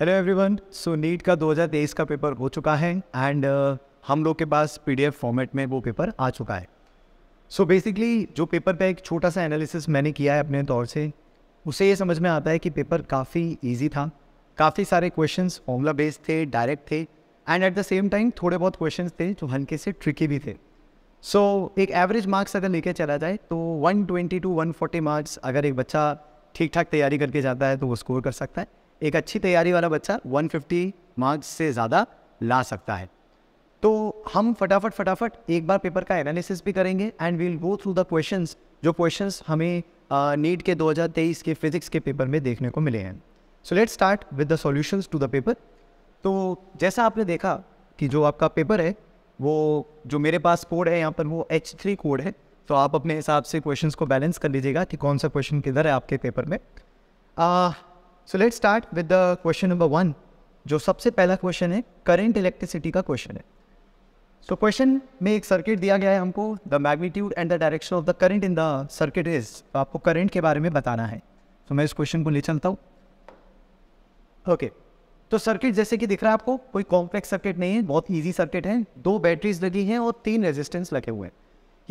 Hello everyone so NEET का 2023 का paper हो चुका है एंड uh, हम लोग के पास पीडीएफ फॉर्मेट में वो पेपर आ चुका है सो so बेसिकली जो पेपर पे एक छोटा सा एनालिसिस मैंने किया है अपने तौर से उसे ये समझ में आता है कि पेपर काफ़ी ईजी था काफ़ी सारे क्वेश्चन फॉर्मूला बेस्ड थे डायरेक्ट थे and at the same time थोड़े बहुत क्वेश्चन थे जो हल्के से ट्रिकी भी थे सो so, एक एवरेज मार्क्स अगर लेके चला जाए तो 120 टू 140 मार्क्स अगर एक बच्चा ठीक ठाक तैयारी करके जाता है तो वो स्कोर कर सकता है एक अच्छी तैयारी वाला बच्चा 150 मार्क्स से ज़्यादा ला सकता है तो हम फटाफट फटाफट एक बार पेपर का एनालिसिस भी करेंगे and we'll go through the question जो क्वेश्चन हमें नीट uh, के 2023 के फिजिक्स के पेपर में देखने को मिले हैं so let start with the solution to the paper तो जैसा आपने देखा कि जो आपका पेपर है वो जो मेरे पास कोड है यहाँ पर वो एच थ्री कोड है तो आप अपने हिसाब से क्वेश्चंस को बैलेंस कर लीजिएगा कि कौन सा क्वेश्चन किधर है आपके पेपर में so let start with the question number one जो सबसे पहला क्वेश्चन है करेंट इलेक्ट्रिसिटी का क्वेश्चन है सो so, क्वेश्चन में एक सर्किट दिया गया है हमको the magnitude and the direction of the current in the circuit is आपको करंट के बारे में बताना है तो so, मैं इस क्वेश्चन को ले चलता हूँ ओके okay. तो सर्किट जैसे कि दिख रहा है आपको कोई कॉम्प्लेक्स सर्किट नहीं है बहुत ईजी सर्किट है दो बैटरीज लगी हैं और तीन रेजिस्टेंस लगे हुए हैं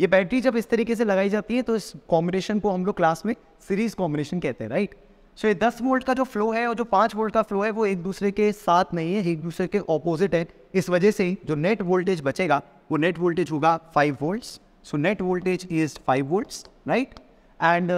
ये बैटरी जब इस तरीके से लगाई जाती है तो इस कॉम्बिनेशन को हम लोग क्लास में सीरीज कॉम्बिनेशन कहते हैं राइट सो ये दस वोल्ट का जो फ्लो है और जो पाँच वोल्ट का फ्लो है वो एक दूसरे के साथ नहीं है एक दूसरे के ऑपोजिट है इस वजह से जो नेट वोल्टेज बचेगा वो नेट वोल्टेज होगा five volts so net voltage is five volts right and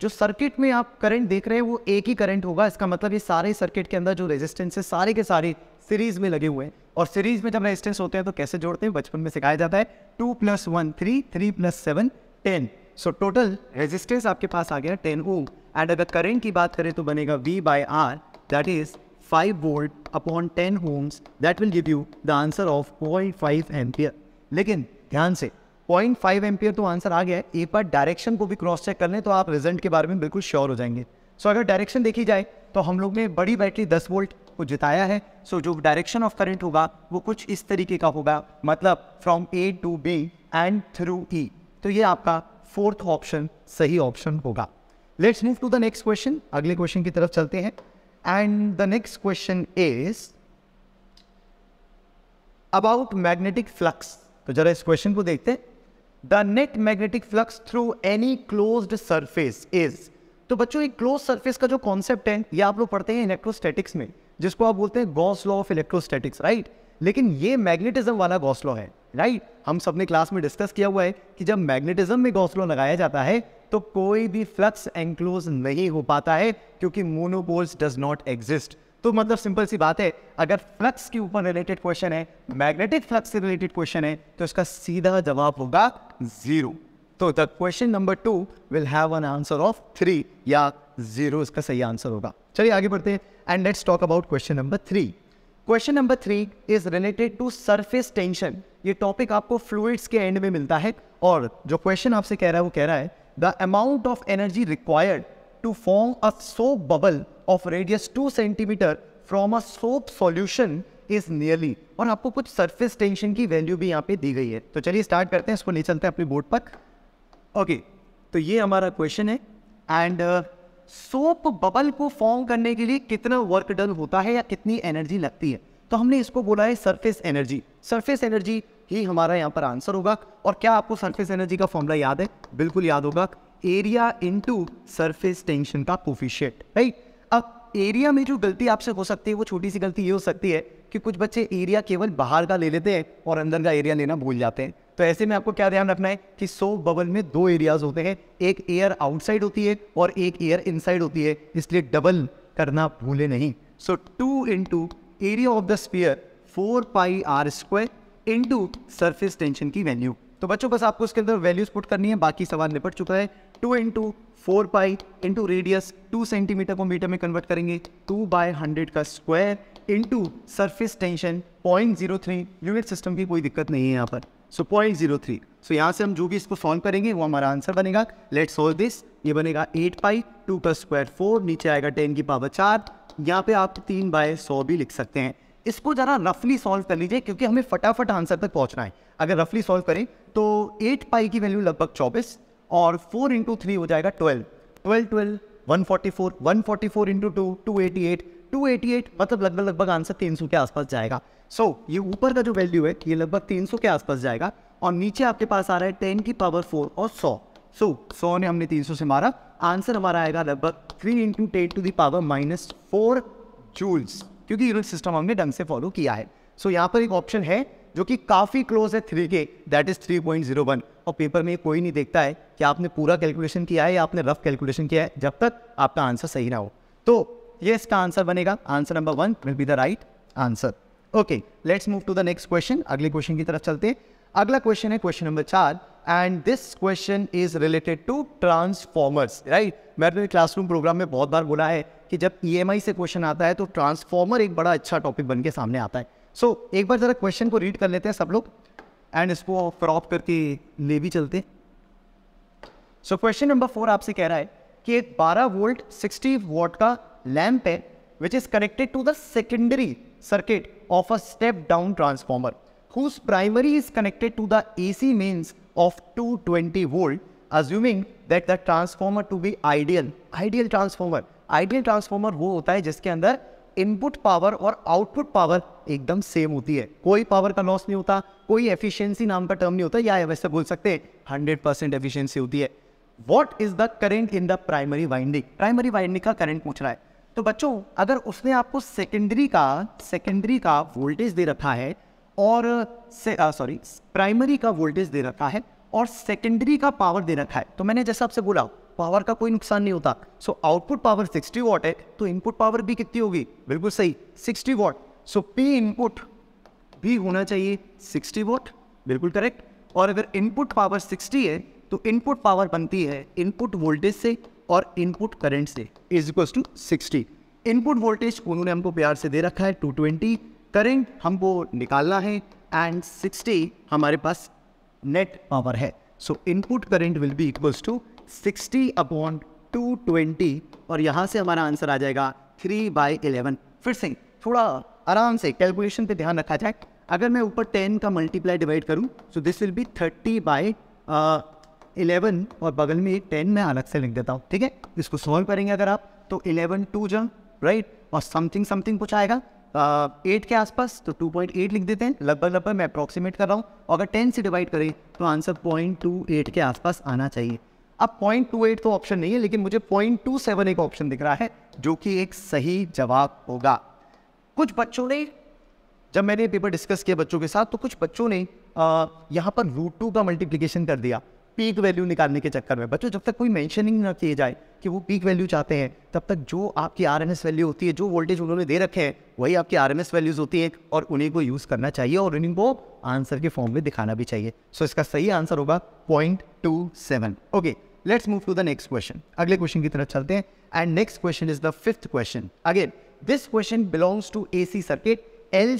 जो सर्किट में आप करंट देख रहे हैं वो एक ही करंट होगा इसका मतलब ये सारे सर्किट के अंदर जो रेजिस्टेंस है सारे के सारे सीरीज में लगे हुए हैं और सीरीज में जब रेजिस्टेंस होते हैं तो कैसे जोड़ते हैं बचपन में सिखाया जाता है two plus one three three plus seven ten so total resistance आपके पास आ गया टेन ओम एंड अगर करेंट की बात करें तो बनेगा V by R that is five volt upon ten ohms that will give you the answer of five ampere लेकिन ध्यान से फाइव एम्पियर तो आंसर आ गया है एक बार डायरेक्शन को भी क्रॉस चेक कर लें तो आप रिजल्ट के बारे में बिल्कुल श्योर हो जाएंगे सो so, अगर डायरेक्शन देखी जाए तो हम लोग ने बड़ी बैटरी दस वोल्ट को जिताया है सो so, जो डायरेक्शन ऑफ करेंट होगा वो कुछ इस तरीके का होगा मतलब from A to B and through E तो ये आपका फोर्थ ऑप्शन सही ऑप्शन होगा let's move to the next question अगले क्वेश्चन की तरफ चलते हैं and the next question is about magnetic flux तो जरा इस क्वेश्चन को देखते हैं the net magnetic flux through any close surface is तो बच्चों एक क्लोज सर्फेस का जो कॉन्सेप्ट है ये आप लोग पढ़ते हैं इलेक्ट्रोस्टैटिक्स में जिसको आप बोलते हैं Gauss law of electrostatics right लेकिन ये मैग्नेटिज्म वाला गौसलो है राइट हम सब ने क्लास में डिस्कस किया हुआ है कि जब मैग्नेटिज्म में गौसलो लगाया जाता है तो कोई भी फ्लक्स एंक्लोज नहीं हो पाता है क्योंकि मोनोपोल्स डज नॉट एग्जिस्ट तो मतलब सिंपल सी बात है अगर फ्लक्स के ऊपर रिलेटेड क्वेश्चन है मैग्नेटिक फ्लक्स से रिलेटेड क्वेश्चन है तो इसका सीधा जवाब होगा जीरो तो the question number two will have an answer of three या जीरो इसका सही आंसर होगा चलिए आगे बढ़ते हैं and let's talk about question number three question number three is related to surface tension ये टॉपिक आपको फ्लूड्स के एंड में मिलता है और जो क्वेश्चन आपसे कह रहा है वो कह रहा है the amount of energy required to form a soap bubble of radius two centimeter from a soap solution is nearly और आपको कुछ सरफेस टेंशन की वैल्यू भी यहाँ पे दी गई है तो चलिए स्टार्ट करते हैं इसको ले चलते हैं अपनी बोर्ड पर ओके okay, तो ये हमारा क्वेश्चन है एंड uh, सोप बबल को फॉर्म करने के लिए कितना वर्क डन होता है या कितनी एनर्जी लगती है तो हमने इसको बोला है सरफेस एनर्जी सरफेस एनर्जी ही हमारा यहाँ पर आंसर होगा और क्या आपको सरफेस एनर्जी का फॉर्मूला याद है बिल्कुल याद होगा एरिया इनटू सरफेस टेंशन का कोफिशियट राइट अब एरिया में जो गलती आपसे हो सकती है वो छोटी सी गलती ये हो सकती है कि कुछ बच्चे एरिया केवल बाहर का ले लेते हैं और अंदर का एरिया लेना भूल जाते हैं तो ऐसे में आपको क्या ध्यान रखना है कि सो बबल में दो एरियाज होते हैं एक एयर आउटसाइड होती है और एक एयर इनसाइड होती है इसलिए डबल करना भूले नहीं so two into area of the sphere four pi R square into surface tension की वैल्यू तो बच्चों बस आपको उसके अंदर वैल्यूज पुट करनी है बाकी सवाल निपट चुका है two into four pi into radius two centimeter को मीटर में कन्वर्ट करेंगे टू बाय हंड्रेड का square into surface tension point zero three unit system की कोई दिक्कत नहीं है यहाँ पर so point zero three so यहाँ से हम जो भी इसको सॉल्व करेंगे वो हमारा आंसर बनेगा लेट सोल्व दिस ये बनेगा एट पाई टू का स्क्वायर फोर नीचे आएगा टेन की पावर चार यहाँ पे आप तीन बाय सौ भी लिख सकते हैं इसको ज़रा रफली सॉल्व कर लीजिए क्योंकि हमें फटाफट आंसर तक पहुँचना है अगर रफली सॉल्व करें तो एट पाई की वैल्यू लगभग चौबीस और फोर इंटू थ्री हो जाएगा twelve twelve twelve one forty four one forty four into two two eighty eight two eighty eight मतलब लगभग लगभग आंसर तीन सौ के आसपास जाएगा सो so, ये ऊपर का जो वैल्यू है ये लगभग तीन सौ के आसपास जाएगा और नीचे आपके पास आ रहा है टेन की पावर फोर और सौ सो सौ ने हमने तीन सौ से मारा आंसर हमारा आएगा लगभग three into ten to the power minus four joules क्योंकि यूनिट सिस्टम हमने ढंग से फॉलो किया है सो so, यहाँ पर एक ऑप्शन है जो कि काफ़ी क्लोज है थ्री के that is three point zero one और पेपर में कोई नहीं देखता है कि आपने पूरा कैलकुलेशन किया है या आपने रफ कैलकुलेशन किया है जब तक आपका आंसर सही ना हो तो ये इसका आंसर बनेगा answer number one will be the right answer okay let's move to the next question अगले क्वेश्चन की तरफ चलते हैं अगला क्वेश्चन है क्वेश्चन नंबर चार and this question is related to transformers right मैंने क्लासरूम प्रोग्राम में बहुत बार बोला है कि जब ई e से क्वेश्चन आता है तो ट्रांसफॉर्मर एक बड़ा अच्छा टॉपिक बन के सामने आता है सो so, एक बार ज़रा क्वेश्चन को रीड कर लेते हैं सब लोग एंड इसको फ्रॉप करके ले भी चलते सो क्वेश्चन नंबर फोर आपसे कह रहा है कि एक 12 वोल्ट 60 वोट का लैंप है which is connected to the secondary circuit of a step down transformer whose primary is connected to the A C mains of two twenty volt assuming that the transformer to be ideal ideal transformer ideal transformer वो होता है जिसके अंदर input power और output power एकदम same होती है कोई पावर का लॉस नहीं होता कोई एफिशिएंसी नाम का टर्म नहीं होता या वैसे बोल सकते हैं हंड्रेड परसेंट एफिशियंसी होती है what is the current in the primary winding primary winding का करेंट पूछ रहा है तो बच्चों अगर उसने आपको सेकेंडरी का सेकेंडरी का वोल्टेज दे रखा है और सॉरी प्राइमरी का वोल्टेज दे रखा है और सेकेंडरी का पावर दे रखा है तो मैंने जैसा आपसे बोला पावर का कोई नुकसान नहीं होता सो आउटपुट पावर 60 वॉट है तो इनपुट पावर भी कितनी होगी बिल्कुल सही 60 वॉट सो पी इनपुट भी होना चाहिए 60 वॉट बिल्कुल करेक्ट और अगर इनपुट पावर 60 है तो इनपुट पावर बनती है इनपुट वोल्टेज से और इनपुट करंट से is equal to sixty input voltage उन्होंने हमको प्यार से दे रखा है टू ट्वेंटी करेंट हमको निकालना है एंड सिक्सटी हमारे पास नेट पावर है so input current will be equals to sixty upon two twenty और यहाँ से हमारा आंसर आ जाएगा थ्री बाई इलेवन फिर से थोड़ा आराम से कैलकुलेशन पे ध्यान रखा जाए अगर मैं ऊपर टेन का मल्टीप्लाई डिवाइड करूँ so this will be thirty by eleven और बगल में टेन में अलग से लिख देता हूँ ठीक है इसको सॉल्व करेंगे अगर आप तो इलेवन टू जा राइट और समथिंग समथिंग कुछ आएगा एट uh, के आसपास तो 2.8 लिख देते हैं लगभग लगभग मैं अप्रोक्सीमेट कर रहा हूँ अगर 10 से डिवाइड करें तो आंसर 0.28 के आसपास आना चाहिए अब 0.28 तो ऑप्शन नहीं है लेकिन मुझे 0.27 एक ऑप्शन दिख रहा है जो कि एक सही जवाब होगा कुछ बच्चों ने जब मैंने पेपर डिस्कस किया बच्चों के साथ तो कुछ बच्चों ने यहाँ पर रूट टू का मल्टीप्लीकेशन कर दिया पीक वैल्यू निकालने के चक्कर में बच्चों जब तक कोई मैंशनिंग ना किए जाए कि वो पीक वैल्यू चाहते हैं तब तक जो आपकी आर वैल्यू होती है जो वोल्टेज उन्होंने दे रखे हैं वही आपकी आर वैल्यूज़ होती है और उन्हीं को यूज़ करना चाहिए और उन्हीं को आंसर के फॉर्म में दिखाना भी चाहिए सो so, इसका सही आंसर होगा point okay let's move to the next question अगले क्वेश्चन की तरफ चलते हैं and next question is the fifth question again this question belongs to a circuit L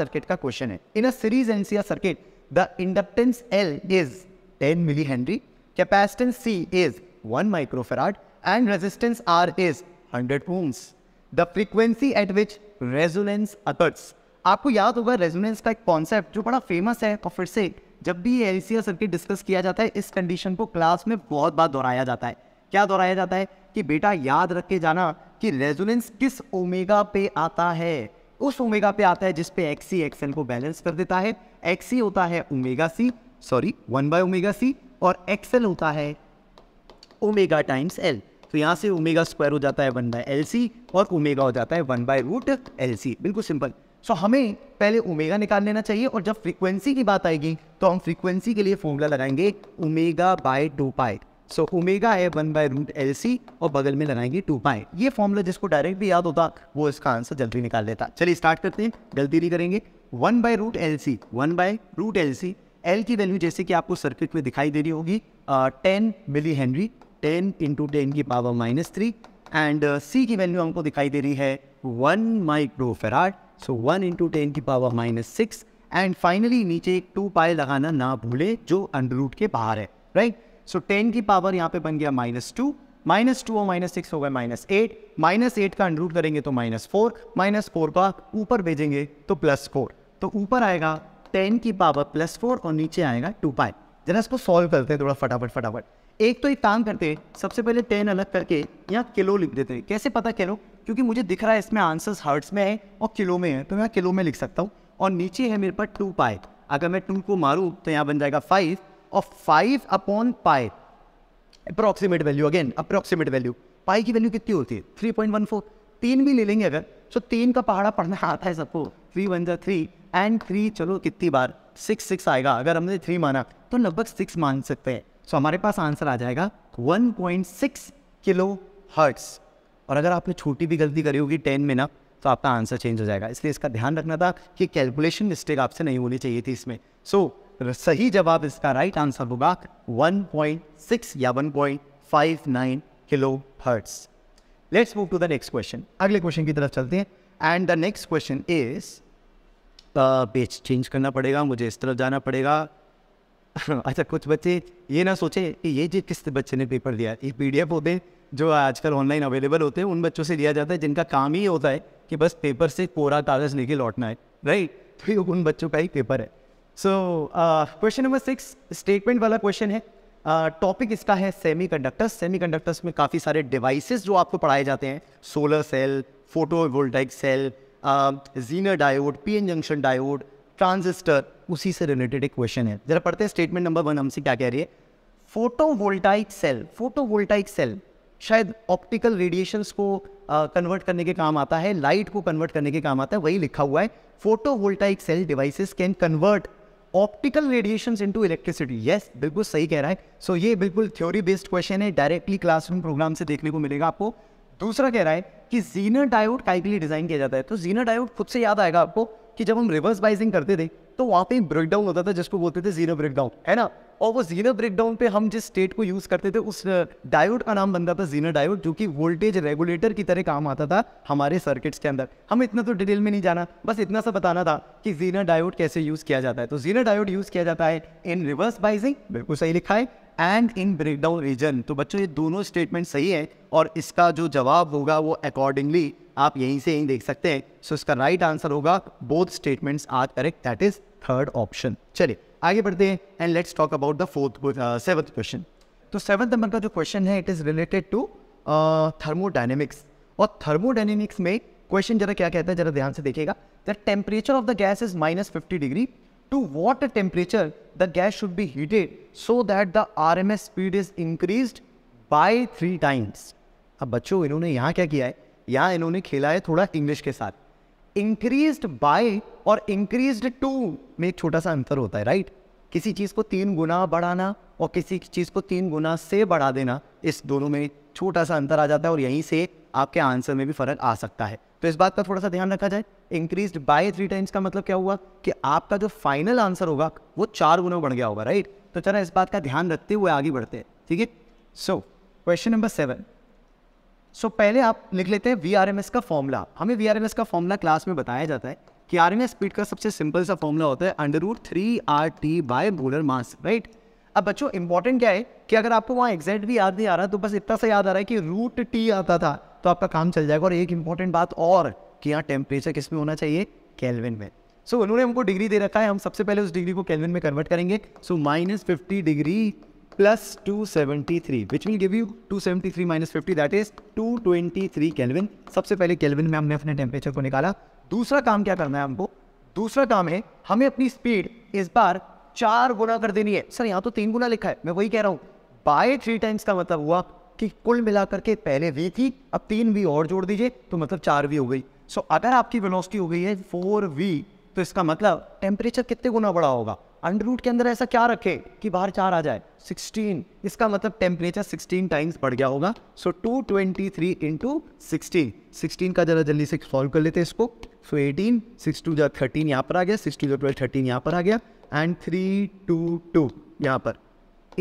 circuit का क्वेश्चन है in a series N circuit the inductance L is 10 millihenry. Capacitance C is 1 microfarad and resistance R is 100 ohms. The frequency at which resonance occurs. आपको याद होगा resonance का एक concept जो बड़ा famous है और फिर से जब भी एल सर्किट डिस्कस किया जाता है इस कंडीशन को क्लास में बहुत बार दोहराया जाता है क्या दोहराया जाता है कि बेटा याद रख के जाना कि रेजोनेंस किस ओमेगा पे आता है उस ओमेगा पे आता है जिस पे एक्सी एक्सएल को बैलेंस कर देता है एक्सी होता है omega C sorry one by omega C और एक्सएल होता है ओमेगा टाइम्स एल तो यहाँ से ओमेगा स्क्वायर हो जाता है वन बाय एल सी और ओमेगा हो जाता है one by root L C बिल्कुल सिंपल सो so, हमें पहले ओमेगा निकाल लेना चाहिए और जब फ्रीक्वेंसी की बात आएगी तो हम फ्रीक्वेंसी के लिए फॉर्मूला लगाएंगे omega by two pi so omega है one by root L C और बगल में लगाएंगे टू पाई ये फॉर्मूला जिसको डायरेक्ट भी याद होता वो इसका आंसर जल्दी निकाल लेता चलिए स्टार्ट करते हैं गलती नहीं करेंगे one by root L C one by root L C L की वैल्यू जैसे कि आपको सर्किट में दिखाई दे रही होगी ten milli henry ten into ten की power minus three and C की वैल्यू हमको दिखाई दे रही है one micro farad so one into ten की power minus six and finally नीचे एक टू पाए लगाना ना भूले जो अंडर रूट के बाहर है राइट सो टेन की पावर यहाँ पे बन गया माइनस टू माइनस टू और माइनस सिक्स हो गए माइनस एट माइनस एट का रूट करेंगे तो माइनस फोर माइनस फोर का ऊपर भेजेंगे तो प्लस फोर तो ऊपर आएगा टेन की पावर प्लस फोर और नीचे आएगा टू पाई जरा इसको सॉल्व करते हैं थोड़ा फटाफट फटाफट एक तो एक काम करते हैं सबसे पहले टेन अलग करके यहाँ किलो लिख देते हैं कैसे पता किलो क्योंकि मुझे दिख रहा है इसमें आंसर्स हर्ट्स में है और किलो में है तो मैं किलो में लिख सकता हूँ और नीचे है मेरे पास टू पाई अगर मैं टू को मारूँ तो यहाँ बन जाएगा फाइव और five upon pi approximate value again approximate value pi की वैल्यू कितनी होती है थ्री पॉइंट वन फोर तीन भी ले लेंगे अगर सो तो तीन का पहाड़ा पढ़ना आता है सबको थ्री वन ज़ा थ्री एंड थ्री चलो कितनी बार सिक्स सिक्स आएगा अगर हमने थ्री माना तो लगभग सिक्स मान सकते हैं सो so, हमारे पास आंसर आ जाएगा one point six kilo hertz और अगर आपने छोटी भी गलती करी होगी टेन में ना तो आपका आंसर चेंज हो जाएगा इसलिए इसका ध्यान रखना था कि कैलकुलेशन मिस्टेक आपसे नहीं होनी चाहिए थी इसमें सो so, सही जवाब इसका राइट आंसर होगा वन पॉइंट सिक्स या one point five nine kilo hertz let's move to the next question अगले क्वेश्चन की तरफ चलते हैं and the next question is page change करना पड़ेगा मुझे इस तरफ जाना पड़ेगा अच्छा कुछ बच्चे ये ना सोचे कि ये जी किस बच्चे ने पेपर दिया ये पी डी एफ होते जो आजकल ऑनलाइन अवेलेबल होते हैं उन बच्चों से लिया जाता है जिनका काम ही होता है कि बस पेपर से कोरा कागज़ लेके लौटना है राइट तो ये उन बच्चों का ही पेपर है so question number six statement वाला क्वेश्चन है टॉपिक uh, इसका है सेमी कंडक्टर्स सेमी कंडक्टर्स में काफ़ी सारे डिवाइसेस जो आपको पढ़ाए जाते हैं solar cell photo cell zener diode P N junction diode transistor उसी से रिलेटेड एक क्वेश्चन है जरा पढ़ते हैं स्टेटमेंट नंबर वन हमसे क्या कह रही है फोटोवोल्टाइक सेल फोटोवोल्टाइक सेल शायद ऑप्टिकल रेडिएशंस को कन्वर्ट uh, करने के काम आता है लाइट को कन्वर्ट करने के काम आता है वही लिखा हुआ है photovoltaic cell devices can convert optical radiation into electricity yes बिल्कुल सही कह रहा है सो so, ये बिल्कुल थ्योरी बेस्ड क्वेश्चन है डायरेक्टली क्लासरूम प्रोग्राम से देखने को मिलेगा आपको दूसरा कह रहा है कि जीनर डायोड के लिए डिज़ाइन किया जाता है तो जीनर डायोड खुद से याद आएगा आपको कि जब हम रिवर्स बाइजिंग करते थे तो वहाँ पे ब्रेकडाउन होता था जिसको बोलते थे जीरो ब्रेकडाउन है ना और वो जीरो ब्रेकडाउन पे हम जिस स्टेट को यूज़ करते थे उस डायोड का नाम बनता था जीनो डायोड जो कि वोल्टेज रेगुलेटर की तरह काम आता था हमारे सर्किट्स के अंदर हम इतना तो डिटेल में नहीं जाना बस इतना सा बताना था कि जीनो डायोड कैसे यूज़ किया जाता है तो जीनो डायोड यूज़ किया जाता है इन रिवर्स बाइजिंग बिल्कुल सही लिखा है एंड इन ब्रेकडाउन रीजन तो बच्चों ये दोनों स्टेटमेंट सही है और इसका जो जवाब होगा वो अकॉर्डिंगली आप यहीं से यहीं देख सकते हैं सो so, इसका राइट right आंसर होगा both statements are correct that is third option चलिए आगे बढ़ते हैं and let's talk about the fourth seventh question तो सेवन्थ नंबर का जो क्वेश्चन है it is related to thermodynamics और थर्मोडाइनेमिक्स में क्वेश्चन जरा क्या कहता है जरा ध्यान से देखिएगा the temperature of the gas is minus fifty degree To what temperature the gas should be heated so that the RMS speed is increased by three times. अब बच्चों इन्होंने यहाँ क्या किया है यहाँ इन्होंने खेला है थोड़ा इंग्लिश के साथ इंक्रीज बाय और इंक्रीज टू में एक छोटा सा अंतर होता है राइट किसी चीज़ को तीन गुना बढ़ाना और किसी चीज़ को तीन गुना से बढ़ा देना इस दोनों में छोटा सा अंतर आ जाता है और यहीं से आपके आंसर में भी फ़र्क आ सकता है तो इस बात पर थोड़ा सा ध्यान रखा जाए इंक्रीज बाय थ्री टाइम्स का मतलब क्या हुआ कि आपका जो फाइनल आंसर होगा वो चार गुना बढ़ गया होगा राइट तो चलो इस बात का ध्यान रखते हुए आगे बढ़ते हैं ठीक है so question number seven so पहले आप लिख लेते हैं वी आर एम एस का फॉर्मूला हमें वी आर एम एस का फॉर्मूला क्लास में बताया जाता है कि आर एम एस स्पीड का सबसे सिंपल सा फॉर्मूला होता है under root three R T by molar mass right अब बच्चों इंपॉर्टेंट क्या है कि अगर आपको वहाँ एग्जैक्ट भी याद नहीं आ रहा तो बस इतना सा याद आ रहा है कि रूट टी आता था तो आपका काम चल जाएगा और एक इंपॉर्टेंट बात और कि यहाँ टेम्परेचर किस में होना चाहिए कैलविन में सो so, उन्होंने हमको डिग्री दे रखा है हम सबसे पहले उस डिग्री को कैलविन में कन्वर्ट करेंगे so minus fifty degree plus two seventy three which will give you two seventy three minus fifty that is two twenty three kelvin सबसे पहले कैलविन में हमने अपने टेम्परेचर को निकाला दूसरा काम क्या करना है हमको दूसरा काम है हमें अपनी स्पीड इस बार चार गुना कर देनी है सर यहाँ तो तीन गुना लिखा है मैं वही कह रहा हूँ बाय थ्री टाइम्स का मतलब हुआ कि कुल मिलाकर के पहले वी थी अब तीन वी और जोड़ दीजिए तो मतलब चार वी हो गई सो so, अगर आपकी वेलोसिटी हो गई है फोर वी तो इसका मतलब टेम्परेचर कितने गुना बड़ा होगा अंडर रूट के अंदर ऐसा क्या रखे कि बाहर चार आ जाए सिक्सटीन इसका मतलब टेम्परेचर सिक्सटीन टाइम्स बढ़ गया होगा so two twenty three into sixteen sixteen का जरा जल्दी से सॉल्व कर लेते हैं इसको सो एटीन सिक्स टू जो थर्टीन यहाँ पर आ गया सिक्स टू जो ट्वेल्व थर्टीन यहाँ पर आ गया एंड थ्री टू टू यहाँ पर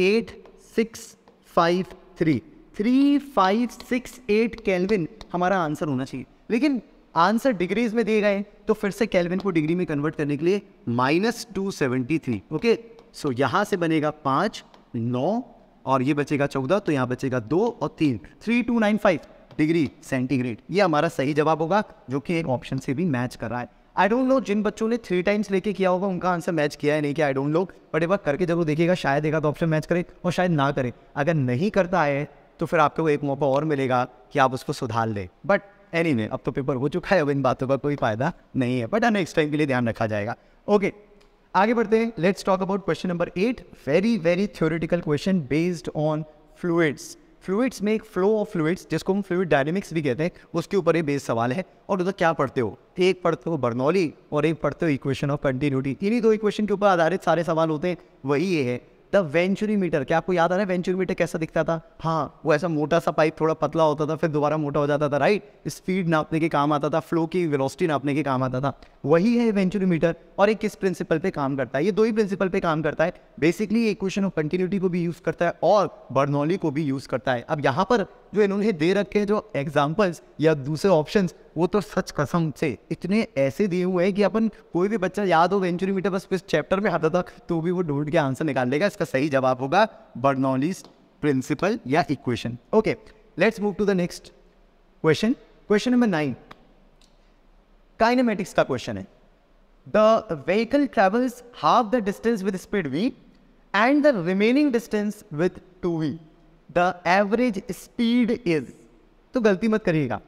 eight six five three three five six eight kelvin हमारा आंसर होना चाहिए लेकिन आंसर डिग्रीज में दिए गए तो फिर से कैलविन को डिग्री में कन्वर्ट करने के लिए minus two seventy three okay so यहाँ से बनेगा पाँच नौ और ये बचेगा चौदह तो यहाँ बचेगा दो और तीन three two nine five degree centigrade ये हमारा सही जवाब होगा जो कि एक ऑप्शन से भी मैच कर रहा है आई डोंट नो जिन बच्चों ने थ्री टाइम्स लेके किया होगा उनका आंसर मैच किया है नहीं किया आई डोंट नो बट एक बार करके जरूर देखिएगा शायद एक ऑप्शन मैच करे और शायद ना करे अगर नहीं करता है तो फिर आपको एक मौका और मिलेगा कि आप उसको सुधार लें बट एनी anyway, अब तो पेपर हो चुका है अब इन बातों का कोई फ़ायदा नहीं है बट नेक्स्ट टाइम के लिए ध्यान रखा जाएगा ओके okay, आगे बढ़ते हैं let's talk about question number eight very very theoretical question based on fluids fluids में एक फ्लो ऑफ फ्लूड्स जिसको हम फ्लूड डायनेमिक्स भी कहते हैं उसके ऊपर ये बेस सवाल है और उधर क्या पढ़ते हो एक पढ़ते हो बर्नौली और एक पढ़ते हो इक्वेशन ऑफ कंटिन्यूटी इन्हीं दो इक्वेशन के ऊपर आधारित सारे सवाल होते हैं वही ये है द वेंचुरी मीटर क्या आपको याद आ रहा है वेंचुरी मीटर कैसा दिखता था हाँ वो ऐसा मोटा सा पाइप थोड़ा पतला होता था फिर दोबारा मोटा हो जाता था राइट स्पीड नापने के काम आता था फ्लो की वेलोसिटी नापने के काम आता था वही है वेंचुरी मीटर और एक किस प्रिंसिपल पे काम करता है ये दो ही प्रिंसिपल पे काम करता है बेसिकली इक्वेशन ऑफ कंटिन्यूटी को भी यूज करता है और बर्नौली को भी यूज करता है अब यहाँ पर जो इन्होंने दे रखे हैं जो एग्जाम्पल्स या दूसरे ऑप्शन वो तो सच कसम से इतने ऐसे दिए हुए हैं कि अपन कोई भी बच्चा याद हो वेंचुरी मीटर बस इस चैप्टर में आता था तो भी वो ढूंढ के आंसर निकाल लेगा इसका सही जवाब होगा बर्नौलीज प्रिंसिपल या equation okay let's move to the next question question number nine kinematics का क्वेश्चन है the vehicle travels half the distance with speed V and the remaining distance with two V the average speed is तो गलती मत करिएगा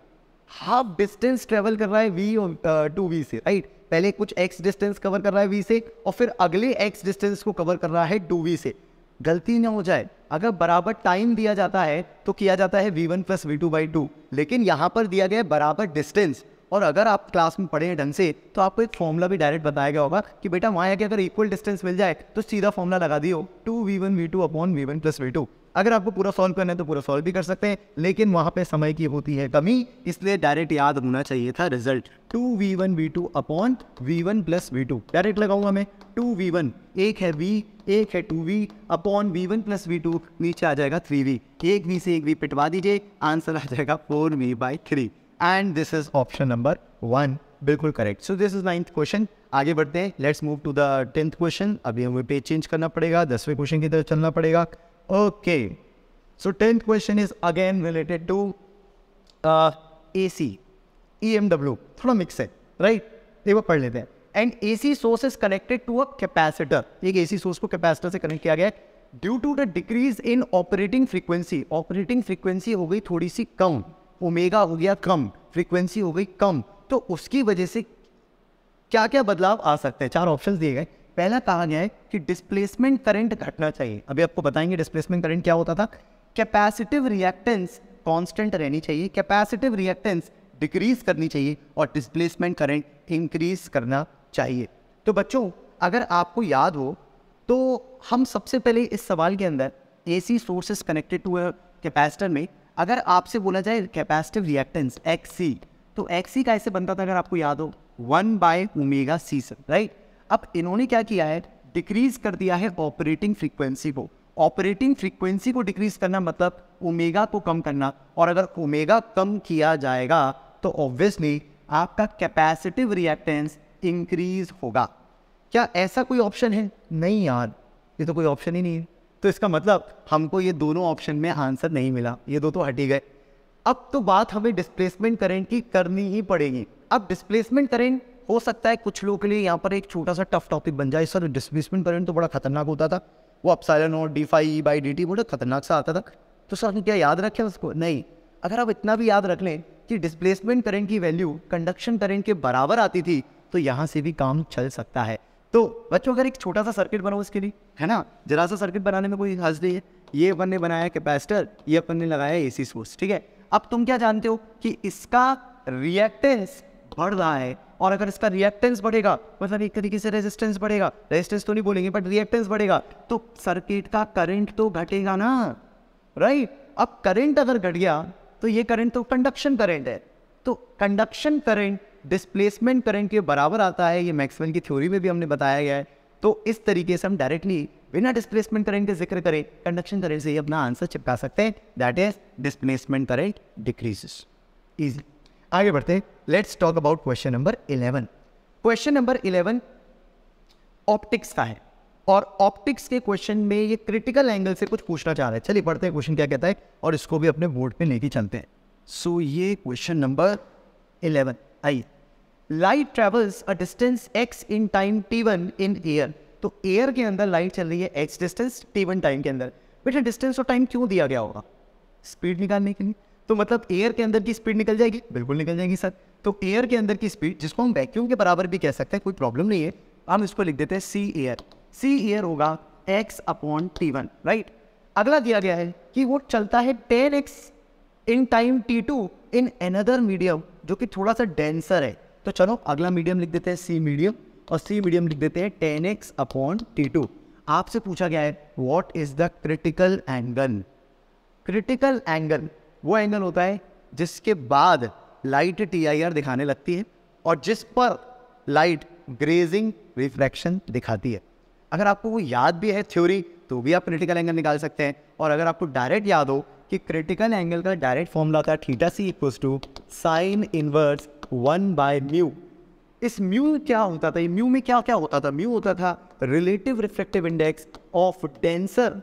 half distance travel कर रहा है V two V से राइट right? पहले कुछ एक्स डिस्टेंस कवर कर रहा है वी से और फिर अगले एक्स डिस्टेंस को कवर कर रहा है टू वी से गलती ना हो जाए अगर बराबर टाइम दिया जाता है तो किया जाता है V one plus V two by two लेकिन यहाँ पर दिया गया है बराबर डिस्टेंस और अगर आप क्लास में पढ़े हैं ढंग से तो आपको एक फॉर्मूला भी डायरेक्ट बताया गया होगा कि बेटा वहाँ आके अगर इक्वल डिस्टेंस मिल जाए तो सीधा फॉर्मूला लगा दियो two V one V two upon V one plus V two अगर आपको पूरा सॉल्व करना है तो पूरा सॉल्व भी कर सकते हैं लेकिन वहाँ पे समय की होती है कमी इसलिए डायरेक्ट याद होना चाहिए था result two V one V two upon V one plus V two direct लगाऊंगा मैं टू वी वन एक है वी एक है two V upon V one plus V two नीचे आ जाएगा थ्री वी एक वी से एक वी पिटवा दीजिए आंसर आ जाएगा four V by three and this is option number one बिल्कुल correct so this is ninth question आगे बढ़ते हैं let's move to the tenth question अभी हमें पेज चेंज करना पड़ेगा दसवें क्वेश्चन की तरफ चलना पड़ेगा Okay. So 10th question is again related to uh, AC, EMW. थोड़ा मिक्स है राइट देखो पढ़ लेते हैं and A C source is connected to a capacitor एक ए सी सोर्स को कैपेसिटर से कनेक्ट किया गया है due to the decrease in operating frequency operating frequency हो गई थोड़ी सी कम ओमेगा हो गया कम फ्रीक्वेंसी हो गई कम तो उसकी वजह से क्या क्या बदलाव आ सकते हैं चार ऑप्शन दिए गए पहला कहा गया है कि डिस्प्लेसमेंट करंट घटना चाहिए अभी आपको बताएंगे डिस्प्लेसमेंट करंट क्या होता था कैपेसिटिव रिएक्टेंस कांस्टेंट रहनी चाहिए कैपेसिटिव रिएक्टेंस डिक्रीज करनी चाहिए और डिस्प्लेसमेंट करंट इंक्रीज करना चाहिए तो बच्चों अगर आपको याद हो तो हम सबसे पहले इस सवाल के अंदर AC sources connected to capacitor में अगर आपसे बोला जाए कैपेसिटिव रिएक्टेंस एक्स तो एक्स कैसे बनता था अगर आपको याद हो one by omega C sir right अब इन्होंने क्या किया है डिक्रीज कर दिया है ऑपरेटिंग फ्रीक्वेंसी को ऑपरेटिंग फ्रीक्वेंसी को डिक्रीज करना मतलब ओमेगा को कम करना और अगर ओमेगा कम किया जाएगा तो ऑब्वियसली आपका कैपेसिटिव रिएक्टेंस इंक्रीज होगा क्या ऐसा कोई ऑप्शन है नहीं यार ये तो कोई ऑप्शन ही नहीं है तो इसका मतलब हमको ये दोनों ऑप्शन में आंसर नहीं मिला ये दो तो हटी गए अब तो बात हमें डिस्प्लेसमेंट करेंट की करनी ही पड़ेगी अब डिस्प्लेसमेंट करेंट हो सकता है कुछ लोगों के लिए यहाँ पर एक छोटा सा टफ टॉपिक बन जाए सर डिसप्लेसमेंट करंट तो बड़ा खतरनाक होता था वो अपसाइलन और D phi by D T बड़ा खतरनाक सा आता था तो सर क्या याद रखें उसको नहीं अगर आप इतना भी याद रख लें कि डिस्प्लेसमेंट करेंट की वैल्यू कंडक्शन करेंट के बराबर आती थी तो यहाँ से भी काम चल सकता है तो बच्चों अगर एक छोटा सा सर्किट बनाओ इसके लिए है ना जरा सा सर्किट बनाने में कोई हज नहीं है ये अपन ने बनाया कैपेसिटर ये अपन ने लगाया ए सोर्स ठीक है अब तुम क्या जानते हो कि इसका रिएक्टेंस बढ़ रहा है और अगर इसका रिएक्टेंस बढ़ेगा मतलब एक तरीके से रेजिस्टेंस बढ़ेगा रेजिस्टेंस तो नहीं बोलेंगे बट रिएक्टेंस बढ़ेगा तो सर्किट का करंट तो घटेगा ना राइट अब करंट अगर घट गया तो ये करंट तो कंडक्शन करंट है तो कंडक्शन करंट डिस्प्लेसमेंट करंट के बराबर आता है ये मैक्सवेल की थ्योरी में भी हमने बताया गया है तो इस तरीके से हम डायरेक्टली बिना डिस्प्लेसमेंट करंट के जिक्र करें कंडक्शन करंट से ही अपना आंसर चिपका सकते हैं that is displacement current decreases easy आगे बढ़ते हैं let's talk about question number eleven question number eleven optics का है और ऑप्टिक्स के क्वेश्चन में ये क्रिटिकल एंगल से कुछ पूछना चाह रहे हैं चलिए पढ़ते हैं क्वेश्चन क्या कहता है और इसको भी अपने बोर्ड पे लेके चलते हैं सो so, ये क्वेश्चन नंबर इलेवन आइए light travels a distance x in time t one in air तो एयर के अंदर लाइट चल रही है x distance t one time के अंदर बेटा डिस्टेंस और टाइम क्यों दिया गया होगा स्पीड निकालने के लिए तो मतलब एयर के अंदर की स्पीड निकल जाएगी बिल्कुल निकल जाएगी सर तो एयर के अंदर की स्पीड जिसको हम वैक्यूम के बराबर भी कह सकते हैं कोई प्रॉब्लम नहीं है हम इसको लिख देते हैं सी एयर सी एयर होगा x upon t one right अगला दिया गया है कि वो चलता है ten x in time t two in another medium जो कि थोड़ा सा डेंसर है तो चलो अगला मीडियम लिख देते हैं सी मीडियम और सी मीडियम लिख देते हैं ten x upon t two आपसे पूछा गया है what is the critical angle critical angle वो एंगल होता है जिसके बाद लाइट टीआईआर दिखाने लगती है और जिस पर लाइट ग्रेजिंग रिफ्रैक्शन दिखाती है अगर आपको वो याद भी है थ्योरी तो भी आप क्रिटिकल एंगल निकाल सकते हैं और अगर आपको डायरेक्ट याद हो कि क्रिटिकल एंगल का डायरेक्ट फॉर्मूला होता है theta c equals to sine inverse one by mu इस म्यू क्या होता था ये म्यू में क्या क्या होता था म्यू होता था relative reflective index of denser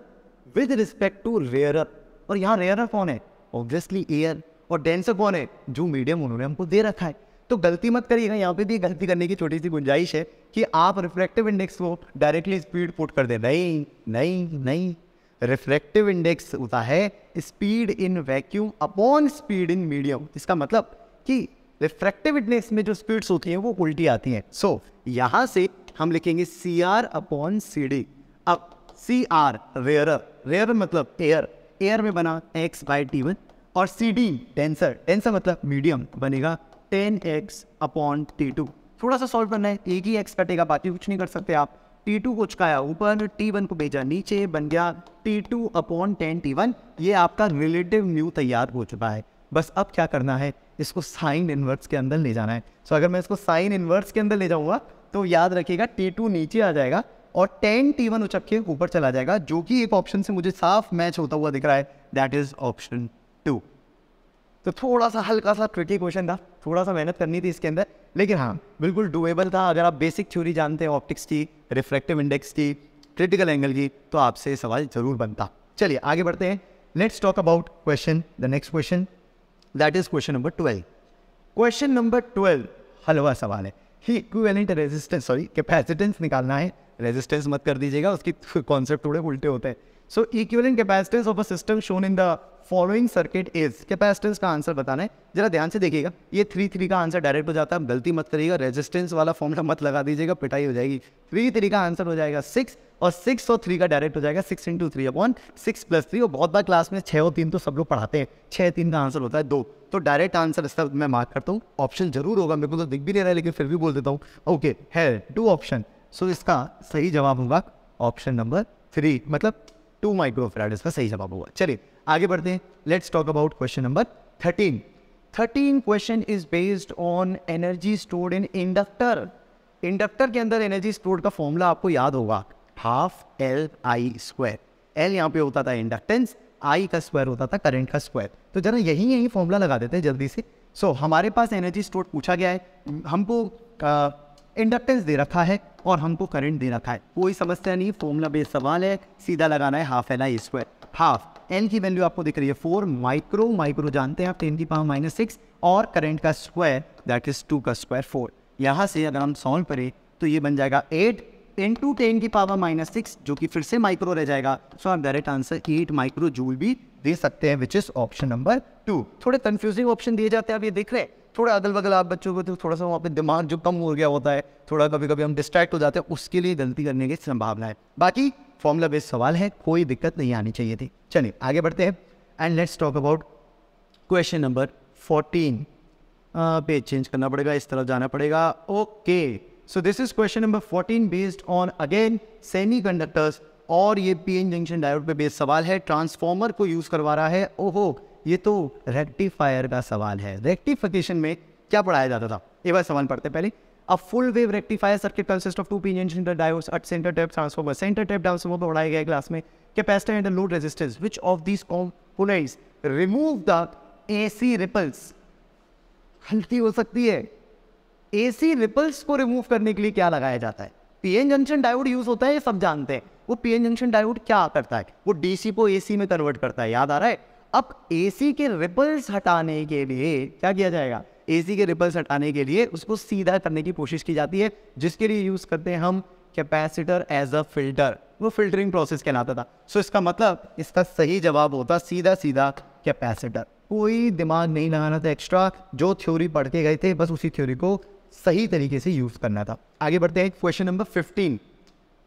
with respect to rarer और यहाँ रेयरर कौन है ऑब्वियसली एयर और डेंसर कौन है जो मीडियम उन्होंने हमको दे रखा है तो गलती मत करिएगा यहाँ पे भी गलती करने की छोटी सी गुंजाइश है कि आप रिफ्लेक्टिव इंडेक्स को डायरेक्टली स्पीड पुट कर दे नहीं नहीं नहीं रिफ्लेक्टिव इंडेक्स होता है speed in vacuum upon speed in medium इसका मतलब कि रिफ्रैक्टिव इंडेक्स में जो स्पीड्स होती हैं वो उल्टी आती हैं सो so, यहाँ से हम लिखेंगे c r upon c d अब सी आर रेयर रेयर मतलब एयर एयर में बना एक्स बाई टी वन और सी डी टेंसर टेंसर मतलब मीडियम बनेगा ten x upon t two थोड़ा सा सॉल्व करना है एक ही एक्स कटेगा बाकी कुछ नहीं कर सकते आप टी टू को चुकाया ऊपर टी वन को भेजा नीचे बन गया t two upon ten t one ये आपका रिलेटिव न्यू तैयार हो चुका है बस अब क्या करना है इसको साइन इन्वर्स के अंदर ले जाना है सो so, अगर मैं इसको साइन इन्वर्स के अंदर ले जाऊँगा तो याद रखिएगा टी टू नीचे आ जाएगा और टेन टी वन उचक के ऊपर चला जाएगा जो कि एक ऑप्शन से मुझे साफ मैच होता हुआ दिख रहा है दैट इज ऑप्शन टू तो थोड़ा सा हल्का सा ट्रिकी क्वेश्चन था थोड़ा सा मेहनत करनी थी इसके अंदर लेकिन हाँ बिल्कुल डुएबल था अगर आप बेसिक थ्योरी जानते हैं ऑप्टिक्स की रिफ्लेक्टिव इंडेक्स की क्रिटिकल एंगल की तो आपसे सवाल जरूर बनता चलिए आगे बढ़ते हैं let's talk about question the next question that is question number twelve question number twelve हलवा सवाल है ही इक्विवेलेंट रेजिस्टेंस सॉरी कैपेसिटेंस निकालना है रेजिस्टेंस मत कर दीजिएगा उसकी कॉन्सेप्ट थोड़े उल्टे होते हैं so equivalent capacitance of a system shown in the following circuit is capacitance का आंसर बताना है जरा ध्यान से देखिएगा ये थ्री थ्री का आंसर डायरेक्ट हो जाता है गलती मत करिएगा रेजिस्टेंस वाला फॉर्मूला मत लगा दीजिएगा पिटाई हो जाएगी थ्री थ्री का आंसर हो जाएगा सिक्स और सिक्स और थ्री का डायरेक्ट हो जाएगा six into three upon six plus three और बहुत बार क्लास में छः और तीन तो सब लोग पढ़ाते हैं छः तीन का आंसर होता है दो तो डायरेक्ट आंसर इसका मैं मार्क करता हूँ ऑप्शन जरूर होगा मेरे को तो दिख भी नहीं रहा है लेकिन फिर भी बोल देता हूँ ओके है टू ऑप्शन सो इसका सही जवाब होगा ऑप्शन नंबर थ्री मतलब टू माइक्रोफेराड इसका सही जवाब होगा चलिए आगे बढ़ते हैं let's talk about question number thirteen thirteen question is based on energy stored in inductor inductor के अंदर एनर्जी स्टोर्ड का फॉर्मूला आपको याद होगा half l i square l यहाँ पे होता था इंडक्टेंस आई का स्क्वायर होता था करंट का स्क्वायर तो जरा यही यही फॉर्मूला लगा देते हैं जल्दी से सो so, हमारे पास एनर्जी स्टोर पूछा गया है हमको इंडक्टेंस दे रखा है और हमको करंट दे रखा है कोई समस्या नहीं फॉर्मूला बेस्ड सवाल है सीधा लगाना है half n i square half n की वैल्यू आपको दिख रही है फोर माइक्रो माइक्रो जानते हैं आप टेन की पावर माइनस सिक्स और करंट का स्क्वायर दैट इज टू का स्क्वायर फोर यहाँ से अगर हम सॉल्व करें तो ये बन जाएगा एट इन टू टेन की पावर माइनस सिक्स जो कि फिर से माइक्रो रह जाएगा सो आप direct answer eight micro joule भी दे सकते हैं which is option number two थोड़े कंफ्यूजिंग ऑप्शन दिए जाते हैं आप ये देख रहे हैं थोड़ा अगल बगल आप बच्चों को तो थोड़ा सा वहाँ पे दिमाग जो कम हो गया होता है थोड़ा कभी कभी हम डिस्ट्रैक्ट हो जाते हैं उसके लिए गलती करने की संभावना है बाकी फॉर्मूला बेस्ड सवाल है कोई दिक्कत नहीं आनी चाहिए थी चलिए आगे बढ़ते हैं and let's talk about question number fourteen page change करना पड़ेगा इस तरफ जाना पड़ेगा okay so this is question number fourteen based on again semi conductors और ये पी एन जंक्शन डायोड पे बेस्ड सवाल है ट्रांसफॉर्मर को यूज़ करवा रहा है ओहो ये तो रेक्टिफायर का सवाल है रेक्टिफिकेशन में क्या पढ़ाया जाता था एक बार सवाल पढ़ते पहले a full wave rectifier circuit consist of two p engine centre diodes at centre type transformer centre tap transformer पढ़ाया गया क्लास में capacitor and load resistance which of these components remove the AC ripples गलती हो सकती है AC ripples को remove करने के लिए क्या लगाया जाता है पीएन जंक्शन डायोड यूज होता है ये सब जानते हैं वो पीएन जंक्शन डायोड क्या करता है वो डीसी को एसी में कन्वर्ट करता है याद आ रहा है अब एसी के रिपल्स हटाने के लिए क्या किया जाएगा एसी के रिपल्स हटाने के लिए उसको सीधा करने की कोशिश की जाती है जिसके लिए यूज़ करते हैं हम कैपेसिटर एज अ फिल्टर वो फिल्टरिंग प्रोसेस कहलाता था सो so, इसका मतलब इसका सही जवाब होता सीधा सीधा कैपेसिटर कोई दिमाग नहीं लगाना था एक्स्ट्रा जो थ्योरी पढ़ के गए थे बस उसी थ्योरी को सही तरीके से यूज़ करना था आगे बढ़ते हैं question number fifteen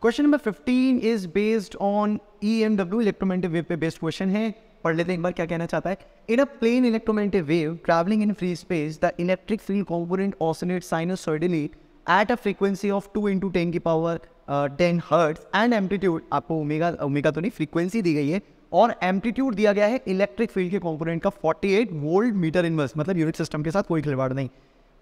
question number fifteen is based on E M W electromagnetic wave पे बेस्ड क्वेश्चन है पढ़ लेते हैं एक बार क्या कहना चाहता है in a plane electromagnetic wave travelling in free space the electric field component oscillates sinusoidally at a frequency of two into ten की power ten hertz and amplitude आपको ओमेगा ओमेगा तो नहीं फ्रीक्वेंसी दी गई है और एम्पलीट्यूड दिया गया है इलेक्ट्रिक फील्ड के कॉम्पोनेंट का forty eight volt metre inverse मतलब यूनिट सिस्टम के साथ कोई खिलवाड़ नहीं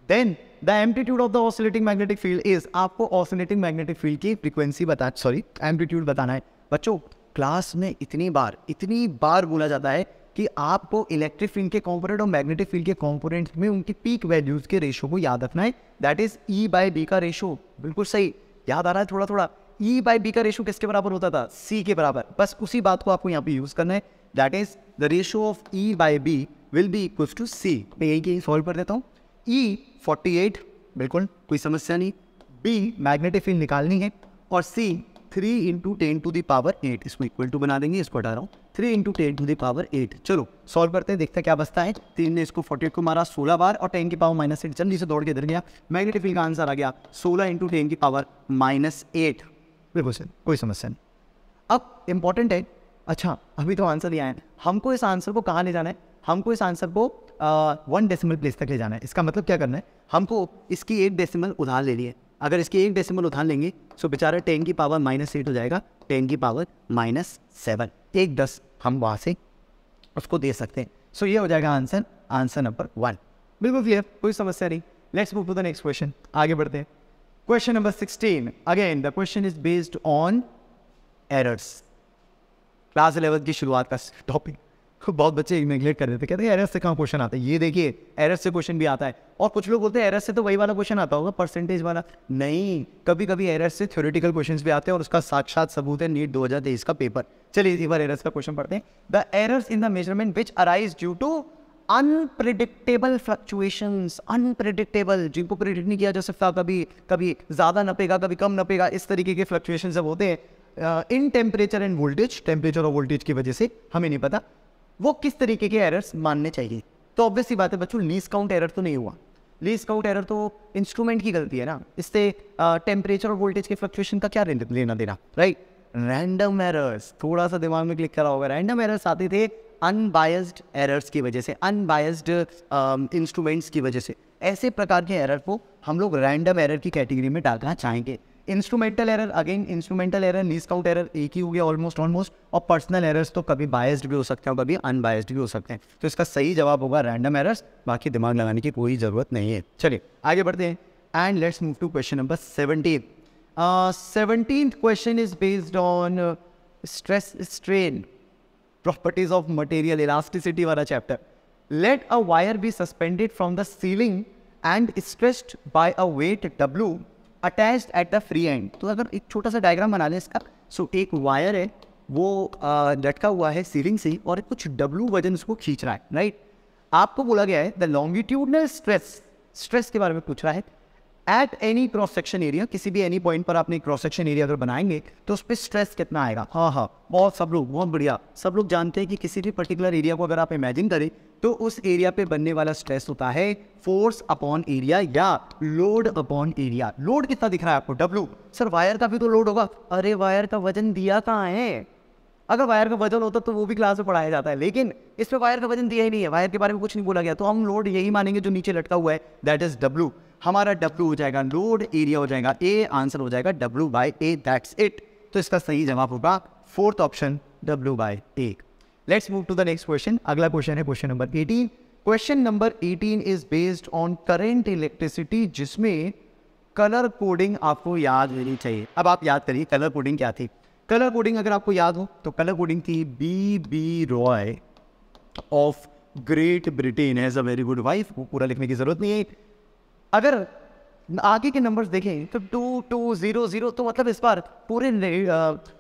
then the amplitude of the oscillating magnetic field is आपको ऑसोलेटिंग मैग्नेटिक फील्ड की फ्रीक्वेंसी बता सॉरी एम्पलीट्यूड बताना है बच्चों क्लास में इतनी बार इतनी बार बोला जाता है कि आपको इलेक्ट्रिक फील्ड के कॉम्पोनेंट और मैग्नेटिक फील्ड के कॉम्पोनेंट में उनकी पीक वैल्यूज के रेशो को याद रखना है that is E by B का रेशो बिल्कुल सही याद आ रहा है थोड़ा थोड़ा ई बाई बी का रेशो किसके बराबर होता था सी के बराबर बस उसी बात को आपको यहाँ पे यूज करना है that is the ratio of E by B will be equal to c मैं यही यही सॉल्व कर देता हूँ ई फोर्टी एट बिल्कुल कोई समस्या नहीं बी मैग्नेटिक फील्ड निकालनी है और c three into ten to the power eight इसको इक्वल टू बना देंगे इसको हटा रहा हूँ three into ten to the power eight चलो सॉल्व करते हैं देखते हैं क्या बचता है तीन ने इसको फोर्टी एट को मारा सोलह बार और टेन की पावर माइनस एट जल्दी से दौड़ के इधर गया मैग्नेटिक फील्ड का आंसर आ गया सोलह इंटू टेन की पावर माइनस एट बिल्कुल सर कोई समस्या नहीं अब इम्पॉर्टेंट है अच्छा अभी तो आंसर दिया आया हमको इस आंसर को कहाँ ले जाना है हमको इस आंसर को वन डेसिमल प्लेस तक ले जाना है इसका मतलब क्या करना है हमको इसकी एक डेसिमल उधार ले लिए अगर इसकी एक डेसिमल उठा लेंगे सो तो बेचारा टेन की पावर माइनस एट हो जाएगा टेन की पावर माइनस सेवन एक दस हम वहाँ से उसको दे सकते हैं सो so ये हो जाएगा आंसर आंसर नंबर वन बिल्कुल क्लियर कोई समस्या नहीं next move to the next question आगे बढ़ते हैं question number sixteen again the question is based on errors class eleven की शुरुआत का टॉपिक बहुत बच्चे नेग्लेक्ट कर देते कहते हैं एरस से कहाँ क्वेश्चन आता है ये देखिए एरस से क्वेश्चन भी आता है और कुछ लोग बोलते हैं एरस से तो वही वाला क्वेश्चन आता होगा परसेंटेज वाला नहीं कभी कभी एरस से थ्योरेटिकल क्वेश्चन भी आते हैं और उसका साक्षात सबूत है नीट दो का पेपर चलिए इसी बार एरस का क्वेश्चन पढ़ते हैं the errors in the measurement which arise due to unpredictable fluctuation unpredictable जिनको प्रिडिक्ट नहीं किया जा सकता कभी कभी ज़्यादा नपेगा कभी कम नपेगा इस तरीके के फ्लक्चुएशन जब होते हैं in temperature and voltage temperature और वोल्टेज की वजह से हमें नहीं पता वो किस तरीके के एरर्स मानने चाहिए तो ऑब्वियस ही बात है बच्चों लीज काउंट एरर तो नहीं हुआ लीज काउंट एरर तो इंस्ट्रूमेंट की गलती है ना इससे टेम्परेचर और वोल्टेज के फ्लक्चुएशन का क्या लेना देना राइट रैंडम एरर्स थोड़ा सा दिमाग में क्लिक करा होगा रैंडम एरर्स आते थे अनबायस्ड एरर्स की वजह से अनबायस्ड इंस्ट्रूमेंट्स की वजह से ऐसे प्रकार के एरर को हम लोग रैंडम एरर की कैटेगरी में डालना चाहेंगे instrumental error again instrumental error least count error एक ही हो गया ऑलमोस्ट ऑलमोस्ट और पर्सनल एरर्स तो कभी बायस्ड भी हो सकते हैं कभी अनबायस्ड भी हो सकते हैं तो इसका सही जवाब होगा रैंडम एरर्स बाकी दिमाग लगाने की कोई ज़रूरत नहीं है चलिए आगे बढ़ते हैं and let's move to question number seventeen seventeen question is based on stress strain properties of material elasticity वाला chapter let a wire be suspended from the ceiling and stressed by a weight W attached at the free end तो अगर एक छोटा सा diagram बना लें इसका सो so, एक वायर है वो लटका हुआ है सीलिंग से और कुछ डब्लू वजन उसको खींच रहा है राइट आपको बोला गया है द लॉन्गिट्यूडनल स्ट्रेस स्ट्रेस के बारे में पूछ रहा है at any cross section area किसी भी एनी पॉइंट पर आपने क्रॉस सेक्शन एरिया अगर बनाएंगे तो उस पर स्ट्रेस कितना आएगा हाँ हाँ बहुत सब लोग बहुत बढ़िया सब लोग जानते हैं कि किसी भी पर्टिकुलर एरिया को अगर आप इमेजिन करें तो उस एरिया पे बनने वाला स्ट्रेस होता है फोर्स अपॉन एरिया या लोड अपॉन एरिया लोड कितना दिख रहा है आपको डब्ल्यू सर वायर का भी तो लोड होगा अरे वायर का वजन दिया कहाँ है अगर वायर का वजन होता तो वो भी क्लास में पढ़ाया जाता है लेकिन इस पर वायर का वजन दिया ही नहीं है वायर के बारे में कुछ नहीं बोला गया तो हम लोड यही मानेंगे जो नीचे लटका हुआ है दैट इज डब्ल्यू हमारा डब्ल्यू हो जाएगा लोड एरिया हो जाएगा ए आंसर हो जाएगा W by A that's it तो इसका सही जवाब होगा fourth option W by A let's move to the next question अगला क्वेश्चन है question number eighteen question number eighteen is based on current electricity जिसमें कलर कोडिंग आपको याद होनी चाहिए अब आप याद करिए कलर कोडिंग क्या थी कलर कोडिंग अगर आपको याद हो तो कलर कोडिंग थी B B Roy of Great Britain as a very good wife वो पूरा लिखने की जरूरत नहीं है अगर आगे के नंबर्स देखें तो टू टू ज़ीरो ज़ीरो तो मतलब इस बार पूरे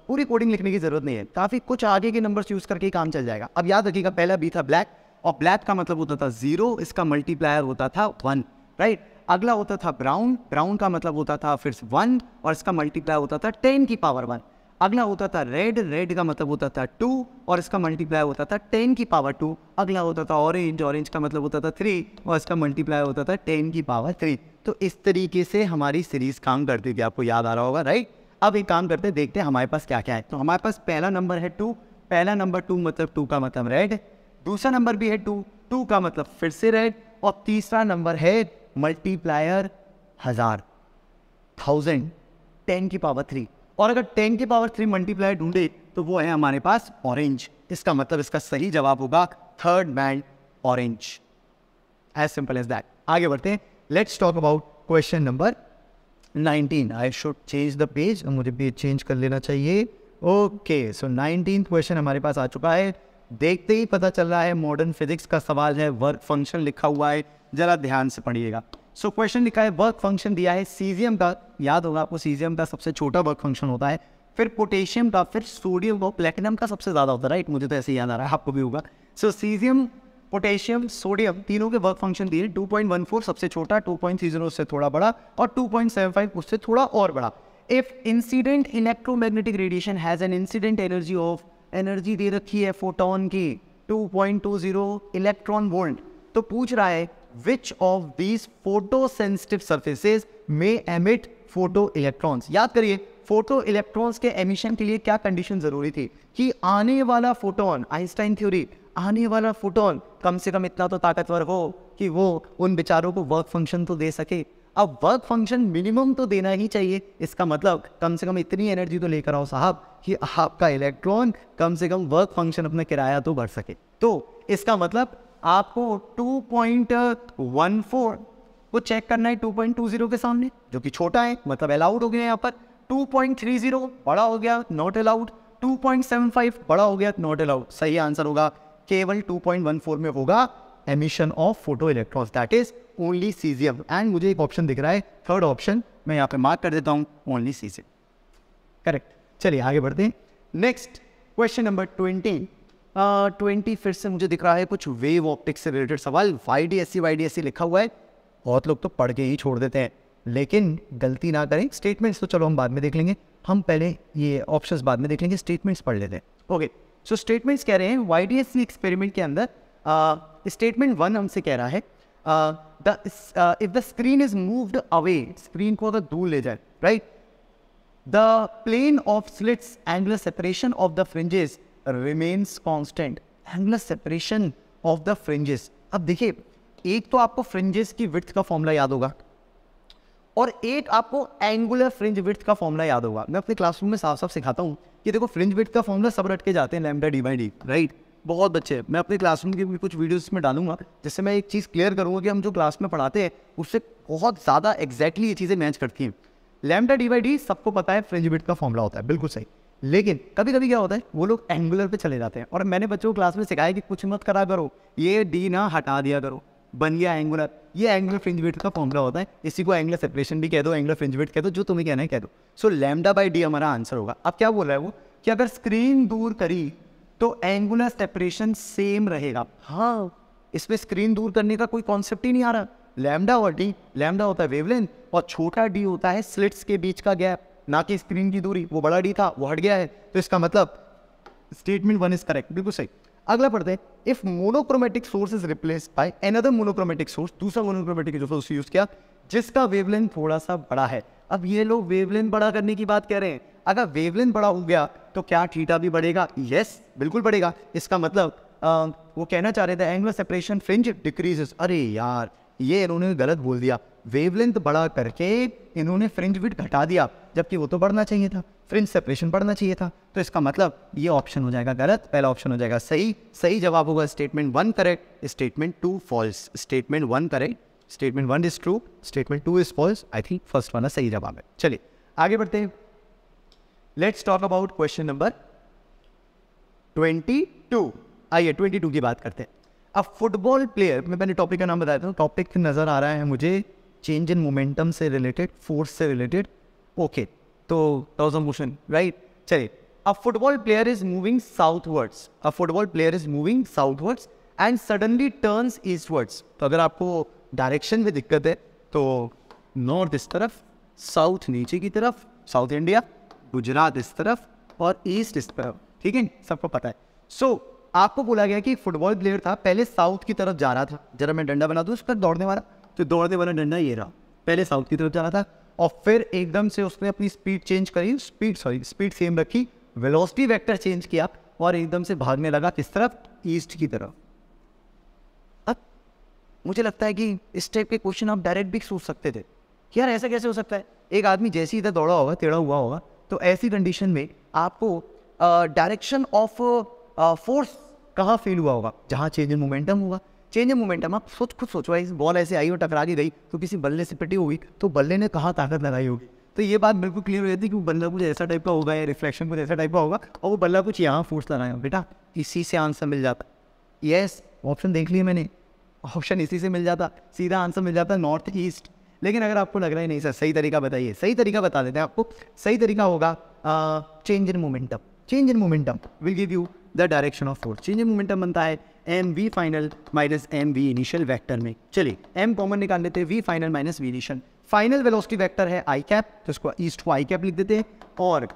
पूरी कोडिंग लिखने की ज़रूरत नहीं है काफ़ी कुछ आगे के नंबर्स यूज़ करके काम चल जाएगा अब याद रखिएगा पहला बी था ब्लैक और ब्लैक का मतलब होता था ज़ीरो इसका मल्टीप्लायर होता था वन राइट अगला होता था ब्राउन ब्राउन का मतलब होता था फिर वन और इसका मल्टीप्लायर होता था टेन की पावर वन अगला होता था रेड रेड का मतलब होता था टू और इसका मल्टीप्लाई होता था टेन की पावर टू अगला होता था ऑरेंज ऑरेंज का मतलब होता था थ्री और इसका मल्टीप्लाई होता था टेन की पावर थ्री तो इस तरीके से हमारी सीरीज काम करती थी आपको याद आ रहा होगा राइट अब एक काम करते देखते हैं हमारे पास क्या क्या है तो हमारे पास पहला नंबर है टू पहला नंबर टू मतलब टू का मतलब रेड दूसरा नंबर भी है टू टू का मतलब फिर से रेड और तीसरा नंबर है मल्टीप्लायर हज़ार थाउजेंड टेन की पावर थ्री और अगर टेन के पावर थ्री मल्टीप्लाई ढूंढे तो वो है हमारे पास ऑरेंज इसका मतलब इसका सही जवाब होगा third band orange as simple as that आगे बढ़ते हैं let's talk about question number 19 I should change the page मुझे पेज चेंज कर लेना चाहिए ओके सो नाइनटीन क्वेश्चन हमारे पास आ चुका है देखते ही पता चल रहा है मॉडर्न फिजिक्स का सवाल है वर्क फंक्शन लिखा हुआ है जरा ध्यान से पढ़िएगा सो so, क्वेश्चन लिखा है वर्क फंक्शन दिया है सीजियम का याद होगा आपको सीजियम का सबसे छोटा वर्क फंक्शन होता है फिर पोटेशियम का फिर सोडियम का प्लेटिनम का सबसे ज़्यादा होता है राइट मुझे तो ऐसे याद आ रहा है आपको भी होगा सो सीजियम पोटेशियम सोडियम तीनों के वर्क फंक्शन दिए फोर सबसे छोटा जीरो उससे थोड़ा बड़ा और फाइव उससे थोड़ा और बड़ा if incident electromagnetic radiation has an incident energy of energy दे रखी है फोटोन की जीरो इलेक्ट्रॉन वोल्ट तो पूछ रहा है which of these photo sensitive surfaces may emit photo electrons याद करिए फोटो इलेक्ट्रॉन्स के एमिशन के लिए क्या कंडीशन जरूरी थी कि आने वाला फोटोन आइंस्टाइन थ्योरी आने वाला फोटोन कम से कम इतना तो ताकतवर हो कि वो उन बेचारों को वर्क फंक्शन तो दे सके अब वर्क फंक्शन मिनिमम तो देना ही चाहिए इसका मतलब कम से कम इतनी एनर्जी तो लेकर आओ साहब कि आपका इलेक्ट्रॉन कम से कम वर्क फंक्शन अपना किराया तो भर सके तो इसका मतलब आपको 2.14 को चेक करना है 2.20 के सामने जो कि छोटा है मतलब अलाउड हो गया यहाँ पर 2.30 बड़ा हो गया नॉट अलाउड 2.75 बड़ा हो गया नॉट अलाउड सही आंसर होगा केवल 2.14 में होगा emission of photo electron that is only caesium and मुझे एक ऑप्शन दिख रहा है थर्ड ऑप्शन मैं यहाँ पे मार्क कर देता हूँ ओनली सीजियम करेक्ट चलिए आगे बढ़ते हैं next question number twenty twenty फिर से मुझे दिख रहा है कुछ वेव ऑप्टिक्स से रिलेटेड सवाल Y D S C Y D S C लिखा हुआ है बहुत लोग तो पढ़ के ही छोड़ देते हैं लेकिन गलती ना करें स्टेटमेंट्स तो चलो हम बाद में देख लेंगे हम पहले ये ऑप्शंस बाद में देख लेंगे स्टेटमेंट्स पढ़ लेते हैं ओके सो स्टेटमेंट्स कह रहे हैं Y D S C experiment के अंदर स्टेटमेंट वन हमसे कह रहा है the if the screen is moved away screen को अगर दूर ले जाए right the plane of slits angular separation of the fringes remains constant angular separation of the fringes अब देखिए एक तो आपको फ्रिंजेस की विथ का फॉर्मूला याद होगा और एक आपको एंगुलर फ्रिंज विथ का फॉर्मूला याद होगा मैं अपने क्लासरूम में साफ साफ सिखाता हूँ कि देखो फ्रिंज विथ का फॉर्मूला सब रट के जाते हैं lambda D by D right बहुत बच्चे मैं अपने क्लासरूम के भी कुछ वीडियोस में डालूंगा जिससे मैं एक चीज़ क्लियर करूंगा कि हम जो क्लास में पढ़ाते हैं उससे बहुत ज़्यादा एक्जैक्टली ये चीज़ें मैच करती हैं लैमडा डी बाई डी सबको पता है फ्रिंज विथ का फॉर्मूला होता है बिल्कुल सही लेकिन कभी कभी क्या होता है वो लोग एंगुलर पे चले जाते हैं और मैंने बच्चों को क्लास में सिखाया कि कुछ मत करा करो ये डी ना हटा दिया करो बन गया एंगुलर ये एंगुलर फ्रिंज वेट का फॉर्मला होता है इसी को एंगुलर सेपरेशन भी कह दो एंगुलर फ्रिंज वेट कह दो जो तुम्हें कहना है कह दो सो लैमडा बाई डी हमारा आंसर होगा अब क्या बोल रहा है वो कि अगर स्क्रीन दूर करी तो एंगुलर सेपरेशन सेम रहेगा हाँ इसमें स्क्रीन दूर करने का कोई कॉन्सेप्ट ही नहीं आ रहा लैमडा और डी लैमडा होता है वेवलेंथ और छोटा डी होता है स्लिट्स के बीच का गैप ना कि स्क्रीन की दूरी वो बड़ा डी था वो हट गया है तो इसका मतलब स्टेटमेंट वन इज करेक्ट बिल्कुल सही अगला पढ़ते हैं if monochromatic source is replace by another monochromatic source दूसरा मोनोक्रोमेटिक जो सोर्स यूज किया जिसका वेवलेंथ थोड़ा सा बड़ा है अब ये लोग वेवलेंथ बड़ा करने की बात कह रहे हैं अगर वेवलेंथ बड़ा हो गया तो क्या थीटा भी बढ़ेगा यस yes, बिल्कुल बढ़ेगा इसका मतलब आ, वो कहना चाह रहे थे एंगुलर सेपरेशन फ्रिंज डिक्रीजेस अरे यार ये इन्होंने गलत बोल दिया वेवलेंथ बढ़ा करके इन्होंने फ्रिंज विट घटा दिया जबकि वो तो बढ़ना चाहिए था फ्रिंज सेपरेशन बढ़ना चाहिए था तो इसका मतलब ये ऑप्शन हो जाएगा गलत पहला ऑप्शन हो जाएगा सही सही जवाब होगा statement one correct statement two false statement one correct statement one is true statement two is false I think first वाला सही जवाब है चलिए आगे बढ़ते हैं let's talk about question number twenty two आइए ट्वेंटी टू की बात करते हैं अ फुटबॉल प्लेयर मैं पहले टॉपिक का नाम बताया था टॉपिक नज़र आ रहा है मुझे चेंज इन मोमेंटम से रिलेटेड फोर्स से रिलेटेड ओके तो टॉज मोशन राइट चलिए a football player is moving southwards a football player is moving southwards and suddenly turns eastwards तो अगर आपको डायरेक्शन में दिक्कत है तो नॉर्थ इस तरफ साउथ नीचे की तरफ साउथ इंडिया गुजरात इस तरफ और ईस्ट इस तरफ ठीक है सबको पता है सो so, आपको बोला गया कि एक फुटबॉल प्लेयर था पहले साउथ की तरफ जा रहा था जरा मैं डंडा बना दूँ उस पर दौड़ने वाला तो दौड़ने वाला डंडा ये रहा पहले साउथ की तरफ जा रहा था और फिर एकदम से उसने अपनी स्पीड चेंज करी स्पीड सॉरी स्पीड सेम रखी वेलोसिटी वेक्टर चेंज किया और एकदम से भागने लगा किस तरफ ईस्ट की तरफ अब मुझे लगता है कि इस टाइप के क्वेश्चन आप डायरेक्ट भी सोच सकते थे यार ऐसा कैसे हो सकता है एक आदमी जैसे ही इधर दौड़ा होगा टेढ़ा हुआ होगा तो ऐसी कंडीशन में आपको डायरेक्शन ऑफ फोर्स कहाँ फील हुआ होगा जहाँ चेंज इन मोमेंटम हुआ चेंज इन मोमेंटम आप सोच खुद सोचो इस बॉल ऐसे आई और टकरा के गई तो किसी बल्ले से पिटी होगी तो बल्ले ने कहाँ ताकत लगाई होगी तो ये बात बिल्कुल क्लियर हो जाती है कि वो बल्ला कुछ ऐसा टाइप का होगा या रिफ्लेक्शन कुछ ऐसा टाइप का होगा और वो बल्ला कुछ यहाँ फोर्स लगाया बेटा इसी से आंसर मिल जाता येस ऑप्शन देख लिए मैंने ऑप्शन इसी से मिल जाता सीधा आंसर मिल जाता नॉर्थ ईस्ट लेकिन अगर आपको लग रहा है नहीं सर सही तरीका बताइए सही तरीका बता देते हैं आपको सही तरीका होगा change in momentum change in momentum will give you the direction of force change in momentum बनता है M V final minus M V initial vector में चलिए एम कॉमन निकाल लेते हैं V final minus V initial final velocity vector है I cap जिसको east को आई कैप लिख देते हैं और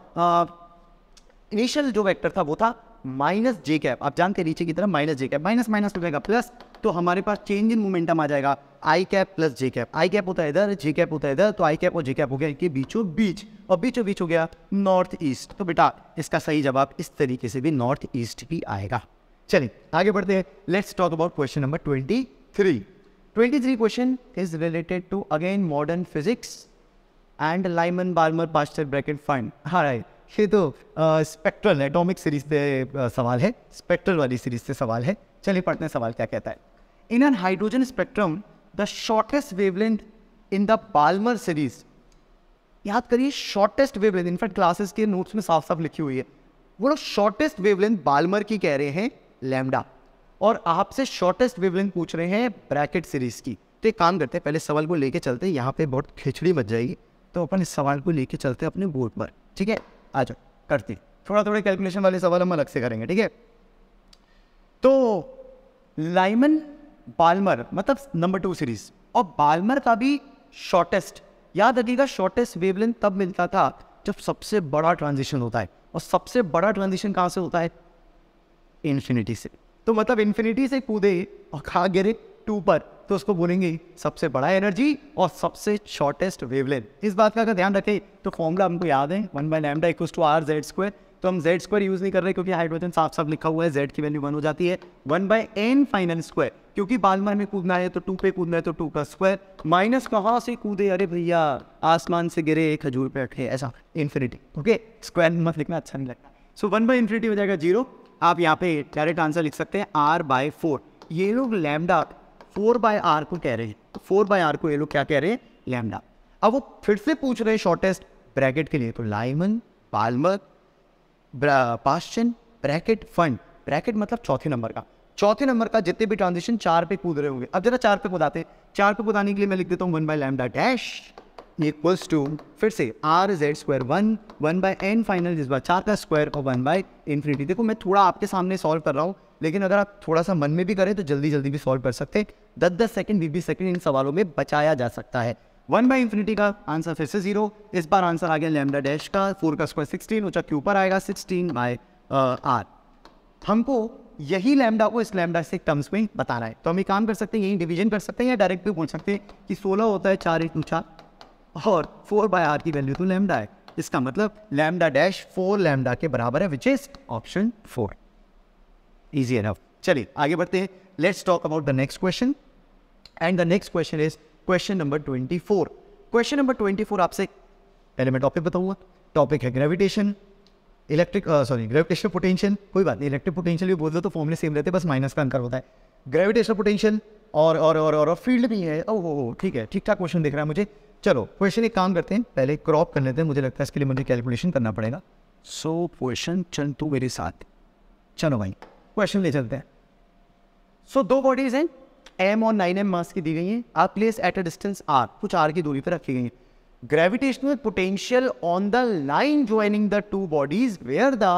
इनिशियल जो वैक्टर था वो था माइनस जे कैप आप जानते हैं नीचे की तरफ minus J cap minus minus हो जाएगा प्लस तो हमारे पास चेंज इन मोमेंटम आ जाएगा I cap plus J cap I cap होता है इधर जे कैप होता है इधर तो आई कैप और जे कैप हो गया इनके बीचों बीच और बीचों बीच हो गया नॉर्थ ईस्ट तो बेटा इसका सही जवाब इस तरीके से भी नॉर्थ ईस्ट भी आएगा चलिए आगे बढ़ते हैं let's talk about question number twenty three twenty three question is related to again modern physics and Lyman Balmer Paschen Brackett Pfund हाँ राइट ये तो स्पेक्ट्रल एटॉमिक सीरीज से सवाल है स्पेक्ट्रल वाली सीरीज से सवाल है चलिए पढ़ते हैं सवाल क्या कहता है in an hydrogen spectrum the shortest wavelength in the Balmer series याद करिए शॉर्टेस्ट वेवलेंथ इनफैक्ट क्लासेस के नोट्स में साफ साफ लिखी हुई है वो लोग शॉर्टेस्ट वेवलेंथ बालमर की कह रहे हैं लैमडा और आपसे शॉर्टेस्ट वेवलेंथ पूछ रहे हैं ब्रैकेट सीरीज की तो एक काम करते हैं पहले सवाल को लेके चलते हैं यहाँ पे बहुत खिचड़ी मच जाएगी तो अपन इस सवाल को लेके चलते हैं अपने बोर्ड पर ठीक है आ जाओ करते थोड़ा थोड़े कैलकुलेशन वाले सवाल हम अलग से करेंगे ठीक है तो लाइमन बालमर मतलब नंबर टू सीरीज और बालमर का भी शॉर्टेस्ट याद रखिएगा शॉर्टेस्ट वेवलेंथ तब मिलता था जब सबसे बड़ा ट्रांजिशन होता है और सबसे बड़ा ट्रांजिशन कहाँ से होता है इन्फिनिटी से तो मतलब इन्फिनिटी से कूदे और खा गिरे टू पर तो उसको बोलेंगे सबसे बड़ा एनर्जी और सबसे शॉर्टेस्ट वेवलेंथ इस बात का अगर ध्यान रखें तो फॉर्मूला हमको याद है one by lambda equal to R Z square तो हम जेड स्क्वायर यूज़ नहीं कर रहे क्योंकि हाइड्रोजन साफ साफ लिखा हुआ है जेड की वैल्यू वन हो जाती है one by N final square क्योंकि बाद में हमें कूदना है तो टू पे कूदना है तो टू का स्क्वायर माइनस कहाँ से कूदे अरे भैया आसमान से गिरे एक हजूर पे अठे ऐसा इन्फिनिटी ओके स्क्वायर मत लिखना अच्छा नहीं लगता सो वन बाई इन्फिनिटी हो जाएगा जीरो आप यहाँ पे डायरेक्ट आंसर लिख सकते हैं आर बाय फोर ये लोग लैमडा फोर बाय आर को कह रहे हैं तो फोर बाय आर को ये लोग क्या कह रहे हैं लैमडा अब वो फिर से पूछ रहे हैं शॉर्टेस्ट ब्रैकेट के लिए तो Lyman Balmer Paschen Brackett Pfund Brackett मतलब चौथे नंबर का चौथे नंबर का जितने भी ट्रांजेक्शन चार पे कूद रहे होंगे अब जरा चार पे कूदाते चार पे कूदाने के लिए मैं लिख देता हूँ one by lambda dash equals to फिर से R Z square one one by N final जिस बार चार का स्क्वायर और वन बाय इन्फिनिटी देखो मैं थोड़ा आपके सामने सॉल्व कर रहा हूँ लेकिन अगर आप थोड़ा सा मन में भी करें तो जल्दी जल्दी भी सॉल्व कर सकते हैं दस दस सेकेंड बीस बीस सेकेंड इन सवालों में बचाया जा सकता है वन बाई इन्फिनिटी का आंसर फिर से जीरो इस बार आंसर आ गया लेमडा डैश का फोर का स्क्वायर सिक्सटीन ऊंचा के ऊपर आएगा सिक्सटीन बाय आर हमको यही लेमडा को इस लैमडा से टर्म्स में बताना है तो हम ये काम कर सकते हैं यही डिवीजन कर सकते हैं या डायरेक्ट भी पूछ सकते हैं कि सोलह होता है चार इंटू चार और फोर बाय आर की वैल्यू तो लैमडा है इसका मतलब लैमडा डैश फोर लैमडा के बराबर है which is option four easy enough चलिए आगे बढ़ते हैं let's talk about the next question and the next question is question number twenty four question number twenty four आपसे पहले मैं टॉपिक बताऊंगा टॉपिक है gravitation electric sorry gravitation potential कोई बात नहीं इलेक्ट्रिक पोटेंशियल भी बोल दो तो फॉर्मुले सेम रहते बस माइनस का अंतर होता है ग्रेविटेशन पोटेंशियल और और और और, फील्ड भी है ओह हो ठीक है ठीक ठाक क्वेश्चन दिख रहा है मुझे चलो क्वेश्चन एक काम करते हैं पहले क्रॉप कर लेते हैं मुझे लगता है इसके लिए मुझे कैलकुलेशन करना पड़ेगा सो क्वेश्चन चल तू मेरे साथ चलो भाई क्वेश्चन ले चलते हैं सो दो बॉडीज हैं एम और नाइन एम मास की दी गई हैं आप place at a distance R कुछ आर की दूरी पर रखी गई हैं gravitational potential on the line joining the two bodies where the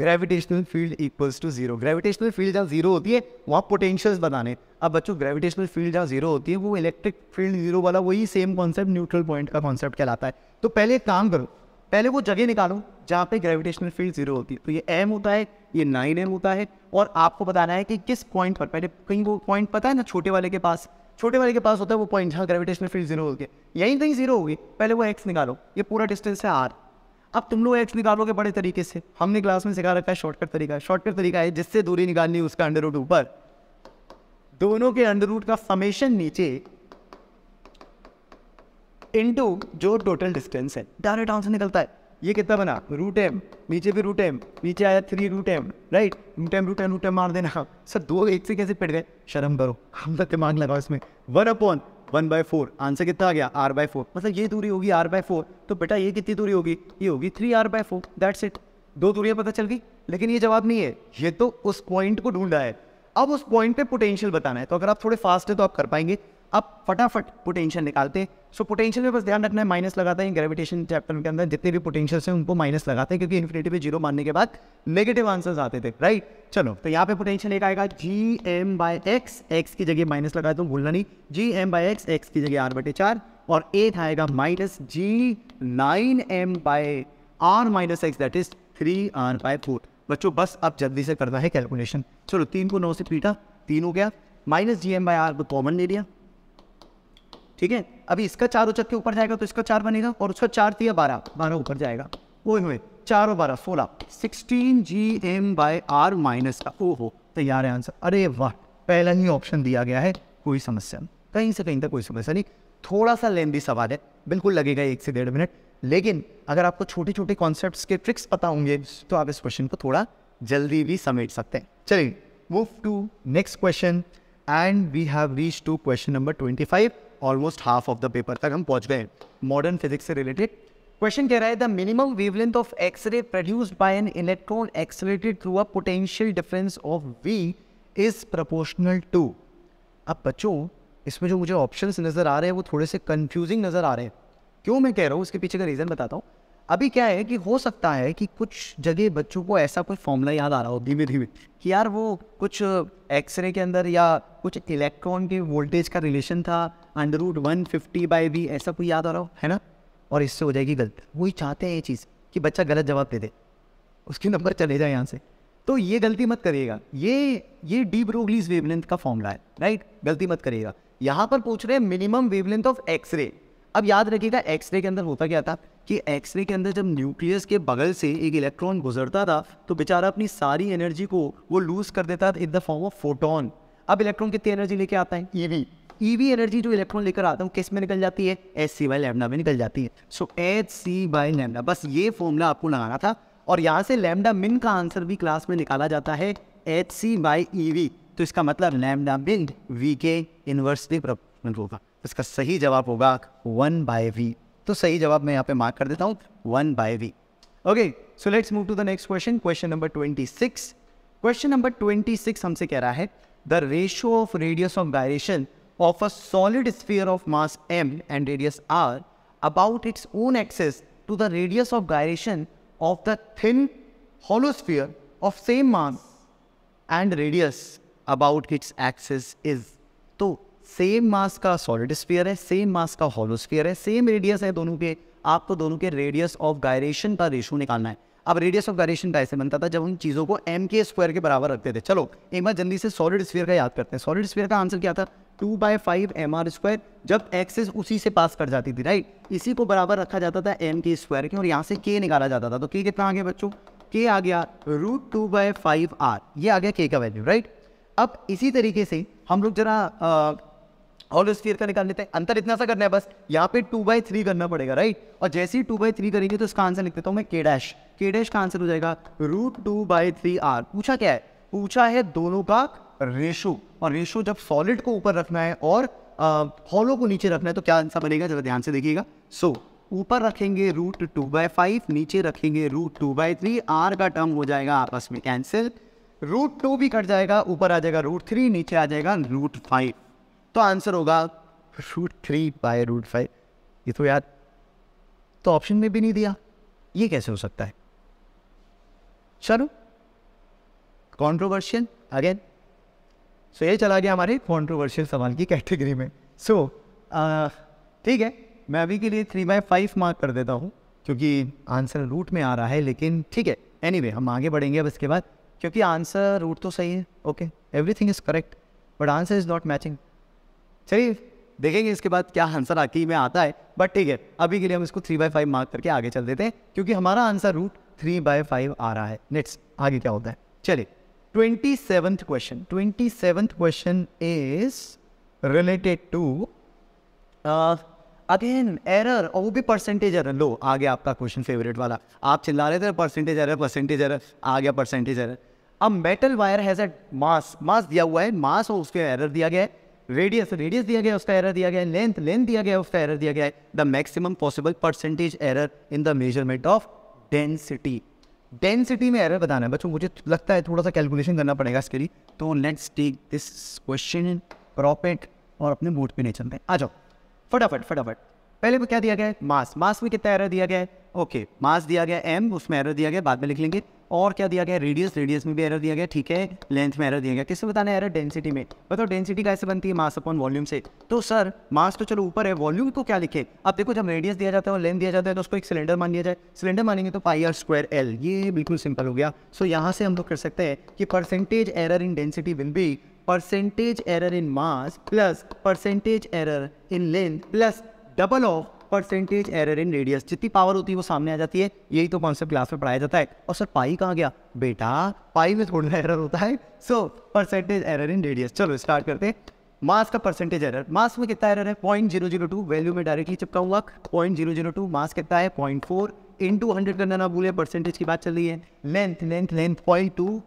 gravitational field equals to zero gravitational field जहाँ जीरो होती है वहाँ पोटेंशियल्स बनाने अब बच्चों ग्रेविटेशनल फील्ड जहाँ जीरो होती है वो इलेक्ट्रिक फील्ड जीरो वाला वही सेम कॉन्सेप्ट न्यूट्रल पॉइंट का कॉन्सेप्ट कहलाता है तो पहले एक काम करो पहले वो जगह निकालो जहाँ पे ग्रेविटेशनल फील्ड जीरो होती है तो ये एम होता है ये नाइन एम होता है और आपको बताना है कि किस पॉइंट पर पहले कहीं वो पॉइंट पता है ना छोटे वाले के पास छोटे वाले के पास होता है वो पॉइंट जहाँ ग्रेविटेशनल फील्ड जीरो होती है यहीं कहीं जीरो होगी पहले वो एक्स निकालो ये पूरा डिस्टेंस है आर अब तुम लोग एक्स निकालोगे बड़े तरीके से हमने क्लास में सिखा रखा है शॉर्टकट तरीका शॉर्टकट तरीका है जिससे दूरी निकालनी है उसका अंडर रूट ऊपर दोनों के अंडर रूट का समेशन नीचे इंटू जो टोटल डिस्टेंस है डायरेक्ट आंसर निकलता है ये कितना बना रूट एम नीचे भी रूट एम नीचे आया three root M right root M root M root M मार देना सर दो एक से कैसे पिट गए शर्म करो हम तो दिमाग लगाओ इसमें one upon one by four answer कितना आ गया आर बाय फोर मतलब ये दूरी होगी आर बाय फोर तो बेटा ये कितनी दूरी होगी ये होगी three R by four that's it दो दूरियाँ पता चल गई लेकिन ये जवाब नहीं है ये तो उस पॉइंट को ढूंढा है अब उस पॉइंट पे पोटेंशियल बताना है तो अगर आप थोड़े फास्ट है तो आप कर पाएंगे अब फटाफट पोटेंशियल निकालते हैं सो पोटेंशियल में बस ध्यान रखना है माइनस लगाते हैं ग्रेविटेशन चैप्टर के अंदर जितने भी पोटेंशियल हैं उनको माइनस लगाते हैं क्योंकि इन्फिनिटी पे जीरो मानने के बाद नेगेटिव आंसर्स आते थे राइट चलो तो यहाँ पे पोटेंशियल एक आएगा G M by X X की जगह माइनस लगा तो भूलना नहीं G M by X X की जगह आर बटे चार और एट आएगा minus G nine M by R minus X that is three R by four बच्चों बस अब जल्दी से करना है कैलकुलेशन चलो तीन को नौ से पीटा तीन हो गया minus G M by R को कॉमन ले लिया ठीक है अभी इसका चार उचक के ऊपर जाएगा तो इसका चार बनेगा और उसका चार दिया बारह बारह ऊपर जाएगा ओए हुए चार और बारह सोलह sixteen G M by R minus का ओ हो तैयार है आंसर अरे वाह पहला ही ऑप्शन दिया गया है कोई समस्या कहीं से कहीं तक कोई समस्या नहीं थोड़ा सा लेंदी सवाल है बिल्कुल लगेगा एक से डेढ़ मिनट लेकिन अगर आपको छोटे छोटे कॉन्सेप्ट के ट्रिक्स पता होंगे तो आप इस क्वेश्चन को थोड़ा जल्दी भी समेट सकते हैं चलिए move to next question and we have reach to question number twenty five almost half of the paper तक हम पहुंच गए मॉडर्न फिजिक्स से रिलेटेड क्वेश्चन कह रहा है the minimum wavelength of X ray produced by an electron accelerated through a potential difference of V is proportional to अब बच्चों इसमें जो मुझे ऑप्शंस नज़र आ रहे हैं वो थोड़े से कंफ्यूजिंग नज़र आ रहे हैं क्यों मैं कह रहा हूँ उसके पीछे का रीज़न बताता हूँ अभी क्या है कि हो सकता है कि कुछ जगह बच्चों को ऐसा कोई फॉर्मूला याद आ रहा हो धीमे धीमे कि यार वो कुछ एक्सरे uh, के अंदर या कुछ इलेक्ट्रॉन के वोल्टेज का रिलेशन था under root one fifty by V ऐसा कोई याद आ रहा हो है ना और इससे हो जाएगी गलत वही चाहते हैं ये चीज़ कि बच्चा गलत जवाब दे दे उसके नंबर चले जाए यहाँ से तो ये गलती मत करिएगा ये ये डी ब्रोगलीज वेवलेंथ का फॉर्मूला है राइट गलती मत करिएगा यहाँ पर पूछ रहे हैं मिनिमम वेवलेंथ ऑफ एक्सरे अब याद रखिएगा एक्सरे के अंदर होता क्या था कि एक्सरे के अंदर जब न्यूक्लियस के बगल से एक इलेक्ट्रॉन गुजरता था तो बेचारा अपनी सारी एनर्जी को वो लूज कर देता था in the form of photon अब इलेक्ट्रॉन कितनी एनर्जी लेके आता है ये ईवी एनर्जी जो इलेक्ट्रॉन लेकर आता है किस में निकल जाती है एच सी बाई लेमडा में निकल जाती है so H C by lambda बस ये फॉर्मूला आपको लगाना था और यहाँ से लेमडा मिन का आंसर भी क्लास में निकाला जाता है H C by E V तो इसका मतलब लैमडा मिन वी के इन्वर्सली होगा इसका सही जवाब होगा वन बाय वी तो सही जवाब मैं यहाँ पे मार्क कर देता हूँ one by V okay so let's move to the next question question number twenty six question number twenty six हमसे कह रहा है the ratio of radius of gyration of a solid sphere of mass M and radius R about its own axis to the radius of gyration of the thin hollow of same mass and radius about its axis is same mass का solid spear है same mass का hollow sphere है same radius है दोनों के आपको दोनों के रेडियस ऑफ गायरेशन का रेशो निकालना है अब रेडियस ऑफ गायरेशन का ऐसे बनता था जब उन चीज़ों को एम के स्क्वायर के बराबर रखते थे चलो एक बार जल्दी से सॉलिड स्पीयर का याद करते हैं सॉलिड स्पीयर का आंसर क्या था two by five M R square जब एक्सेस उसी से पास कर जाती थी राइट इसी को बराबर रखा जाता था एम के स्क्वायर के और यहाँ से के निकाला जाता था तो के कितना आ गया बच्चों के आ गया root two by five R ये आ गया के का वैल्यू राइट अब इसी तरीके से हम लोग जरा उस स्फीयर का निकाल लेते हैं अंतर इतना सा करना है बस यहाँ पे टू बाई थ्री करना पड़ेगा राइट और जैसे ही टू बाई थ्री करेंगे तो इसका आंसर लिख देता हूँ मैं के डैश के डैश का आंसर हो जाएगा root two by three R पूछा क्या है पूछा है दोनों का रेशो और रेशो जब सॉलिड को ऊपर रखना है और हॉलो को नीचे रखना है तो क्या आंसर बनेगा जरा ध्यान से देखिएगा सो ऊपर रखेंगे रूट टू बाई फाइव नीचे रखेंगे root two by three R का टर्म हो जाएगा आपस में कैंसिल रूट टू भी कट जाएगा ऊपर आ जाएगा रूट थ्री नीचे आ जाएगा रूट फाइव तो आंसर होगा root three by root five ये तो यार तो ऑप्शन में भी नहीं दिया ये कैसे हो सकता है चलो कॉन्ट्रोवर्शियल अगेन सो ये चला गया हमारे कॉन्ट्रोवर्शियल सवाल की कैटेगरी में सो so, ठीक है मैं अभी के लिए थ्री बाय फाइव मार्क कर देता हूँ क्योंकि आंसर रूट में आ रहा है लेकिन ठीक है एनी anyway, हम आगे बढ़ेंगे अब इसके बाद क्योंकि आंसर रूट तो सही है okay everything is correct but answer is not matching चलिए देखेंगे इसके बाद क्या आंसर आखिरी में आता है बट ठीक है अभी के लिए हम इसको थ्री बाई फाइव मार्क करके आगे चल देते हैं क्योंकि हमारा answer root three by five आ रहा है नेट्स आगे क्या होता है चलिए twenty seventh question twenty seventh question is related to again error और वो भी परसेंटेज एरर लो आ गया आपका क्वेश्चन फेवरेट वाला आप चिल्ला रहे थे परसेंटेज एरर परसेंटेज एरर आ गया परसेंटेज एरर अब metal wire has a mass mass दिया हुआ है मास और उसके एरर दिया गया है रेडियस रेडियस दिया गया उसका एरर दिया गया है लेंथ लेंथ दिया गया उसका एरर दिया गया है the maximum possible percentage error in the measurement of density density में एरर बताना है बच्चों मुझे लगता है थोड़ा सा कैलकुलेशन करना पड़ेगा इसके लिए तो लेट्स टेक दिस क्वेश्चन प्रॉपिट और अपने बोर्ड पे नहीं चलते आ जाओ फटाफट फटाफट पहले में क्या दिया गया है मास मास में कितना एरर दिया गया है ओके मास दिया गया एम उसमें एरर दिया गया बाद में लिख लेंगे और क्या दिया गया रेडियस रेडियस में भी एरर दिया गया ठीक है लेंथ में एरर दिया गया किससे बताना है एरर डेंसिटी में बताओ डेंसिटी कैसे बनती है मास अपॉन वॉल्यूम से तो सर मास तो चलो ऊपर है वॉल्यूम को क्या लिखे अब देखो जब रेडियस दिया जाता है और लेंथ दिया जाता है तो उसको एक सिलेंडर मान लिया जाए सिलेंडर मानेंगे तो पाई आर स्क्वायर एल ये बिल्कुल सिंपल हो गया सो so, यहाँ से हम लोग कर सकते हैं कि percentage error in density will be percentage error in mass plus percentage error in length plus double of percentage error in radius जितनी पावर होती है वो सामने आ जाती है यही तो कॉन्सेप्ट क्लास में पढ़ाया जाता है और सर पाई कहाँ गया बेटा पाई में थोड़ा एरर होता है so percentage error in radius चलो स्टार्ट करते हैं मास का परसेंटेज एरर मास में कितना एरर है point zero zero two value में डायरेक्टली चिपकाऊंगा point zero zero two mass कितना है point four into hundred करना ना भूलें परसेंटेज की बात चल रही है length length length point two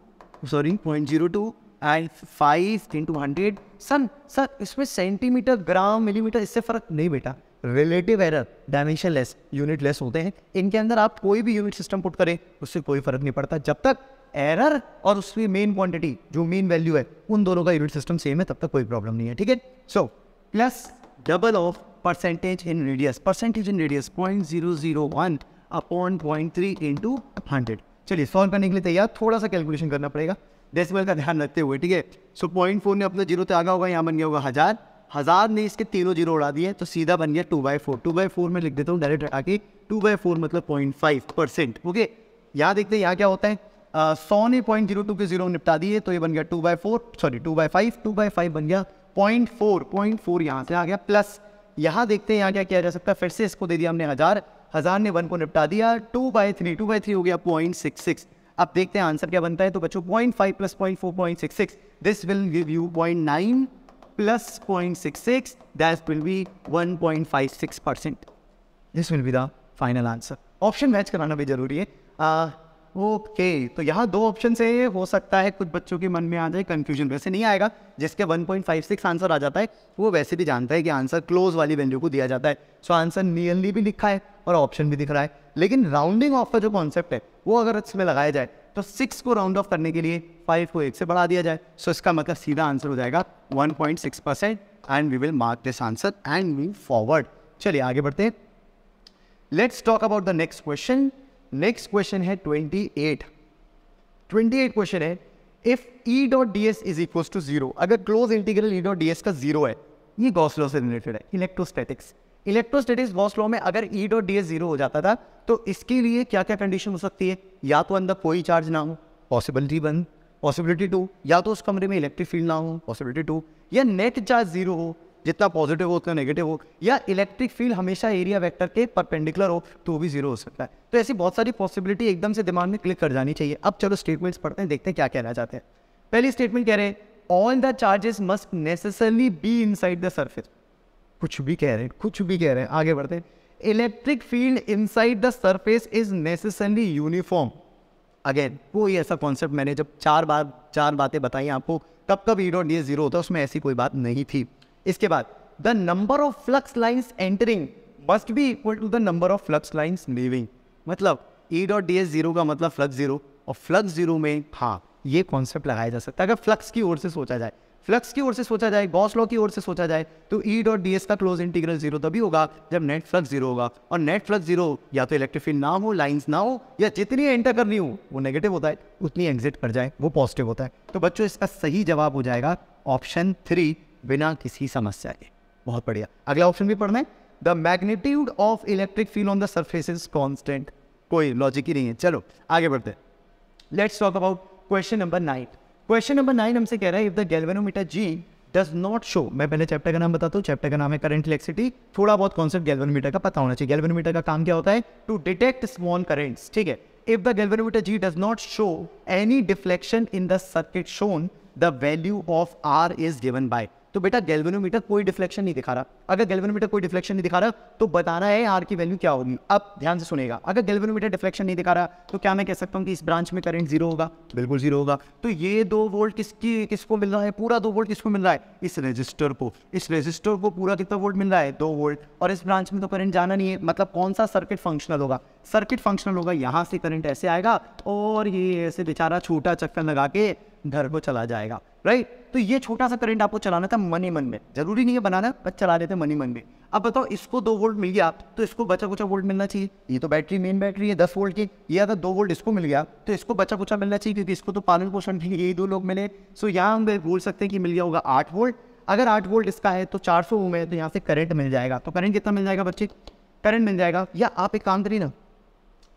sorry point zero two and five into hundred सन सर इसमें सेंटीमीटर ग्राम मिलीमीटर इससे फ़र्क नहीं बेटा relative error dimensionless unitless होते हैं इनके अंदर आप कोई भी यूनिट सिस्टम पुट करें उससे कोई फर्क नहीं पड़ता जब तक एरर और उसकी मेन क्वांटिटी जो मेन वैल्यू है उन दोनों का यूनिट सिस्टम सेम है तब तक कोई प्रॉब्लम नहीं है ठीक है so plus double of percentage in radius percentage in radius point zero zero one upon point three into hundred चलिए सॉल्व करने के लिए तैयार थोड़ा सा कैलकुलेशन करना पड़ेगा डेसिमल का ध्यान रखते हुए ठीक है सो पॉइंट फोर ने अपना जीरो तो आगा होगा यहाँ बन गया होगा हज़ार हज़ार ने इसके तीनों जीरो उड़ा दिए तो सीधा बन गया two by four two by four में लिख देता हूँ डायरेक्ट हटा के टू बाई फोर मतलब पॉइंट फाइव परसेंट ओके यहाँ देखते हैं यहाँ क्या होता है सौ ने पॉइंट जीरो टू के जीरो निपटा दिए तो ये बन गया two by four sorry two by five two by five बन गया पॉइंट फोर पॉइंट फोर यहाँ से आ गया प्लस यहाँ देखते हैं यहाँ क्या किया जा सकता है फिर से इसको दे दिया हमने हज़ार हज़ार ने वन को निपटा दिया two by three two by three हो गया पॉइंट सिक्स सिक्स अब देखते हैं आंसर क्या बनता है तो बच्चों point five plus point four point six six this will give you point nine plus 0.66, that will be 1.56%. This will be the final answer. Option match कराना भी जरूरी है ओके okay, तो यहाँ दो ऑप्शन से हो सकता है कुछ बच्चों के मन में आ जाए कन्फ्यूजन वैसे नहीं आएगा जिसके 1.56 आंसर आ जाता है वो वैसे भी जानता है कि आंसर क्लोज वाली वैल्यू को दिया जाता है सो आंसर नियरली भी लिखा है और ऑप्शन भी दिख रहा है लेकिन राउंडिंग ऑफ का जो कॉन्सेप्ट है वो अगर इसमें लगाया जाए तो सिक्स को राउंड ऑफ करने के लिए फाइव को एक से बढ़ा दिया जाए सो so इसका मतलब सीधा आंसर हो जाएगा one point six percent and we will mark this answer and move forward चलिए आगे बढ़ते हैं let's talk about the next question next question है twenty eight twenty eight question है if E dot D S is equal to zero अगर close integral E dot D S का zero है ये गॉसलो से रिलेटेड है इलेक्ट्रोस्टैटिक्स इलेक्ट्रोस्टेटिक्स बॉस लॉ में अगर E dot D S zero हो जाता था तो इसके लिए क्या क्या कंडीशन हो सकती है या तो अंदर कोई चार्ज ना हो पॉसिबिलिटी वन पॉसिबिलिटी टू या तो उस कमरे में इलेक्ट्रिक फील्ड ना हो पॉसिबिलिटी टू या नेट चार्ज जीरो हो जितना पॉजिटिव हो उतना नेगेटिव हो या इलेक्ट्रिक फील्ड हमेशा एरिया वेक्टर के परपेंडिकुलर हो तो भी जीरो हो सकता है तो ऐसी बहुत सारी पॉसिबिलिटी एकदम से दिमाग में क्लिक कर जानी चाहिए अब चलो स्टेटमेंट्स पढ़ते हैं देखते हैं क्या कहना चाहते हैं पहली स्टेटमेंट कह रहे हैं all the charges must necessarily be inside the surface कुछ भी कह रहे हैं कुछ भी कह रहे हैं आगे बढ़ते electric field inside the surface is necessarily uniform again कोई ऐसा कॉन्सेप्ट मैंने जब चार बार चार बातें बताई आपको कब कब ई डॉट ये जीरो होता उसमें ऐसी कोई बात नहीं थी इसके बाद the number of flux lines entering must be equal to the number of flux lines leaving मतलब E dot D S zero का मतलब फ्लक्स जीरो और फ्लक्स जीरो में हाँ ये कॉन्सेप्ट लगाया जा सकता है अगर फ्लक्स की ओर से सोचा जाए फ्लक्स की ओर से सोचा जाए गॉस लॉ की ओर से सोचा जाए तो ई डॉट डी का क्लोज इंटीग्रल जीरो तभी होगा जब नेट फ्लक्स जीरो होगा और नेट फ्लक्स जीरो या तो इलेक्ट्रिफील्ड ना हो लाइंस ना हो या जितनी एंटर करनी हो वो नेगेटिव होता है उतनी एग्जिट कर जाए वो पॉजिटिव होता है तो बच्चों इसका सही जवाब हो जाएगा ऑप्शन थ्री बिना किसी समस्या के बहुत बढ़िया अगला ऑप्शन भी पढ़ना है the magnitude of electric field on the surface is constant कोई लॉजिक ही नहीं है चलो आगे बढ़ते let's talk about question number nine question number nine हमसे कह रहा है if the galvanometer G does not show मैं पहले चैप्टर का नाम बताता हूँ चैप्टर का नाम है करंट इलेक्ट्रिसिटी थोड़ा बहुत कॉन्सेप्ट गैल्वेनोमीटर का पता होना चाहिए गैल्वेनोमीटर का काम क्या होता है टू डिटेक्ट स्मॉल करेंट्स ठीक है if the galvanometer G does not show any deflection in the circuit shown the value of R is given by तो बेटा गैल्वेनोमीटर कोई डिफ्लेक्शन नहीं दिखा रहा अगर गैल्वेनोमीटर कोई डिफ्लेक्शन नहीं दिखा रहा तो बताना है आर की वैल्यू क्या होगी अब ध्यान से सुनेगा अगर गैल्वेनोमीटर डिफ्लेक्शन नहीं दिखा रहा तो क्या मैं कह सकता हूँ कि इस ब्रांच में करंट जीरो होगा बिल्कुल जीरो होगा तो ये दो वोल्ट किसकी किसको मिल रहा है पूरा दो वोल्ट किसको मिल रहा है इस रजिस्टर को इस रजिस्टर को पूरा कितना वोल्ट मिल रहा है दो वोल्ट और इस ब्रांच में तो करंट जाना नहीं है मतलब कौन सा सर्किट फंक्शनल होगा सर्किट फंक्शनल होगा यहाँ से करंट ऐसे आएगा और ये ऐसे बेचारा छोटा चक्कर लगा के घर को चला जाएगा राइट तो ये छोटा सा करंट आपको चलाना था मनी मन में जरूरी नहीं है बनाना बस चला देते मनी मन में अब बताओ इसको दो वोल्ट मिल गया तो इसको बचा कुचा वोल्ट मिलना चाहिए ये तो बैटरी मेन बैटरी है दस वोल्ट की ये अगर दो वोल्ट इसको मिल गया तो इसको बचा कुचा मिलना चाहिए क्योंकि इसको तो पालन पोषण भी यही दो लोग मिले सो यहाँ हम बोल सकते हैं कि मिल गया होगा आठ वोल्ट अगर आठ वोल्ट इसका है तो चार सौ है तो यहाँ से करंट मिल जाएगा तो करंट कितना मिल जाएगा बच्चे करंट मिल जाएगा या आप एक काम करिए ना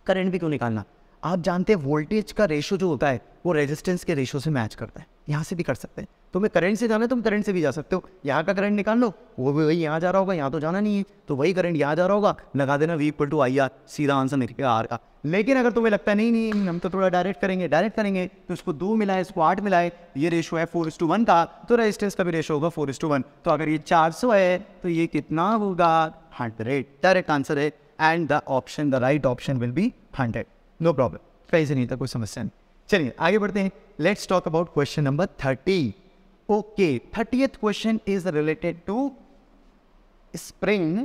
करंट भी क्यों निकालना आप जानते हैं वोल्टेज का रेशो जो होता है वो रेजिस्टेंस के रेशो से मैच करता है यहाँ से भी कर सकते हैं तुम्हें तो करंट से जाना है तुम करंट से भी जा सकते हो यहाँ का करंट निकाल लो वो भी वही यहाँ जा रहा होगा यहाँ तो जाना नहीं है तो वही करंट यहाँ जा रहा होगा लगा देना V equal to I R सीधा आंसर निकलेगा आर का लेकिन अगर तुम्हें लगता है नहीं नहीं हम तो थोड़ा डायरेक्ट करेंगे डायरेक्ट करेंगे तो उसको दो मिलाए इसको आठ मिलाए ये रेशो है फोर टू वन का तो रेजिस्टेंस का भी रेशो होगा फोर टू वन तो अगर ये चार सौ है तो ये कितना होगा हंड्रेड डायरेक्ट आंसर है and the option the right option will be hundred no problem कहीं से नहीं था कोई समस्या नहीं चलिए आगे बढ़ते हैं let's talk about question number thirty okay thirtieth question is related to spring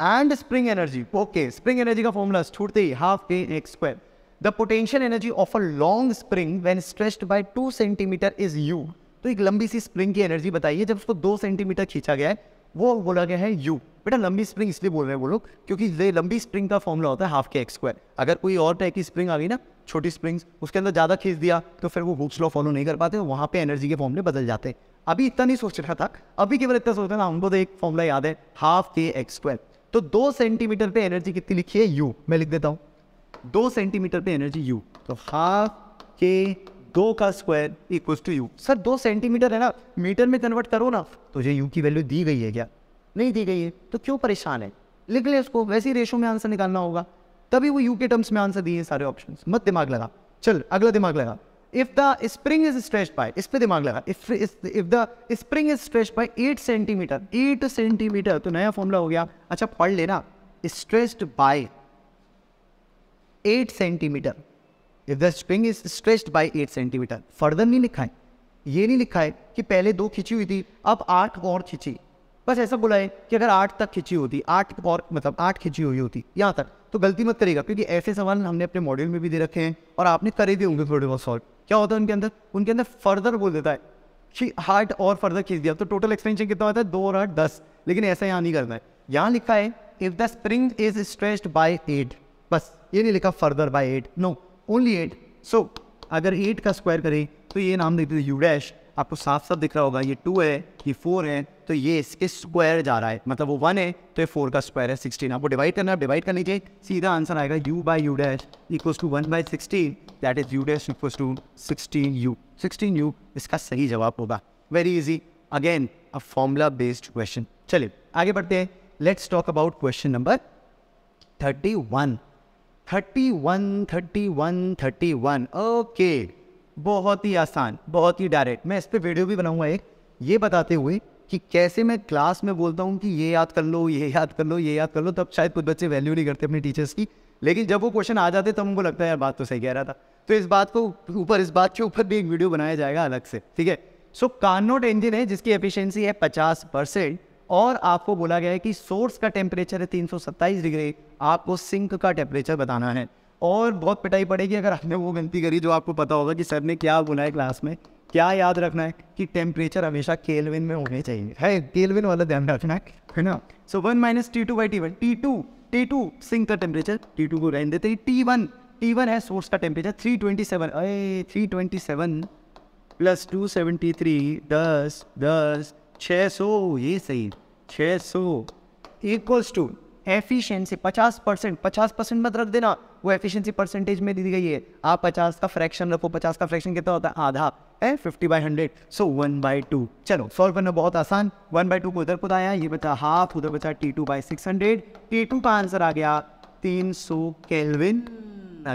and spring energy okay spring energy का फॉर्मूला छूटते ही हाफ के X square the potential energy of a long spring when stressed by two centimetre is U तो एक लंबी सी spring की energy बताइए जब उसको दो सेंटीमीटर खींचा गया है वो बोला गया है यू बेटा लंबी स्प्रिंग इसलिए बोल रहे हैं वो लोग क्योंकि ये लंबी स्प्रिंग का फॉर्मूला होता है हाफ के एक्स स्क्वायर अगर कोई और टाइप की स्प्रिंग आ गई ना छोटी स्प्रिंग्स उसके अंदर ज़्यादा खींच दिया तो फिर वो हुक्स लॉ फॉलो नहीं कर पाते वहाँ पे एनर्जी के फॉर्मूले बदल जाते अभी इतना नहीं सोच रहा था अभी केवल इतना सोच रहा था हमको तो एक फॉर्मूला याद है हाफ के एक्स स्क्वायर तो दो सेंटीमीटर पर एनर्जी कितनी लिखी है यू मैं लिख देता हूँ दो सेंटीमीटर पर एनर्जी यू तो हाफ के दो का square equal to U sir दो सेंटीमीटर है ना मीटर में कन्वर्ट करो ना तुझे यू की वैल्यू दी गई है क्या नहीं दी गई है तो क्यों परेशान है लिख ले उसको वैसे ही रेशो में आंसर निकालना होगा तभी वो यू के टर्म्स में आंसर दिए सारे ऑप्शन मत दिमाग लगा चल अगला दिमाग लगा if the spring is stretch by इस पर दिमाग लगा if if the spring is stretch by eight centimetre eight centimetre तो नया फॉर्मूला हो गया अच्छा पढ़ लेना stressed by eight centimetre if the string is stretched by eight centimetre further नहीं लिखा है ये नहीं लिखा है कि पहले दो खिंची हुई थी अब आठ और खींची बस ऐसा बोला है कि अगर आठ तक खिंची होती आठ और मतलब आठ खिंची हुई होती यहाँ तक तो गलती मत करेगा क्योंकि ऐसे सवाल हमने अपने मॉड्यूल में भी दे रखे हैं और आपने करे दिए होंगे थोड़े बहुत सॉल्व क्या होता है उनके अंदर उनके अंदर फर्दर बोल देता है कि हार्ट और फर्दर खींच दिया तो टोटल एक्सटेंशन कितना होता है दो और आठ दस लेकिन ऐसा यहाँ नहीं करना है यहाँ लिखा है if the spring is stressed by eight बस ये नहीं लिखा further by eight no only eight so अगर एट का स्क्वायर करें तो ये नाम देखते हैं यू डैश आपको साफ साफ दिख रहा होगा ये टू है ये फोर है तो ये इसके स्क्वायर जा रहा है मतलब वो वन है तो ये फोर का स्क्वायर है सिक्सटीन आपको डिवाइड करना है डिवाइड कर लीजिए सीधा आंसर आएगा U by U dash equals to one by sixteen that is U dash equals to sixteen U sixteen U इसका सही जवाब होगा very easy again a formula based question चलिए आगे बढ़ते हैं let's talk about question number thirty one thirty one thirty one thirty one okay बहुत ही आसान बहुत ही डायरेक्ट मैं इस पर वीडियो भी बनाऊंगा एक ये बताते हुए कि कैसे मैं क्लास में बोलता हूँ कि ये याद कर लो ये याद कर लो ये याद कर लो तब शायद कुछ बच्चे वैल्यू नहीं करते अपने टीचर्स की लेकिन जब वो क्वेश्चन आ जाते तब हमको लगता है यार बात तो सही कह रहा था तो इस बात को ऊपर इस बात के ऊपर भी एक वीडियो बनाया जाएगा अलग से ठीक है सो कार्नोट इंजन है जिसकी एफिशिएंसी है पचास परसेंट और आपको बोला गया है कि सोर्स का टेम्परेचर है तीन डिग्री आपको सिंक का टेम्परेचर बताना है और बहुत पिटाई पड़ेगी अगर आपने वो गलती करी जो आपको पता होगा कि सर ने क्या बोला है क्लास में क्या याद रखना है कि टेम्परेचर हमेशा केलविन में होने चाहिए है केलविन वाला ध्यान रखना है ना so one minus T two by T one T two T two sink का टेम्परेचर टी टू को रहने देते हैं टी वन टी वन है सोर्स का टेम्परेचर थ्री ट्वेंटी सेवन अरे three twenty seven plus two seventy three दस दस छः सौ ये सही छः सौ इक्वल्स टू एफिशिएंसी 50 परसेंट पचास परसेंट मत रख देना वो एफिशिएंसी परसेंटेज में दी गई है आप 50 का फ्रैक्शन रखो 50 का फ्रैक्शन कितना होता है आधा है 50 by hundred so one by two चलो सॉल्व करना बहुत आसान वन बाई टू को उधर खुद आया ये बचा हाफ उधर बचा T two by six hundred T two का आंसर आ गया तीन सौ केल्विन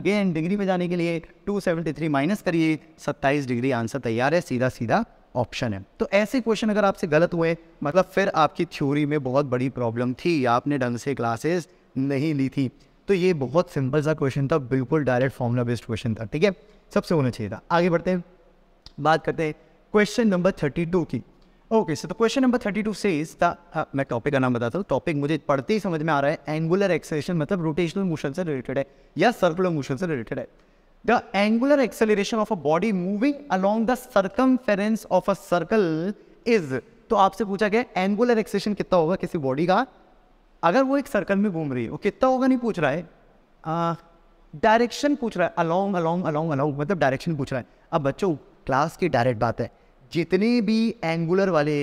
अगेन डिग्री में जाने के लिए 273 माइनस करिए 27 डिग्री आंसर तैयार है सीधा सीधा ऑप्शन है तो ऐसे क्वेश्चन अगर आपसे गलत हुए मतलब फिर आपकी थ्योरी में बहुत बड़ी प्रॉब्लम थी आपने ढंग से क्लासेस नहीं ली थी तो ये बहुत सिंपल सा क्वेश्चन था बिल्कुल डायरेक्ट फॉर्मुला बेस्ड क्वेश्चन था ठीक है सबसे होना चाहिए था आगे बढ़ते हैं बात करते हैं क्वेश्चन नंबर थर्टी टू की ओके सर तो क्वेश्चन नंबर थर्टी टू से इज था मैं टॉपिक का नाम बताता हूँ टॉपिक मुझे पढ़ते ही समझ में आ रहा है एंगुलर एक्सेलेशन मतलब रोटेशनल मोशन से रिलेटेड है या सर्कुलर मोशन से रिलेटेड है the angular acceleration of a body moving along the circumference of a circle is तो आपसे पूछा गया एंगुलर एक्सेशन कितना होगा किसी बॉडी का अगर वो एक सर्कल में घूम रही है वो कितना होगा नहीं पूछ रहा है डायरेक्शन पूछ रहा है अलोंग अलोंग अलोंग अलोंग मतलब डायरेक्शन पूछ रहा है अब बच्चों क्लास की डायरेक्ट बात है जितने भी एंगुलर वाले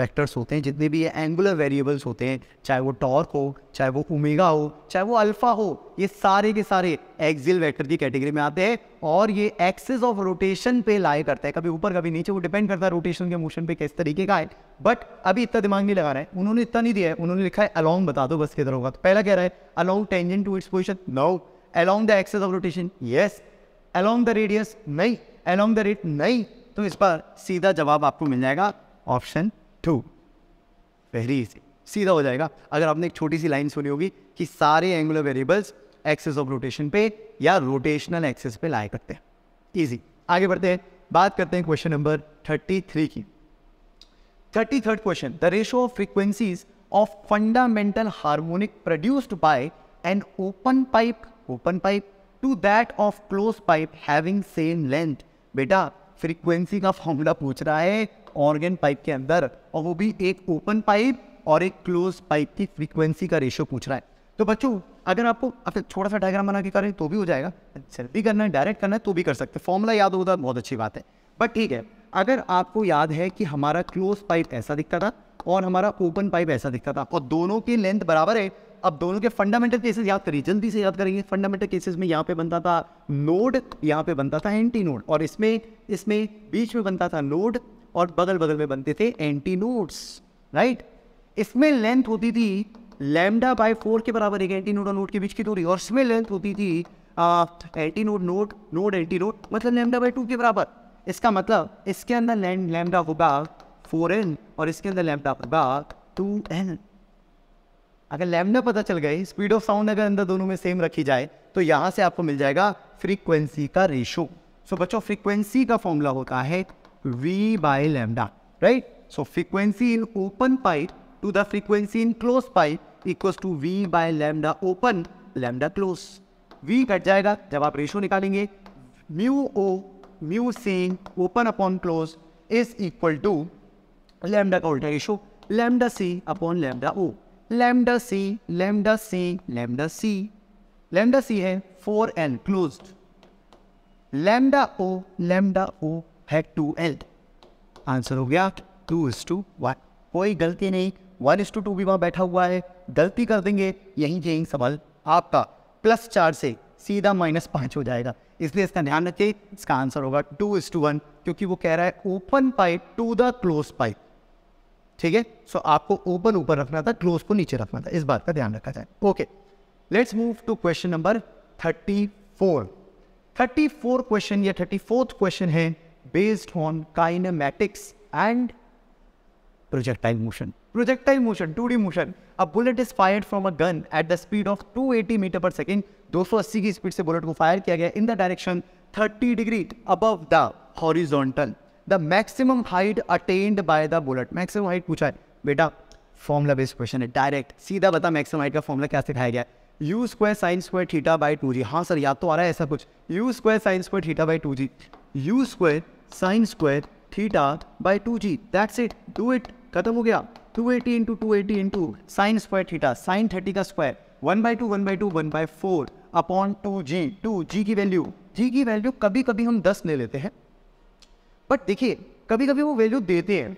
वेक्टर्स होते हैं जितने भी एंगुलर वेरिएबल्स होते हैं चाहे वो टॉर्क हो चाहे वो उमेगा हो चाहे वो अल्फा हो ये सारे के सारे एक्सिल वेक्टर की कैटेगरी में आते हैं और ये एक्सेस ऑफ रोटेशन पे लाए करते हैं कभी ऊपर कभी नीचे वो डिपेंड करता है रोटेशन के मोशन पे किस तरीके का है बट अभी इतना दिमाग नहीं लगा रहे हैं उन्होंने इतना नहीं दिया है उन्होंने लिखा है अलॉन्ग बता दो बस किधर होगा तो पहला कह रहा है along tangent to its position no along the axis of rotation yes along the radius नहीं अलॉन्ग द रेट नहीं तो इस पर सीधा जवाब आपको मिल जाएगा ऑप्शन टू वेरी इजी सीधा हो जाएगा अगर आपने एक छोटी सी लाइन सुनी होगी कि सारे angular variables axis of rotation पे या रोटेशनल एक्सेस पे लाए करते हैं ईजी आगे बढ़ते हैं बात करते हैं क्वेश्चन नंबर थर्टी थ्री की thirty third question the ratio of frequencies of fundamental harmonic produced by an open pipe open pipe to that of close pipe having same length बेटा फ्रीक्वेंसी का formula पूछ रहा है organ pipe के अंदर और वो भी एक ओपन पाइप और एक क्लोज पाइप की फ्रीक्वेंसी का रेशियो पूछ रहा है तो बच्चों अगर आपको अगर थोड़ा सा डायग्राम बना के करें तो भी हो जाएगा जल्दी करना है डायरेक्ट करना है तो भी कर सकते हैं फॉर्मूला याद होता बहुत अच्छी बात है बट ठीक है अगर आपको याद है कि हमारा क्लोज पाइप ऐसा दिखता था और हमारा ओपन पाइप ऐसा दिखता था और दोनों की लेंथ बराबर है अब दोनों के फंडामेंटल केसेस याद करिए जल्दी से याद करेंगे फंडामेंटल केसेस में यहाँ पे बनता था नोड यहाँ पे बनता था एंटी नोड और इसमें इसमें बीच में बनता था नोड और बगल बगल में बनते थे एंटी नोड्स राइट इसमें लेंथ होती थी लैमडा बाय फोर के बराबर एक एंटी नोड और नोड के बीच की दूरी और इसमें लेंथ होती थी antinode node node antinode मतलब लैमडा बाय टू के बराबर इसका मतलब इसके अंदर लैमडा होगा फोर एन और इसके अंदर लैमडा होगा टू एन अगर लैमडा पता चल गई स्पीड ऑफ साउंड अगर अंदर दोनों में सेम रखी जाए तो यहाँ से आपको मिल जाएगा फ्रीक्वेंसी का रेशो सो so, बच्चों फ्रीक्वेंसी का फॉर्मूला होता है V by lambda right so frequency in open pipe to the frequency in close pipe equals to V by lambda open lambda close V cut जाएगा जब आप ratio निकालेंगे mu O mu C open upon close is equal to lambda का उल्टा ratio lambda C upon lambda O lambda C lambda C lambda C lambda सी है four L close lambda O lambda O है two L answer हो गया two is to one कोई गलती नहीं one is to to भी वहां बैठा हुआ है गलती कर देंगे यही यहीं सवाल आपका प्लस चार से सीधा माइनस पांच हो जाएगा इसलिए इसका ध्यान रखिए इसका आंसर होगा टू इज टू वन क्योंकि वो कह रहा है open pipe to the close pipe ठीक है सो आपको ओपन ऊपर रखना था क्लोज को नीचे रखना था इस बात का ध्यान रखा जाए okay let's move to question number thirty four thirty four question या थर्टी फोर्थ क्वेश्चन है based on kinematics and projectile projectile motion. Motion motion, 2D motion. A bullet is fired from a gun at the speed of 280 meter per second. 280 की speed से bullet को fire किया गया in the direction 30 degree above the horizontal the maximum height attained by the bullet maximum height पूछा है बेटा formula based question है direct सीधा बता मैक्सिमम हाइट का फॉर्मुला क्या सिखाया गया U square sine square theta by two G हाँ सर याद तो आ रहा है ऐसा कुछ U square sine square theta by two G U square sine square theta by two ji that's it do it खत्म हो गया two eighty into two eighty into sine square theta sine thirty का square one by two one by two one by four upon two G two G की value जी की value कभी कभी हम दस ले लेते हैं बट देखिए कभी कभी वो वैल्यू देते हैं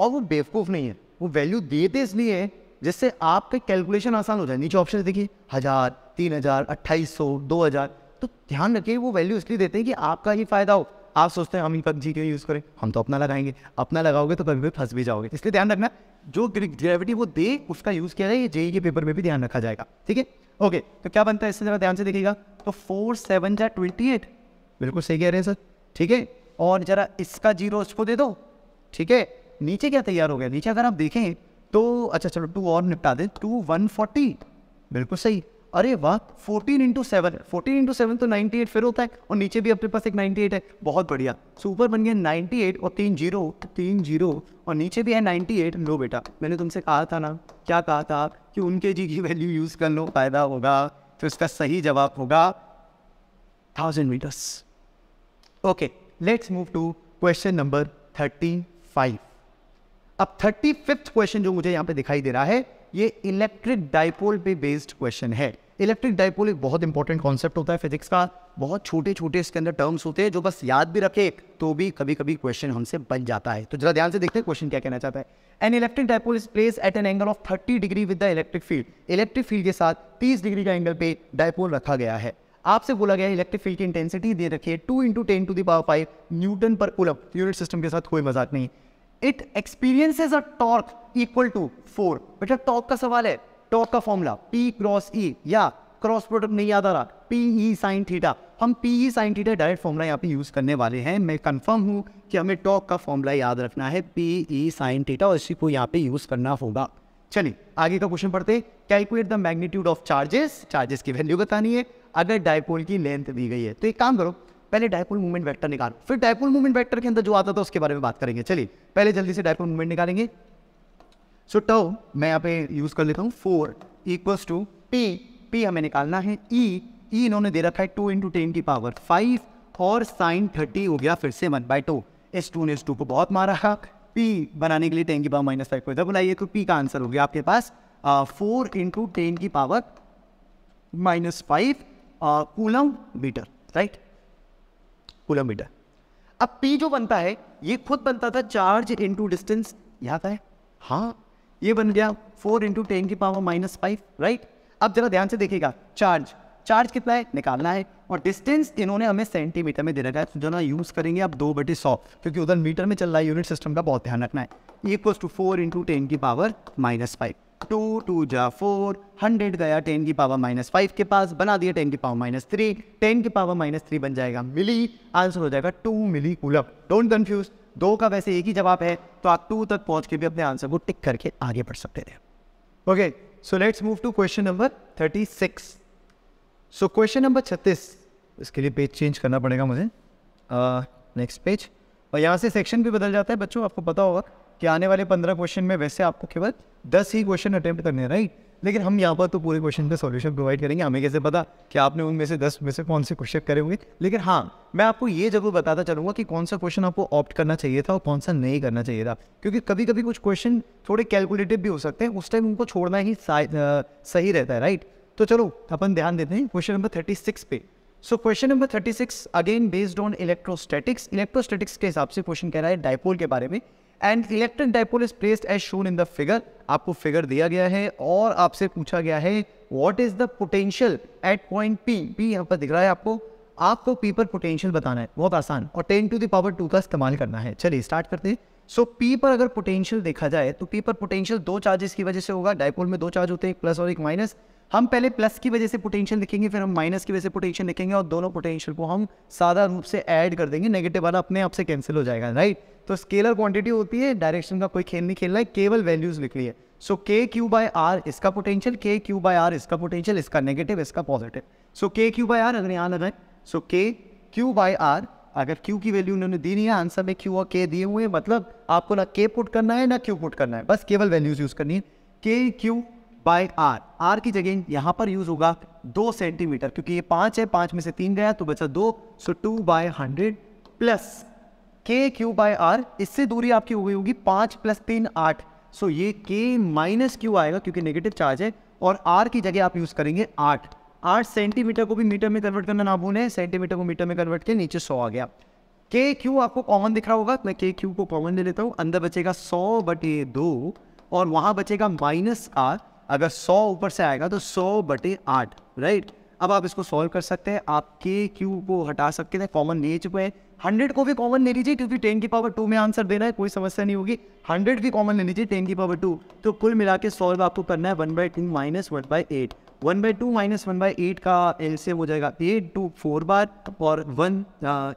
और वो बेवकूफ़ नहीं है वो वैल्यू देते इसलिए हैं जिससे आपके कैलकुलेशन आसान हो जाए नीचे ऑप्शन देखिए हज़ार तीन हज़ार अट्ठाईस सौ दो हज़ार तो ध्यान रखिए वो वैल्यू इसलिए देते हैं कि आपका ही फ़ायदा हो आप सोचते हैं हम ही पबजी क्यों यूज़ करें हम तो अपना लगाएंगे अपना लगाओगे तो कभी भी फंस भी जाओगे इसलिए ध्यान रखना जो ग्रेविटी वो दे उसका यूज़ किया जाए ये जेई e के पेपर में भी ध्यान रखा जाएगा ठीक है ओके तो क्या बनता है इससे ज़रा ध्यान से देखिएगा तो फोर सेवन जा ट्वेंटी एट बिल्कुल सही कह रहे हैं सर ठीक है और ज़रा इसका जीरो उसको दे दो ठीक है नीचे क्या तैयार हो गया नीचे अगर आप देखें तो अच्छा चलो टू और निपटा दें टू वन फोर्टी बिल्कुल सही अरे वाह fourteen into seven fourteen into seven तो नाइन्टी एट फिर होता है और नीचे भी अपने पास एक नाइन्टी एट है बहुत बढ़िया सुपर बन गया नाइन्टी एट और तीन जीरो तीन जीरो और नीचे भी है नाइन्टी एट लो बेटा मैंने तुमसे कहा था ना क्या कहा था कि उनके जी की वैल्यू यूज़ कर लो फायदा होगा तो इसका सही जवाब होगा thousand metres okay let's move to question number thirty five अब थर्टी फिफ्थ क्वेश्चन जो मुझे यहाँ पे दिखाई दे रहा है ये इलेक्ट्रिक डायपोल पे बेस्ड क्वेश्चन है इलेक्ट्रिक डायपोल एक बहुत इंपॉर्टेंट कॉन्सेप्ट होता है फिजिक्स का बहुत छोटे छोटे इसके अंदर टर्म्स होते हैं जो बस याद भी रखे तो भी कभी कभी क्वेश्चन हमसे बन जाता है तो जरा ध्यान से देखते हैं क्वेश्चन क्या कहना चाहता है an electric dipole is place at an angle of thirty degree with the electric field electric field के साथ तीस डिग्री का एंगल पे डायपोल रखा गया है आपसे बोला गया इलेक्ट्रिक फील्ड की इंटेंसिटी दे रखी है two into ten to the power five newton per coulomb unit system के साथ कोई मजाक नहीं it experiences a torque equal to four बेटा टॉर्क का सवाल है टॉर्क का फॉर्मूला पी क्रॉस ई या क्रॉस प्रोडक्ट नहीं याद आ रहा पी ई साइन थीटा हम P E sine theta direct formula यहाँ पे यूज़ करने वाले हैं मैं कंफर्म हूँ कि हमें टॉक का फॉर्मूला याद रखना है पी ई साइन थीटा और इसी को यहाँ पे यूज़ करना होगा चलिए आगे का क्वेश्चन पढ़ते calculate the magnitude of charges charges की वैल्यू बतानी है अगर डायपोल की लेंथ दी गई है तो एक काम करो पहले डायपोल मूवमेंट वेक्टर निकालो फिर डायपोल मूवमेंट वेक्टर के अंदर जो आता था उसके बारे में बात करेंगे चलिए पहले जल्दी से डायपोल मूवमेंट निकालेंगे सो so, टो मैं यहाँ पे यूज़ कर लेता हूँ four equals to P P हमें निकालना है ई e, ई e इन्होंने दे रखा है टू इंटू टेन की पावर फाइव और साइन थर्टी हो गया फिर से one by two S two ने एस टू को बहुत मारा है पी बनाने के लिए टेन की पावर माइनस फाइव को इधर बुलाइए तो पी का आंसर हो गया आपके पास फोर इंटू टेन की power minus five coulomb metre right coulomb metre अब पी जो बनता है ये खुद बनता था चार्ज इंटू डिस्टेंस याद है हाँ ये बन गया फोर इंटू टेन की पावर माइनस फाइव राइट अब जरा ध्यान से देखिएगा चार्ज चार्ज कितना है निकालना है और डिस्टेंस इन्होंने हमें सेंटीमीटर में दे रखा है जो ना यूज़ करेंगे आप दो बटे सौ क्योंकि उधर मीटर में चल रहा है यूनिट सिस्टम का बहुत ध्यान रखना है equals to four into ten की power minus five two two जा फोर हंड्रेड गया टेन की पावर माइनस फाइव के पास बना दिया टेन की पावर माइनस थ्री टेन की पावर माइनस थ्री बन जाएगा मिली आंसर हो जाएगा two milli coulomb don't confuse दो का वैसे एक ही जवाब है तो आप टू तक पहुंच के भी अपने आंसर को टिक करके आगे बढ़ सकते थे okay so let's move to question number thirty six so question number छत्तीस इसके लिए पेज चेंज करना पड़ेगा मुझे नेक्स्ट uh, पेज और यहाँ से सेक्शन भी बदल जाता है बच्चों आपको पता होगा कि आने वाले पंद्रह क्वेश्चन में वैसे आपको केवल दस ही क्वेश्चन अटैम्प्ट करने राइट लेकिन हम यहाँ पर तो पूरे क्वेश्चन पे सॉल्यूशन प्रोवाइड करेंगे हमें कैसे पता कि आपने उनमें से दस में से कौन से क्वेश्चन करे हुए लेकिन हाँ मैं आपको ये जरूर बताता चलूंगा कि कौन सा क्वेश्चन आपको ऑप्ट करना चाहिए था और कौन सा नहीं करना चाहिए था क्योंकि कभी कभी कुछ क्वेश्चन थोड़े कैलकुलेटिव भी हो सकते हैं उस टाइम उनको छोड़ना ही आ, सही रहता है राइट तो चलो अपन ध्यान देते हैं क्वेश्चन नंबर थर्टी सिक्स पे so question number thirty six again based on electrostatics electrostatics के हिसाब से क्वेश्चन कह रहा है डायपोल के बारे में and electric dipole is placed as shown in the figure आपको फिगर दिया गया है और आपसे पूछा गया है what is the potential at point P P यहाँ पर दिख रहा है आपको आपको पी पर पोटेंशियल बताना है बहुत आसान और टेन टू दावर टू का इस्तेमाल करना है चलिए स्टार्ट करते हैं सो so, पी पर अगर पोटेंशियल देखा जाए तो पी पर पोटेंशियल दो चार्जेस की वजह से होगा डायपोल में दो चार्ज होते हैं प्लस और एक माइनस हम पहले प्लस की वजह से पोटेंशियल लिखेंगे फिर हम माइनस की वजह से पोटेंशियल लिखेंगे और दोनों पोटेंशियल को हम साधारण रूप से ऐड कर देंगे नेगेटिव वाला अपने आप से कैंसिल हो जाएगा राइट तो स्केलर क्वांटिटी होती है डायरेक्शन का कोई खेल नहीं खेलना है केवल वैल्यूज लिख रही है so K Q by R इसका potential K Q by R इसका पोटेंशियल इसका नेगेटिव इसका positive so K Q by R अगर यहाँ लगाए so K Q by R अगर क्यू की वैल्यू उन्होंने दी नहीं है आंसर में क्यू और के दिए हुए हैं मतलब आपको ना के पुट करना है ना क्यू पुट करना है बस केवल वैल्यूज यूज़ करनी है के क्यू बाय आर आर की जगह यहाँ पर यूज़ होगा दो सेंटीमीटर क्योंकि ये पाँच है पाँच में से तीन गया तो बचा दो so two by hundred plus K Q by R इससे दूरी आपकी हो गई होगी पाँच प्लस तीन आठ सो ये के माइनस क्यू आएगा क्योंकि नेगेटिव चार्ज है और आर की जगह आप यूज़ करेंगे आठ आठ सेंटीमीटर को भी मीटर में कन्वर्ट करना ना भूलें सेंटीमीटर को मीटर में कन्वर्ट के नीचे सौ आ गया के क्यू आपको कॉमन दिख रहा होगा मैं के क्यू को कॉमन ले लेता हूँ अंदर बचेगा सौ बटे दो और वहाँ बचेगा माइनस आर अगर सौ ऊपर से आएगा तो सौ बटे आठ राइट अब आप इसको सॉल्व कर सकते हैं आप के क्यू को हटा सकते हैं कॉमन ले चुके हैं हंड्रेड को भी कॉमन ले लीजिए क्योंकि टेन की पावर टू में आंसर देना है कोई समस्या नहीं होगी हंड्रेड भी कॉमन ले लीजिए टेन की पावर टू तो कुल मिला के सॉल्व आपको करना है one by two minus one by eight one by two minus one by eight का एल से हो जाएगा एट टू फोर बार और वन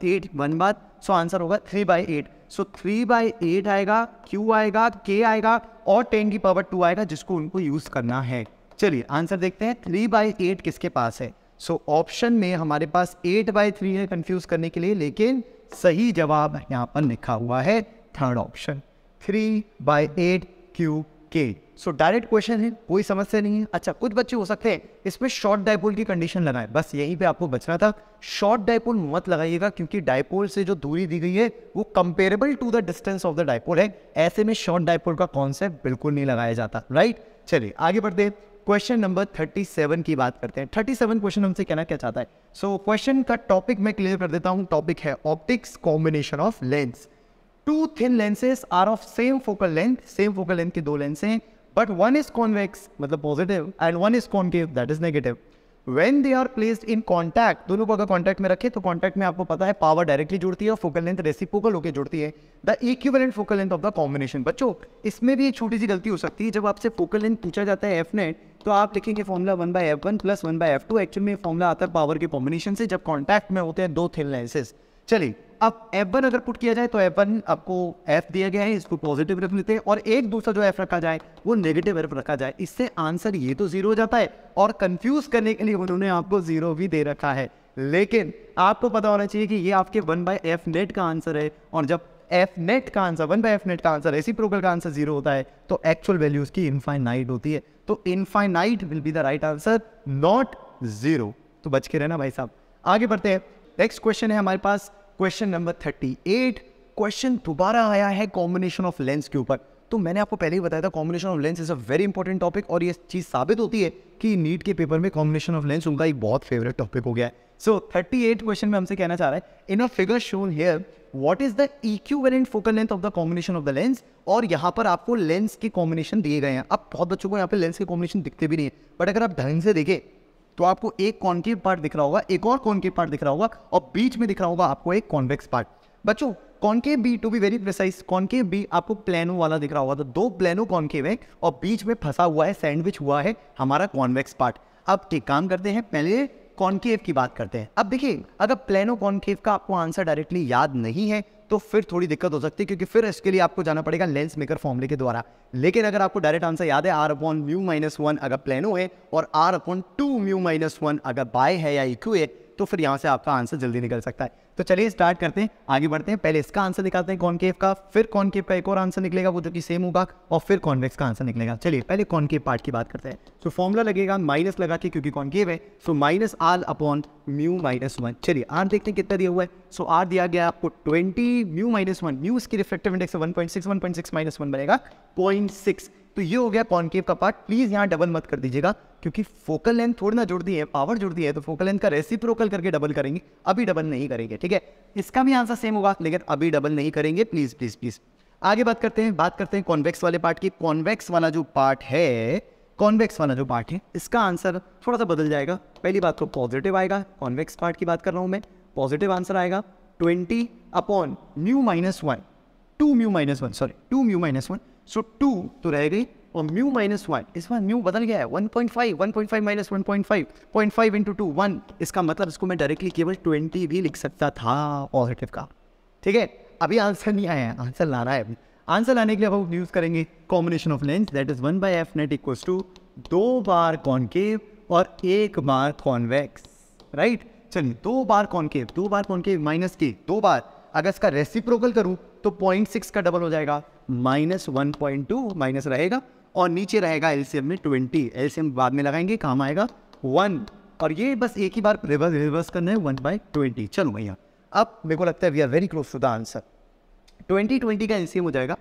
एट वन बार सो आंसर होगा three by eight so three by eight आएगा क्यू आएगा के आएगा और टेन की पावर टू आएगा जिसको उनको यूज़ करना है चलिए आंसर देखते हैं थ्री बाई एट किसके पास है सो so, ऑप्शन में हमारे पास एट बाई थ्री है कंफ्यूज करने के लिए लेकिन सही जवाब यहाँ पर लिखा हुआ है third option three by eight Q K so direct question है कोई समस्या नहीं है अच्छा कुछ बच्चे हो सकते हैं इसमें शॉर्ट डायपोल की कंडीशन लगाए बस यहीं पे आपको बचना था शॉर्ट डायपोल मत लगाइएगा क्योंकि डायपोल से जो दूरी दी गई है वो comparable to the distance of the dipole है ऐसे में शॉर्ट डायपोल का कॉन्सेप्ट बिल्कुल नहीं लगाया जाता राइट चलिए आगे बढ़ते हैं क्वेश्चन नंबर 37 की बात करते हैं 37 क्वेश्चन हमसे कहना क्या चाहता है सो so, क्वेश्चन का टॉपिक मैं क्लियर कर देता हूँ टॉपिक है optics combination of lens two thin lenses are of same focal length same focal length के दो लेंस हैं बट वन इज कॉन्वेक्स मतलब positive and one is concave that is negative when they are placed in contact दोनों को अगर contact में रखें तो कॉन्टैक्ट में आपको पता है पावर डायरेक्टली जुड़ती है और फोकल लेंथ रेसिपोकल होकर जुड़ती है the equivalent focal length of the combination बच्चों इसमें भी एक छोटी सी गलती हो सकती है जब आपसे फोकल लेंथ पूछा जाता है एफ नेट तो आप देखेंगे formula one by F one plus one by F two actual में फॉर्मूला आता है पावर के कॉम्बिनेशन से जब कॉन्टैक्ट में होते हैं दो थिन लेंसेज चलिए अब एफ वन अगर पुट किया जाए तो एफ वन आपको एफ दिया गया है इसको पॉजिटिव रख लेते हैं और एक दूसरा जो एफ रखा जाए वो नेगेटिव एफ रखा जाए इससे आंसर ये तो जीरो हो जाता है और कंफ्यूज करने के लिए उन्होंने आपको जीरो भी दे रखा है लेकिन आपको पता होना चाहिए कि ये आपके वन बाय एफ नेट का आंसर है और जब एफ नेट का answer one by F net का आंसर ऐसी प्रोकल का आंसर जीरो होता है तो एक्चुअल वैल्यू उसकी इनफाइनाइट होती है तो infinite will be the right answer not zero तो बच के रहना भाई साहब आगे बढ़ते हैं नेक्स्ट क्वेश्चन है हमारे पास question number thirty eight question दोबारा आया है कॉम्बिनेशन ऑफ लेंस के ऊपर तो मैंने आपको पहले ही बताया था combination of lens is a very important topic और ये चीज़ साबित होती है कि नीट के पेपर में कॉम्बिनेशन ऑफ लेंस उनका एक बहुत फेवरेट टॉपिक हो गया है सो थर्टी एट क्वेश्चन में हमसे कहना चाह रहा है in a figure shown here what is the equivalent focal length of the combination of the lens और यहाँ पर आपको लेंस के कॉम्बिनेशन दिए गए हैं अब बहुत बच्चों को यहाँ पे लेंस के कॉम्बिनेशन दिखते भी नहीं है बट अगर आप ढंग से देखें तो आपको एक कॉन्केव पार्ट दिख रहा होगा एक और कॉन्केव पार्ट दिख रहा होगा और बीच में दिख रहा होगा आपको एक कॉन्वेक्स पार्ट बच्चों concave be to be very precise concave be आपको प्लेनो वाला दिख रहा होगा तो दो प्लेनो कॉन्केव है और बीच में फंसा हुआ है सैंडविच हुआ है हमारा कॉन्वेक्स पार्ट अब ठीक काम करते हैं पहले कॉन्केव की बात करते हैं अब देखिए अगर प्लेनो कॉन्केव का आपको आंसर डायरेक्टली याद नहीं है तो फिर थोड़ी दिक्कत हो सकती है क्योंकि फिर इसके लिए आपको जाना पड़ेगा लेंस मेकर फॉर्मूले के द्वारा लेकिन अगर आपको डायरेक्ट आंसर याद है R upon mu minus one अगर प्लेनो है और R upon two mu minus one अगर बाय है या इक्यू है तो फिर यहाँ से आपका आंसर जल्दी निकल सकता है तो चलिए स्टार्ट करते हैं आगे बढ़ते हैं पहले इसका आंसर निकालते हैं कॉन्केव का फिर कॉन्केव का एक और आंसर निकलेगा वो जो कि सेम होगा और फिर कॉन्वेक्स का आंसर निकलेगा चलिए पहले कॉन्केव पार्ट की बात करते हैं तो फॉर्मूला लगेगा माइनस लगा के क्योंकि कॉन्केव है so minus R upon mu minus one चलिए आर देखते हैं कितना दिया हुआ है सो आर दिया गया आपको twenty mu minus one mu इसकी reflective index one point six one point six minus one बनेगा पॉइंट सिक्स तो ये हो गया कॉन्केव का पार्ट प्लीज़ यहाँ डबल मत कर दीजिएगा क्योंकि फोकल लेंथ थोड़ी ना जुड़ती है पावर जुड़ती है तो फोकल लेंथ का रेसिप्रोकल करके डबल करेंगे अभी डबल नहीं करेंगे ठीक है इसका भी आंसर सेम होगा लेकिन अभी डबल नहीं करेंगे प्लीज़ प्लीज़ प्लीज़ आगे बात करते हैं बात करते हैं कॉन्वेक्स वाले पार्ट की कॉन्वेक्स वाला जो पार्ट है कॉन्वेक्स वाला जो पार्ट है इसका आंसर थोड़ा सा बदल जाएगा पहली बात तो पॉजिटिव आएगा कॉन्वेक्स पार्ट की बात कर रहा हूँ मैं पॉजिटिव आंसर आएगा twenty upon mu minus one two mu minus one sorry two mu minus one so two तो रह गई और म्यू माइनस वन इस बार म्यू बदल गया है one point five one point five minus one point five point five into two one इसका मतलब इसको मैं डायरेक्टली केवल ट्वेंटी भी लिख सकता था पॉजिटिव का ठीक है अभी आंसर नहीं आया है आंसर ला रहा है अभी आंसर लाने के लिए अब हम यूज़ करेंगे combination of length that is one by F net equals to दो बार कॉनकेव और एक बार कॉन्वेक्स राइट चलिए दो बार कॉनकेव दो बार कॉनकेव माइनस के दो बार अगर इसका रेसिप्रोकल करूँ तो पॉइंट सिक्स का डबल हो जाएगा minus one point two minus रहेगा और नीचे रहेगा एलसीएम में ट्वेंटी एलसीएम बाद में लगाएंगे काम आएगा वन और ये बस एक ही बार रिवर्स रिवर्स करना है वन बाई ट्वेंटी चलो भैया अब मेरे को लगता है we are very close to the answer twenty twenty का एलसीएम हो जाएगा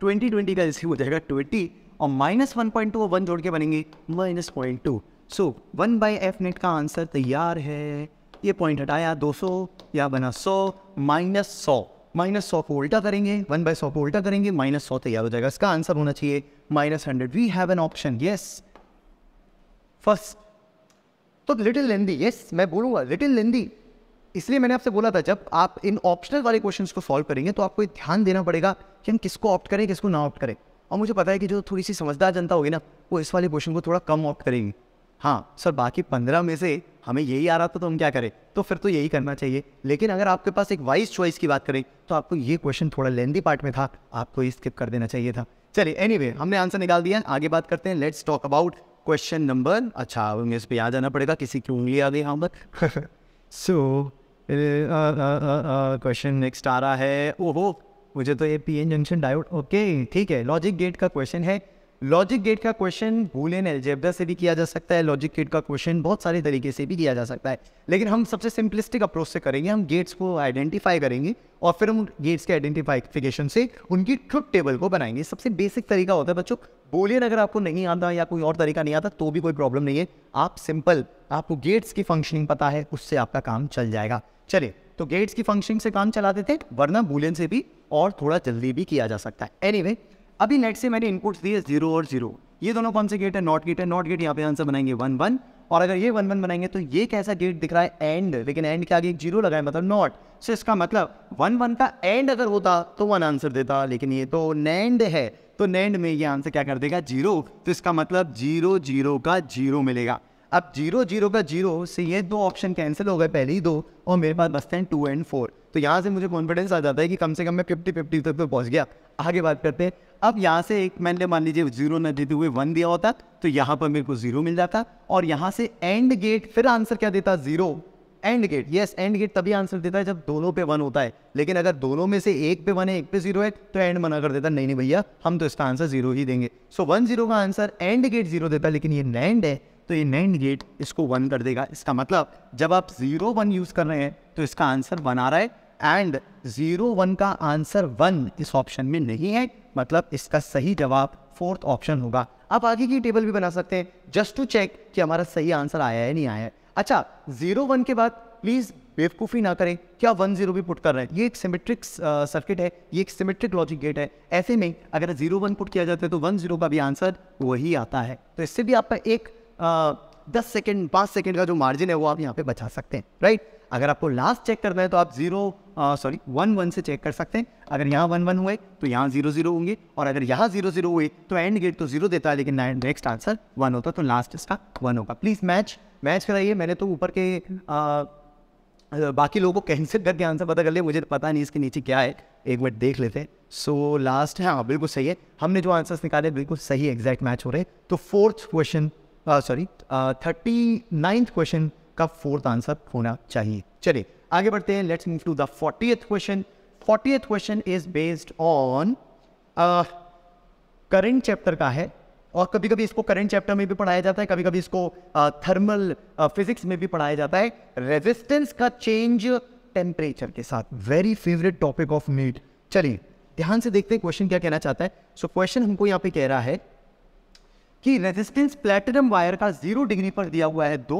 ट्वेंटी ट्वेंटी का एलसीएम हो जाएगा ट्वेंटी और माइनस वन पॉइंट टू और वन जोड़ के बनेंगे minus point two so one by F net का आंसर तैयार है ये पॉइंट हटाया दो सौ या बना सौ माइनस सौ माइनस सौ को उल्टा करेंगे वन बाय सौ को उल्टा करेंगे माइनस सौ तैयार हो जाएगा इसका आंसर होना चाहिए minus hundred we have an option yes first तो लिटिल लेंदी यस मैं बोलूंगा लिटिल लेंदी इसलिए मैंने आपसे बोला था जब आप इन ऑप्शनल वाले क्वेश्चन को सॉल्व करेंगे तो आपको ध्यान देना पड़ेगा कि हम किसको ऑप्ट करें किसको ना ऑप्ट करें और मुझे पता है कि जो थोड़ी सी समझदार जनता होगी ना वो इस वाले क्वेश्चन को थोड़ा कम ऑप्ट करेंगी हाँ सर बाकी पंद्रह में से हमें यही आ रहा था तो हम क्या करें तो फिर तो यही करना चाहिए लेकिन अगर आपके पास एक वाइस चॉइस की बात करें तो आपको ये क्वेश्चन थोड़ा लेंदी पार्ट में था आपको ये स्किप कर देना चाहिए था चलिए एनी anyway, हमने आंसर निकाल दिया आगे बात करते हैं let's talk about question number अच्छा इस पर यहाँ जाना पड़ेगा किसी की उंगली आ गई हम सो क्वेश्चन नेक्स्ट आ रहा है ओहो मुझे तो ये P N junction diode okay ठीक है लॉजिक गेट का क्वेश्चन है लॉजिक गेट का क्वेश्चन बूलियन एलजेब्रा से भी किया जा सकता है लॉजिक गेट का क्वेश्चन बहुत सारे तरीके से भी किया जा सकता है लेकिन हम सबसे सिंपलिस्टिक अप्रोच से करेंगे हम गेट्स को आइडेंटिफाई करेंगे और फिर हम गेट्स के आइडेंटिफाइफिकेशन से उनकी ट्रुथ टेबल को बनाएंगे सबसे बेसिक तरीका होता है बच्चों बोलियन अगर आपको नहीं आता या कोई और तरीका नहीं आता तो भी कोई प्रॉब्लम नहीं है आप सिंपल आपको गेट्स की फंक्शनिंग पता है उससे आपका काम चल जाएगा चलिए तो गेट्स की फंक्शनिंग से काम चलाते थे वरना बूलियन से भी और थोड़ा जल्दी भी किया जा सकता है एनी anyway, अभी नेट से मैंने इनपुट्स दिए जीरो और जीरो ये दोनों कौन से गेट है नॉट गेट है नॉट गेट यहाँ पे आंसर बनाएंगे वन वन और अगर ये वन वन बनाएंगे तो ये कैसा गेट दिख रहा है एंड लेकिन एंड के आगे एक जीरो लगा है मतलब नॉट सो इसका मतलब वन वन का एंड अगर होता तो वन आंसर देता लेकिन ये तो नैंड है तो नैंड में ये आंसर क्या कर देगा जीरो तो इसका मतलब जीरो जीरो का जीरो मिलेगा अब जीरो जीरो का जीरो से ये दो ऑप्शन कैंसिल हो गए पहले ही दो और मेरे पास बचते हैं टू एंड फोर तो यहाँ से मुझे कॉन्फिडेंस आ जाता है कि कम से कम मैं फिफ्टी फिफ्टी तक पर तो पहुँच गया आगे बात करते हैं अब यहाँ से एक मैंने मान लीजिए जीरो न देते हुए वन दिया होता तो यहाँ पर मेरे को जीरो मिल जाता और यहाँ से एंड गेट फिर आंसर क्या देता zero and gate yes and gate तभी आंसर देता है जब दोनों पे वन होता है लेकिन अगर दोनों में से एक पे वन है एक पे जीरो है तो एंड मना कर देता नहीं नहीं भैया हम तो इसका आंसर जीरो ही देंगे सो वन जीरो का आंसर एंड गेट जीरो देता है लेकिन ये नैंड है तो ये नैंड गेट इसको वन कर देगा इसका मतलब जब आप ज़ीरो वन यूज़ कर रहे हैं तो इसका आंसर वन आ रहा है एंड ज़ीरो वन का आंसर वन इस ऑप्शन में नहीं है मतलब इसका सही जवाब फोर्थ ऑप्शन होगा आप आगे की टेबल भी बना सकते हैं जस्ट टू चेक कि हमारा सही आंसर आया है नहीं आया है अच्छा ज़ीरो वन के बाद प्लीज़ बेवकूफ़ी ना करें क्या वन जीरो भी पुट कर रहे हैं ये एक सिमेट्रिक सर्किट uh, है ये एक सिमेट्रिक लॉजिक गेट है ऐसे में अगर जीरो वन पुट किया जाता है तो वन जीरो का भी आंसर वही आता है तो इससे भी आपका एक दस सेकेंड पाँच सेकेंड का जो मार्जिन है वो आप यहाँ पे बचा सकते हैं राइट अगर आपको लास्ट चेक करना है तो आप जीरो सॉरी वन वन से चेक कर सकते हैं अगर यहाँ वन वन हुए तो यहाँ जीरो जीरो होंगे और अगर यहाँ जीरो जीरो हुए तो एंड गेट तो जीरो देता है लेकिन नेक्स्ट आंसर वन होता तो लास्ट इसका वन होगा प्लीज़ मैच मैच कराइए मैंने तो ऊपर के आ, बाकी लोगों को कैंसिल करके आंसर पता कर लिया मुझे तो पता नहीं इसके नीचे क्या है एक मिनट देख लेते हैं सो लास्ट है हाँ बिल्कुल सही है हमने जो आंसर्स निकाले बिल्कुल सही एग्जैक्ट मैच हो रहे तो fourth question sorry thirty ninth question का फोर्थ आंसर होना चाहिए चलिए आगे बढ़ते हैं let's move to the fortieth question forty question is based on current chapter का है और कभी कभी इसको करंट चैप्टर में भी पढ़ाया जाता है कभी कभी इसको थर्मल uh, फिजिक्स uh, में भी पढ़ाया जाता है रेजिस्टेंस का चेंज टेम्परेचर के साथ very favourite topic of meet चलिए ध्यान से देखते हैं क्वेश्चन क्या कहना चाहता है सो so, क्वेश्चन हमको यहाँ पे कह रहा है कि रेजिस्टेंस प्लेटिनम वायर का जीरो डिग्री पर दिया हुआ है दो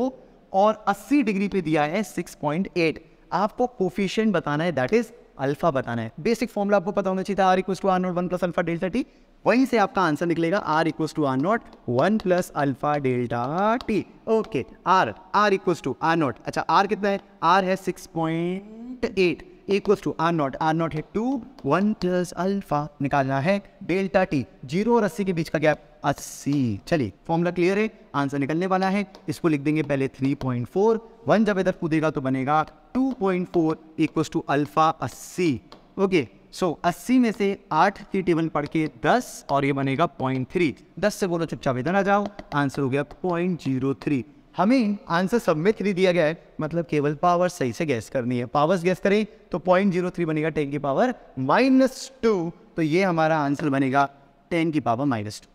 और अस्सी डिग्री पे दिया है सिक्स पॉइंट एट आपको कोफिशियंट बताना है दैट इज अल्फा बताना है बेसिक फॉर्मूला आपको पता होना चाहिए था R equal to R naught one plus alpha delta T वहीं से आपका आंसर निकलेगा R equal to R naught one plus alpha delta T okay R R equal to R naught अच्छा आर कितना है आर है six point eight equals to R naught R naught है टू वन प्लस अल्फा निकालना है delta T zero और अस्सी के बीच का गैप अस्सी चलिए फॉर्मूला क्लियर है आंसर निकलने वाला है इसको लिख देंगे पहले थ्री पॉइंट फोर वन जब इधर कूदेगा तो बनेगा two point four equal to alpha अस्सी ओके सो अस्सी में से आठ की टेबल पढ़ के दस और ये बनेगा पॉइंट थ्री दस से बोलो चुपचाप इधर आ जाओ आंसर हो गया पॉइंट जीरो थ्री हमें आंसर सब में थ्री दिया गया है मतलब केवल पावर सही से गैस करनी है पावर्स गैस करें तो पॉइंट जीरो थ्री बनेगा टेन की पावर माइनस टू तो ये हमारा आंसर बनेगा टेन की power minus two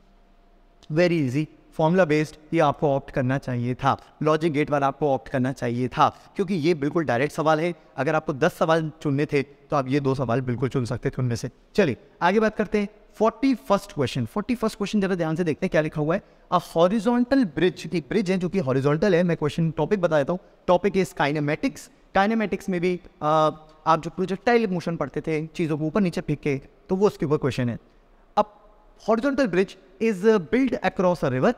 very easy formula based ये आपको ऑप्ट करना चाहिए था लॉजिक गेट वाला आपको ऑप्ट करना चाहिए था क्योंकि ये बिल्कुल डायरेक्ट सवाल है अगर आपको 10 सवाल चुनने थे तो आप ये दो सवाल बिल्कुल चुन सकते थे उनमें से चलिए आगे बात करते हैं forty first question forty first question जरा ध्यान से देखते हैं क्या लिखा हुआ है अ हॉरिजॉन्टल ब्रिज एक ब्रिज है जो कि हॉरिजॉन्टल है मैं क्वेश्चन टॉपिक बता देता हूँ टॉपिक इज काइनेमेटिक्स काइनेमेटिक्स में भी आप जो प्रोजेक्टाइल मोशन पढ़ते थे चीज़ों को ऊपर नीचे फेंक के तो वो उसके ऊपर क्वेश्चन है अब horizontal bridge is uh, built across a river.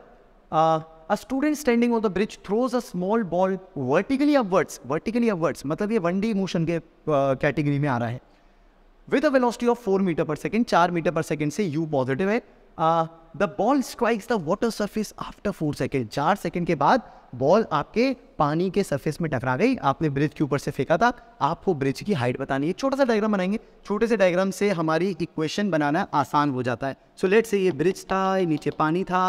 Uh, a student standing on the bridge throws a small ball vertically upwards, vertically upwards, मतलब ये वन डी मोशन के category में आ रहा है With a velocity of four meter per second, चार meter per second से u positive है Uh, the ball strikes the water surface after four second चार सेकेंड के बाद बॉल आपके पानी के सरफेस में टकरा गई आपने ब्रिज के ऊपर से फेंका था आपको ब्रिज की हाइट बतानी है छोटा सा डायग्राम बनाएंगे छोटे से डायग्राम से हमारी इक्वेशन बनाना आसान हो जाता है सो लेट से ये ब्रिज था नीचे पानी था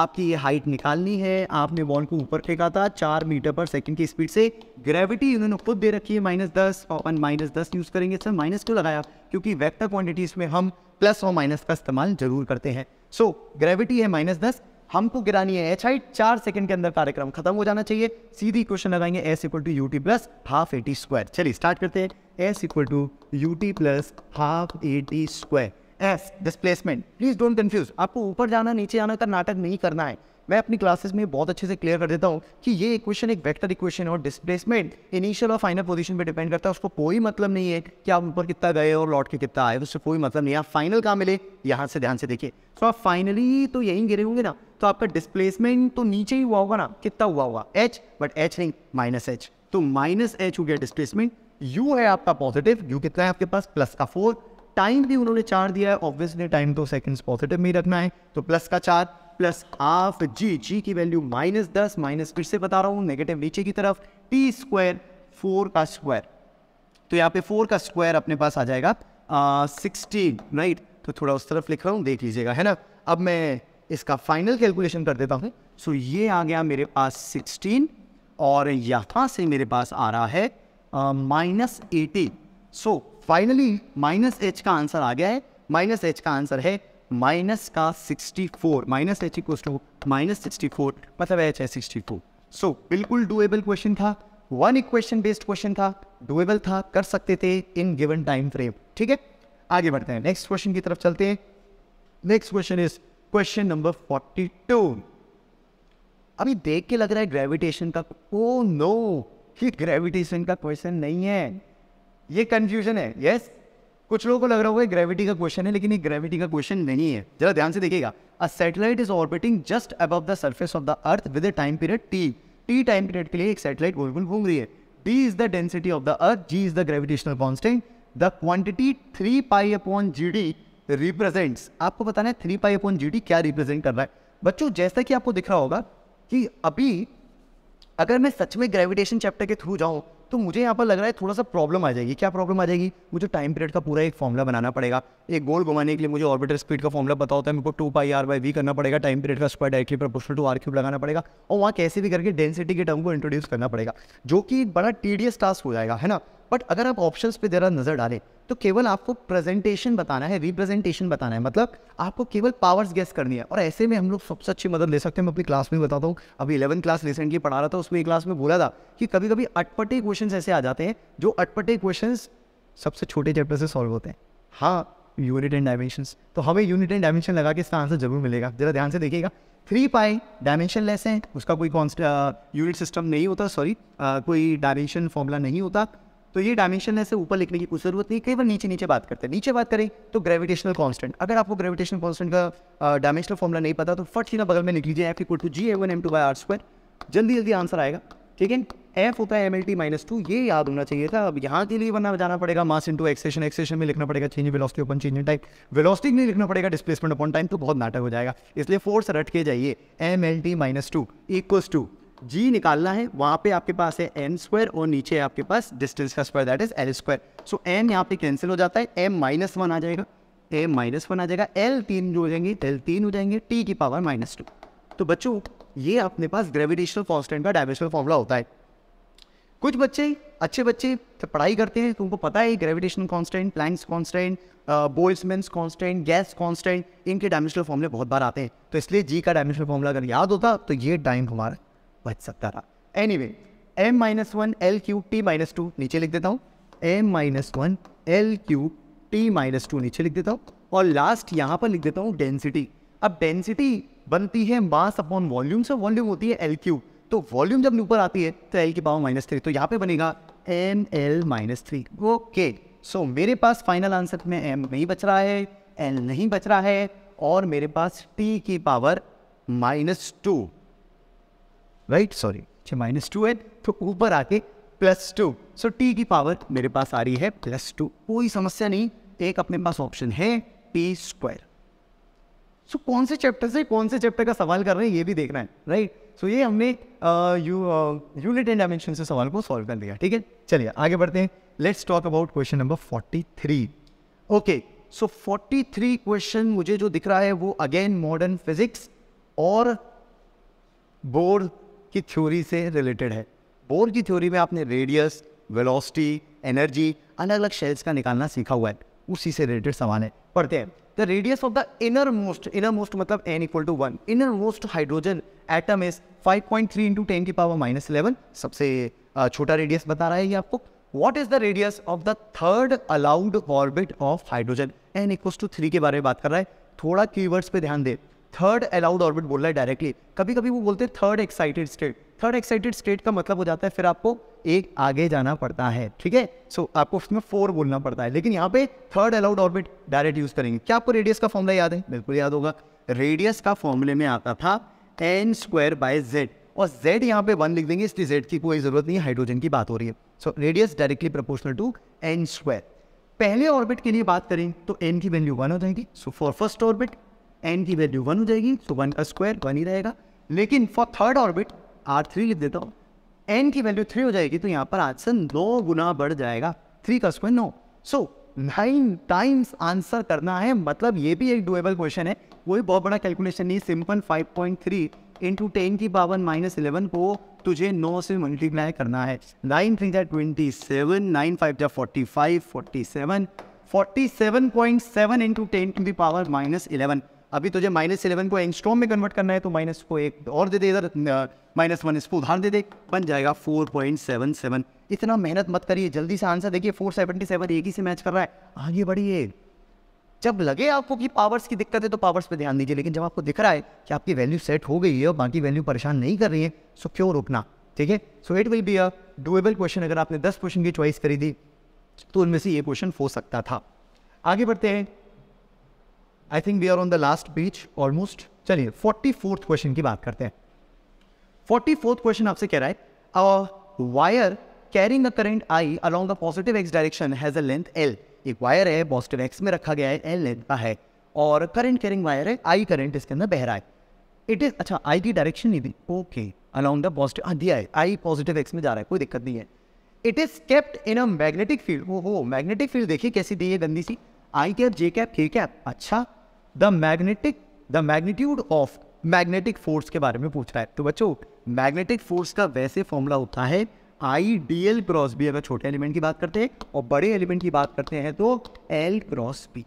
आपकी ये हाइट निकालनी है आपने बॉल को ऊपर फेंका था चार मीटर पर सेकंड की स्पीड से ग्रेविटी इन्होंने खुद दे रखी है माइनस दस अपन माइनस दस यूज़ करेंगे सर माइनस क्यों लगाया क्योंकि वेक्टर क्वांटिटीज़ में हम प्लस और माइनस का इस्तेमाल जरूर करते हैं सो so, ग्रेविटी है माइनस दस हमको गिरानी है एच हाइट चार सेकंड के अंदर कार्यक्रम खत्म हो जाना चाहिए सीधी क्वेश्चन लगाएंगे s equal to u t plus half a t square चलिए स्टार्ट करते हैं s equal to u t plus half a t square s displacement please don't confuse आपको ऊपर जाना नीचे जाना का नाटक नहीं करना है मैं अपनी क्लासेस में बहुत अच्छे से क्लियर कर देता हूँ कि ये इक्वेशन एक वेक्टर इक्वेशन और डिस्प्लेसमेंट इनिशियल और फाइनल पोजीशन पे डिपेंड करता है उसको कोई मतलब नहीं है कि आप ऊपर कितना गए और लौट के कितना आए उससे कोई मतलब नहीं आप फाइनल कहाँ मिले यहाँ से ध्यान से देखिए तो आप फाइनली तो यहीं गिरे होंगे ना तो आपका डिस्प्लेसमेंट तो नीचे ही हुआ होगा ना कितना हुआ होगा एच बट एच नहीं माइनस एच तो माइनस एच हो गया डिस्प्लेसमेंट यू है आपका पॉजिटिव यू कितना है आपके पास प्लस का फोर टाइम भी उन्होंने चार दिया है ऑब्वियसली टाइम तो सेकंड्स पॉजिटिव में रखना है तो प्लस का चार प्लस हाफ जी जी की वैल्यू माइनस दस माइनस फिर से बता रहा हूँ नेगेटिव नीचे की तरफ टी स्क्वायर फोर का स्क्वायर तो यहाँ पे फोर का स्क्वायर अपने पास आ जाएगा सिक्सटीन राइट right? तो थोड़ा उस तरफ लिख रहा हूँ देख लीजिएगा है ना अब मैं इसका फाइनल कैलकुलेशन कर देता हूँ सो so, ये आ गया मेरे पास सिक्सटीन और यहाँ से मेरे पास आ रहा है minus eighteen so finally minus h का आंसर आ गया है माइनस एच का आंसर है माइनस का 64 minus h equal to minus sixty मतलब एच है 64 सो so, बिल्कुल डुएबल क्वेश्चन था वन इक्वेशन बेस्ड क्वेश्चन था डुएबल था कर सकते थे इन गिवन टाइम फ्रेम ठीक है आगे बढ़ते हैं नेक्स्ट क्वेश्चन की तरफ चलते हैं next question is question number 42 अभी देख के लग रहा है ग्रेविटेशन का ओ oh, नो ये ग्रेविटेशन का क्वेश्चन नहीं है ये कंफ्यूजन है यस yes? कुछ लोगों को लग रहा होगा ग्रेविटी का क्वेश्चन है लेकिन ये ग्रेविटी का क्वेश्चन नहीं है जरा ध्यान से देखिएगा a satellite is orbiting just above the surface of the earth with a time period T T time period के लिए एक सैटेलाइट गोल घूम रही है D is the density of the earth G is the gravitational constant the quantity three pi upon G D represent आपको बताना है three pi upon G D क्या रिप्रेजेंट कर रहा है बच्चों जैसा कि आपको दिख रहा होगा कि अभी अगर मैं सच में ग्रेविटेशन चैप्टर के थ्रू जाऊं तो मुझे यहाँ पर लग रहा है थोड़ा सा प्रॉब्लम आ जाएगी क्या प्रॉब्लम आ जाएगी मुझे टाइम पीरियड का पूरा एक फॉर्मला बनाना पड़ेगा एक गोल घुमाने के लिए मुझे ऑर्बिटर स्पीड का फॉर्मला बताओ होता है मेरे को two pi r by v करना पड़ेगा टाइम पीरियड का आई cube proportional to r cube लगाना पड़ेगा और वहाँ कैसे भी करके डेंसिटी के टर्म को इंट्रोड्यूस करना पड़ेगा जो कि बड़ा टीडियस टास्क हो जाएगा है ना बट अगर आप ऑप्शंस पे ज़रा नज़र डालें तो केवल आपको प्रेजेंटेशन बताना है रिप्रेजेंटेशन बताना है मतलब आपको केवल पावर्स गेस करनी है और ऐसे में हम लोग सबसे अच्छी मदद ले सकते हैं मैं अपनी क्लास में बताता हूँ अभी इलेवन क्लास रिसेंटली पढ़ा रहा था उसमें एक क्लास में बोला था कि कभी कभी अटपटे क्वेश्चन ऐसे आ जाते हैं जो अटपटे क्वेश्चन सबसे छोटे चैप्टर से सॉल्व होते हैं हाँ यूनिट एंड डायमेंशन तो हमें यूनिट एंड डायमेंशन लगा के इसका आंसर जरूर मिलेगा जरा ध्यान से देखिएगा थ्री पाई डायमेंशन लेस है उसका कोई कॉन्स्ट यूनिट सिस्टम नहीं होता सॉरी कोई डायमेंशन फॉर्मूला नहीं होता तो ये डायमेंशन ऐसे ऊपर लिखने की कोई जरूरत नहीं कई बार नीचे नीचे बात करते हैं नीचे बात करें तो ग्रेविटेशनल कांस्टेंट अगर आपको ग्रेविटेशनल कांस्टेंट का डायमेंशनल फॉर्मला नहीं पता तो फट सीना बगल में लिख लीजिए F equal to G a one M two by R square जल्दी जल्दी आंसर आएगा ठीक है एफ होता है M L T minus two ये याद होना चाहिए था अब यहाँ के लिए बना जाना पड़ेगा मास इंटू एक्सेशन एक्सेशन में लिखना पड़ेगा चेंज वेलोसिटी अपन चेंज इन टाइम वेलोसिटी नहीं लिखना पड़ेगा डिस्प्लेसमेंट अपॉन टाइम तो बहुत नाटक हो जाएगा इसलिए फोर्स रट के जाइए M L T minus two equals to G निकालना है वहाँ पे आपके पास है एन स्क्वायर और नीचे आपके पास डिस्टेंस का square that is L square so N यहाँ पे कैंसिल हो जाता है एम माइनस वन आ जाएगा एम माइनस वन आ जाएगा एल तीन जो हो जाएंगे एल तीन हो जाएंगे टी की पावर माइनस टू तो बच्चों ये अपने पास ग्रेविटेशनल कॉन्स्टेंट का डायवेशनल फॉर्मूला होता है कुछ बच्चे अच्छे बच्चे पढ़ाई करते हैं तो उनको पता है gravitation constant Planck's constant Boltzmann's constant gas constant इनके डायमेंशनल फॉर्मूले बहुत बार आते हैं तो इसलिए जी का डायमेंशनल फॉर्मूला अगर याद होता तो ये टाइम हमारा बच सकता था anyway M minus one L cube T minus two नीचे लिख देता हूँ M minus one L cube T minus two नीचे लिख देता हूँ और लास्ट यहाँ पर लिख देता हूँ डेंसिटी अब डेंसिटी बनती है मास अपॉन वॉल्यूम से वॉल्यूम होती है एल क्यूब तो वॉल्यूम जब ऊपर आती है तो एल की पावर माइनस थ्री तो यहाँ पे बनेगा M L minus three okay so मेरे पास फाइनल आंसर में एम नहीं बच रहा है एल नहीं बच रहा है और मेरे पास टी की power minus two right sorry अच्छा माइनस टू है तो ऊपर आके प्लस टू सो टी की पावर मेरे पास आ रही है प्लस टू कोई समस्या नहीं एक अपने पास ऑप्शन है टी स्क्वायर सो कौन से चैप्टर से कौन से चैप्टर का सवाल कर रहे हैं ये भी देखना है राइट right? सो so, ये हमने यूनिट एंड डायमेंशन से सवाल को सॉल्व कर लिया ठीक है चलिए आगे बढ़ते हैं let's talk about question number forty three okay so forty three question मुझे जो दिख रहा है वो अगेन मॉडर्न फिजिक्स और बोर्ड की थ्योरी से रिलेटेड है बोर की थ्योरी में आपने रेडियस वेलोसिटी एनर्जी अलग अलग शेल्स का निकालना सीखा हुआ है उसी से रिलेटेड सवाल है पढ़ते हैं the radius of the innermost innermost मतलब n equal to one innermost hydrogen atom is 5.3 point three into ten की पावर माइनस इलेवन सबसे छोटा रेडियस बता रहा है ये आपको what is the radius of the third allowed orbit of hydrogen n equal to three के बारे में बात कर रहा है थोड़ा कीवर्ड्स पे ध्यान दे थर्ड अलाउड ऑर्बिट बोल रहा है डायरेक्टली कभी कभी वो बोलते हैं third excited state third excited state का मतलब हो जाता है फिर आपको एक आगे जाना पड़ता है ठीक है सो आपको उसमें फोर बोलना पड़ता है लेकिन यहाँ पे third allowed orbit direct use करेंगे क्या आपको रेडियस का फॉर्मूला याद है बिल्कुल याद होगा रेडियस का फॉर्मूले में आता था एन स्क्वायर बाय जेड और जेड यहाँ पे वन लिख देंगे इसलिए जेड की कोई जरूरत नहीं हाइड्रोजन की बात हो रही है so radius directly proportional to n square पहले ऑर्बिट के लिए बात करें तो एन की वैल्यू वन हो जाएगी so for first orbit n की वैल्यू वन हो जाएगी तो वन का स्क्वायर वन ही रहेगा लेकिन for third orbit r three लिख देता हूँ एन की वैल्यू थ्री हो जाएगी तो यहाँ पर आंसर दो गुना बढ़ जाएगा थ्री का square no so nine times answer करना है मतलब ये भी एक डुएबल क्वेश्चन है कोई बहुत बड़ा कैलकुलेशन नहीं simple five point three into ten की पावर माइनस इलेवन को तुझे नौ से मल्टीप्लाई करना है नाइन थ्री जै ट्वेंटी सेवन नाइन फाइव जै forty five forty seven forty seven point seven into ten की पावर माइनस इलेवन अभी तुझे माइनस इलेवन को एंगस्ट्रॉम में कन्वर्ट करना है तो माइनस को एक और दे दे इधर माइनस वन इसको उधार दे दे बन जाएगा फोर पॉइंट सेवन सेवन इतना मेहनत मत करिए जल्दी से आंसर देखिए फोर सेवेंटी सेवन एक ही से मैच कर रहा है आगे बढ़िए जब लगे आपको कि पावर्स की दिक्कत है तो पावर्स पे ध्यान दीजिए लेकिन जब आपको दिख रहा है कि आपकी वैल्यू सेट हो गई है और बाकी वैल्यू परेशान नहीं कर रही है सो क्यों रोकना ठीक है so it will be a doable question अगर आपने दस क्वेश्चन की चॉइस करी थी तो उनमें से ये क्वेश्चन हो सकता था आगे बढ़ते हैं I think we are on the last page almost चलिए फोर्टी फोर्थ क्वेश्चन की बात करते हैं फोर्टी फोर्थ क्वेश्चन आपसे कह रहा है wire carrying a current I along the positive X direction has a length L एक वायर है पॉजिटिव एक्स में रखा गया है एल लेंथ का है और करंट कैरिंग वायर है आई करंट इसके अंदर बह रहा है इट इज अच्छा आई की डायरेक्शन नहीं दी ओके अलॉन्ग द पॉजिटिव हाँ दिया है आई पॉजिटिव एक्स में जा रहा है कोई दिक्कत नहीं है it is kept in a magnetic field वो हो मैग्नेटिक फील्ड देखिए कैसी दी है गंदी सी I cap J cap K cap अच्छा the magnetic the magnitude of magnetic force के बारे में पूछ रहा है तो बच्चों मैग्नेटिक फोर्स का वैसे फॉर्मूला होता है I D L cross B अगर छोटे एलिमेंट की बात करते हैं और बड़े एलिमेंट की बात करते हैं तो एल क्रॉस बी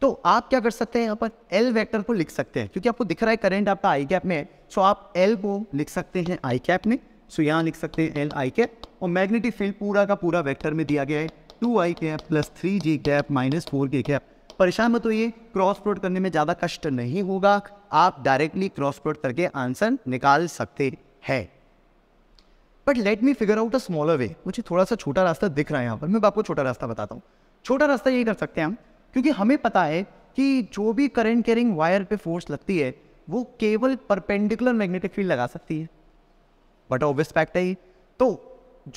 तो आप क्या कर सकते हैं यहाँ पर एल वेक्टर को लिख सकते हैं क्योंकि आपको दिख रहा है करंट आपका आई कैप में है सो आप एल को लिख सकते हैं आई कैप में सो यहाँ लिख सकते हैं एल आई कैप और मैग्नेटिक फील्ड पूरा का पूरा वेक्टर में दिया गया है two I cap plus three j cap minus four K cap परेशान मत होइए क्रॉस प्रोडक्ट करने में ज़्यादा कष्ट नहीं होगा आप डायरेक्टली क्रॉस प्रोडक्ट करके आंसर निकाल सकते हैं but let me figure out a smaller way मुझे थोड़ा सा छोटा रास्ता दिख रहा है यहाँ पर मैं आपको छोटा रास्ता बताता हूँ छोटा रास्ता यही कर सकते हैं हम क्योंकि हमें पता है कि जो भी करंट कैरिंग वायर पे फोर्स लगती है वो केवल परपेंडिकुलर मैग्नेटिक फील्ड लगा सकती है बट ऑब्वियस फैक्ट है ये तो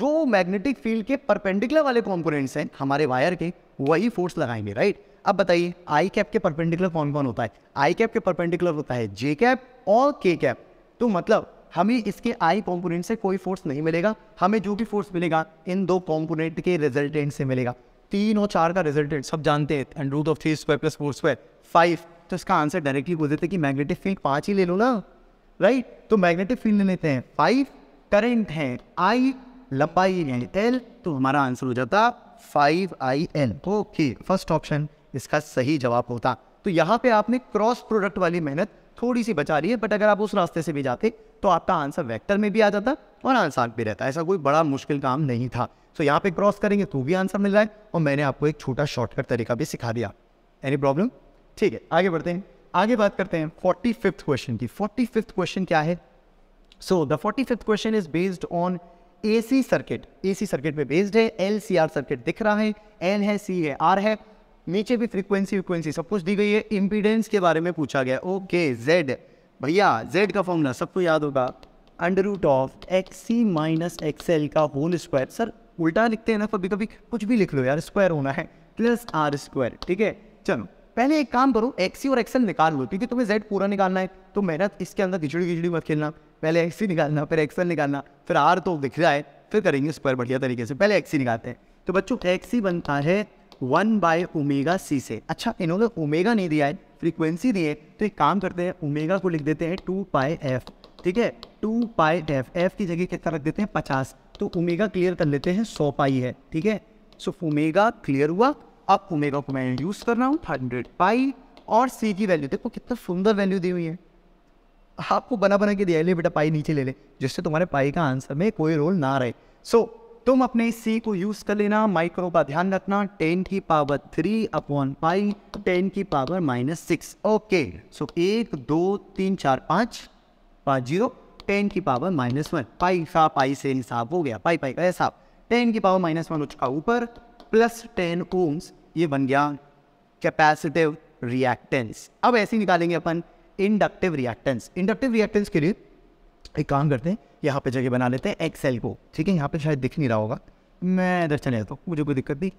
जो मैग्नेटिक फील्ड के परपेंडिकुलर वाले कॉम्पोनेंट्स हैं हमारे वायर के वही फोर्स लगाएंगे राइट right? अब बताइए आई कैप के परपेंडिकुलर कौन कौन होता है आई कैप के परपेंडिकुलर होता है जे कैप और के कैप तो मतलब हमें इसके आई कॉम्पोनेंट से कोई फोर्स नहीं मिलेगा हमें जो भी फोर्स मिलेगा इन दो कॉम्पोनेंट के रिजल्टेंट से मिलेगा तीन और चार का रिजल्टेंट सब जानते हैं and root of three square plus four square five तो इसका आंसर डायरेक्टली बोल देते कि मैग्नेटिक फील्ड पाँच ही ले लो ना राइट तो मैग्नेटिक फील्ड ले लेते हैं फाइव करेंट है आई लंबाई एल तो हमारा आंसर हो जाता five I L okay first option इसका सही जवाब होता तो यहाँ पे आपने क्रॉस प्रोडक्ट वाली मेहनत थोड़ी सी बचा रही है बट अगर आप उस रास्ते से भी जाते तो आपका आंसर वेक्टर में भी आ जाता और आंसर भी रहता ऐसा कोई बड़ा मुश्किल काम नहीं था सो so, यहाँ पे क्रॉस करेंगे तो भी आंसर मिल रहा है और मैंने आपको एक छोटा शॉर्टकट तरीका भी सिखा दिया एनी प्रॉब्लम ठीक है आगे बढ़ते हैं आगे बात करते हैं फोर्टी फिफ्थ क्वेश्चन की फोर्टी फिफ्थ क्वेश्चन क्या है so the forty fifth question is based on a circuit a circuit में बेस्ड है एल सी आर सर्किट दिख रहा है एन है सी है आर है नीचे भी फ्रीक्वेंसी फ्रिक्वेंसी सब कुछ दी गई है इम्पीडेंस के बारे में पूछा गया ओके जेड भैया जेड का फॉर्मूला सबको याद होगा under root of X C minus X L का होल स्क्वायर सर उल्टा लिखते हैं ना कभी कभी कुछ भी लिख लो यार स्क्वायर होना है प्लस आर स्क्वायर ठीक है चलो पहले एक काम करो एक्सी और एक्सएल निकाल लो क्योंकि तुम्हें जेड पूरा निकालना है तो मेहनत इसके अंदर खिचड़ी खिचड़ी मत खेलना पहले एक्सी निकालना फिर एक्सएल निकालना फिर आर तो दिख जाए फिर करेंगे स्क्वायर बढ़िया तरीके से पहले एक्सी निकालते हैं तो बच्चों एक्सी बनता है वन बाय ओमेगा सी से अच्छा इन्होंने ओमेगा नहीं दिया है फ्रीक्वेंसी दी है तो एक काम करते हैं ओमेगा को लिख देते हैं टू पाए एफ ठीक है टू पाए एफ एफ की जगह कितना रख देते हैं पचास तो ओमेगा क्लियर कर लेते हैं सौ पाई है ठीक है सो ओमेगा क्लियर हुआ अब ओमेगा को मैं यूज़ कर रहा हूँ हंड्रेड पाई और सी की वैल्यू देखो कितना सुंदर वैल्यू दी हुई है आपको बना बना के दिया ले बेटा पाई नीचे ले ले जिससे तुम्हारे पाई का आंसर में कोई रोल ना रहे सो so, तुम अपने सी को यूज कर लेना माइक्रो का ध्यान रखना टेन की power three upon five ten की power minus six okay so एक दो तीन चार पाँच पाँच जीरो टेन की पावर माइनस वन पाई सा पाई से हिसाब हो गया पाई पाई का हिसाब टेन की पावर माइनस वन हो चुका ऊपर प्लस टेन ओम्स ये बन गया कैपेसिटिव रिएक्टेंस अब ऐसे निकालेंगे अपन इंडक्टिव रिएक्टेंस इंडक्टिव रिएक्टेंस के लिए एक काम करते हैं यहाँ पे जगह बना लेते हैं एक्सेल को ठीक है यहाँ पे शायद दिख नहीं रहा होगा मैं इधर चले जाता हूँ मुझे कोई दिक्कत नहीं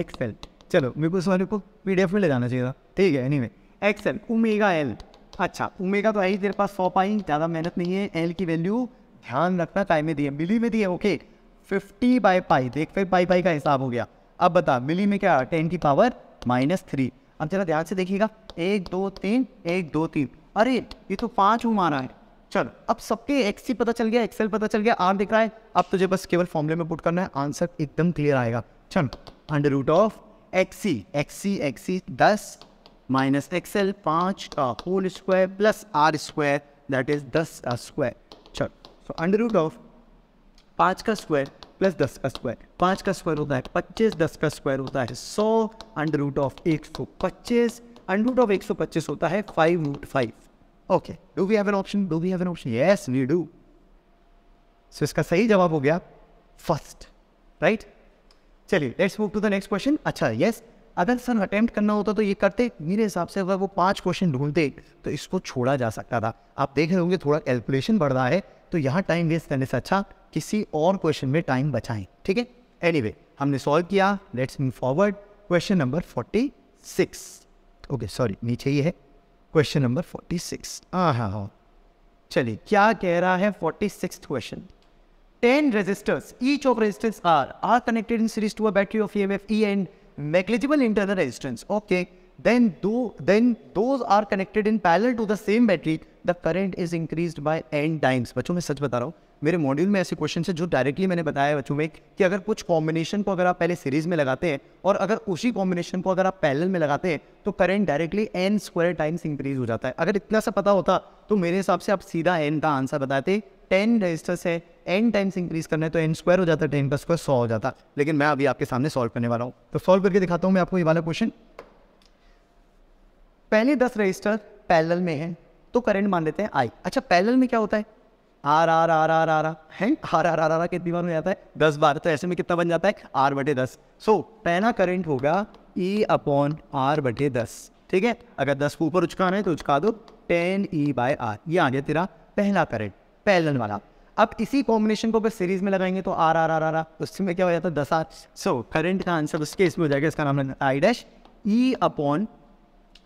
एक्सेल चलो मेरे को इस वाले को पी में ले जाना चाहिए था ठीक है anyway X L omega L अच्छा उमेगा तो आई तेरे पास सौ पाई ज़्यादा मेहनत नहीं है एल की वैल्यू ध्यान रखना टाइम में दिए मिली में दिए ओके फिफ्टी बाई पाई देख फिर पाई पाई का हिसाब हो गया अब बता मिली में क्या टेन की पावर माइनस थ्री अब जरा ध्यान से देखिएगा एक दो तीन एक दो तीन अरे ये तो पाँच हूँ मारा है चल अब सबके एक्स ही पता चल गया एक्सेल पता चल गया आर दिख रहा है अब तुझे बस केवल फॉर्मूले में पुट करना है आंसर एकदम क्लियर आएगा चल under root of X C X X C दस माइनस uh, एक्सेल पाँच का whole square plus R square that is दस का स्क्वायर चल सो अंडर रूट ऑफ पाँच का स्क्वायर प्लस दस का स्क्वायर पाँच का स्क्वायर होता है पच्चीस दस का स्क्वायर होता है सौ अंडर रूट ऑफ एक सौ पच्चीस अंडर रूट ऑफ एक सौ पच्चीस होता है five root five okay do we have an option do we have an option yes we do so इसका सही जवाब हो गया फर्स्ट राइट चलिए let's move to the next question अच्छा यस yes, अगर सर अटेम्प्ट करना होता तो ये करते मेरे हिसाब से अगर वो पांच क्वेश्चन ढूंढते तो इसको छोड़ा जा सकता था आप देख रहे होंगे थोड़ा कैलकुलेशन बढ़ रहा है तो यहाँ टाइम वेस्ट करने से अच्छा किसी और क्वेश्चन में टाइम बचाएं ठीक है एनीवे हमने सॉल्व किया let's move forward question number forty six okay sorry नीचे ही है क्वेश्चन नंबर फोर्टी सिक्स हाँ हाँ हाँ चलिए क्या कह रहा है forty six question ten resistors each of resistance R are connected in series to a battery of EMF E and negligible internal resistance okay then do then those are connected in parallel to the same battery the current is increased by n times बच्चों मैं सच बता रहा हूँ मेरे module में ऐसे question है जो डायरेक्टली मैंने बताया बच्चों में कि अगर कुछ कॉम्बिनेशन को अगर आप पहले सीरीज में लगाते हैं और अगर उसी कॉम्बिनेशन को अगर आप पैरेलल में लगाते हैं तो current directly N square times increase हो जाता है अगर इतना सा पता होता तो मेरे हिसाब से आप सीधा एन का आंसर बताते टेन रजिस्टर्स है एन टाइम्स इंक्रीज करने तो एन स्क्वायर हो जाता है टेन का स्क्वायर सौ हो जाता लेकिन मैं अभी आपके सामने सॉल्व करने वाला हूँ तो सॉल्व करके दिखाता हूँ मैं आपको ये वाला क्वेश्चन पहले दस रजिस्टर पैरेलल में है तो करंट मान लेते हैं आई अच्छा पैरेलल में क्या होता है R R R R R है आर आर आर आर कितनी बार हो जाता है दस बार तो ऐसे में कितना बन जाता है आर बटे दस सो पहला करंट होगा ई अपॉन आर बटे दस ठीक है अगर दस को ऊपर उचकाना है तो उचका दो टेन ई बाय आर ये आ गया तेरा पहला करंट पैलन वाला अब इसी कॉम्बिनेशन को अगर सीरीज में लगाएंगे तो R R R R R उसमें क्या हो जाता है दस आर सो करंट का आंसर उसके इसमें हो जाएगा इसका नाम आई डैश ई अपॉन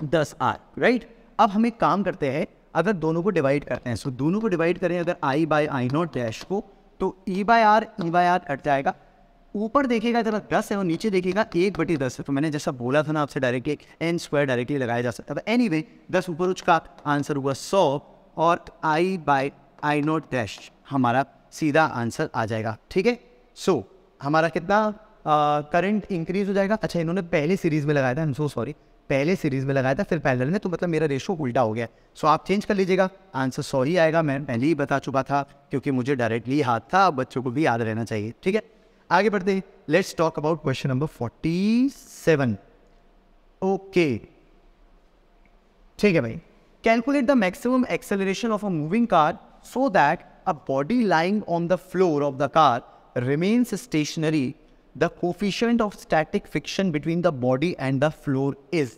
दस आर राइट अब हम एक काम करते हैं अगर दोनों को डिवाइड करते हैं सो दोनों को डिवाइड करें अगर I by I not dash को तो E by R E by R cut जाएगा ऊपर देखेगा जरा दस है और नीचे देखेगा एक बटी दस है तो मैंने जैसा बोला था ना आपसे डायरेक्टली एन स्क्वायर डायरेक्टली लगाया जा सकता है एनी वे दस ऊपर उच्च का आंसर हुआ सौ और I by I not dash हमारा सीधा आंसर आ जाएगा ठीक है सो हमारा कितना करंट इंक्रीज हो जाएगा अच्छा इन्होंने पहले सीरीज में लगाया था आई एम सो सॉरी पहले सीरीज़ में लगाया था फिर पैरेलल में तो मतलब मेरा रेशो उल्टा हो गया सो आप चेंज कर लीजिएगा आंसर सौ ही आएगा मैं पहले ही बता चुका था क्योंकि मुझे डायरेक्टली हाथ था बच्चों को भी याद रहना चाहिए ठीक है आगे बढ़ते हैं let's talk about question number forty seven okay ठीक है भाई calculate the maximum acceleration of a moving car so that a body lying on the floor of the car remains stationary the coefficient of static friction between the body and the floor is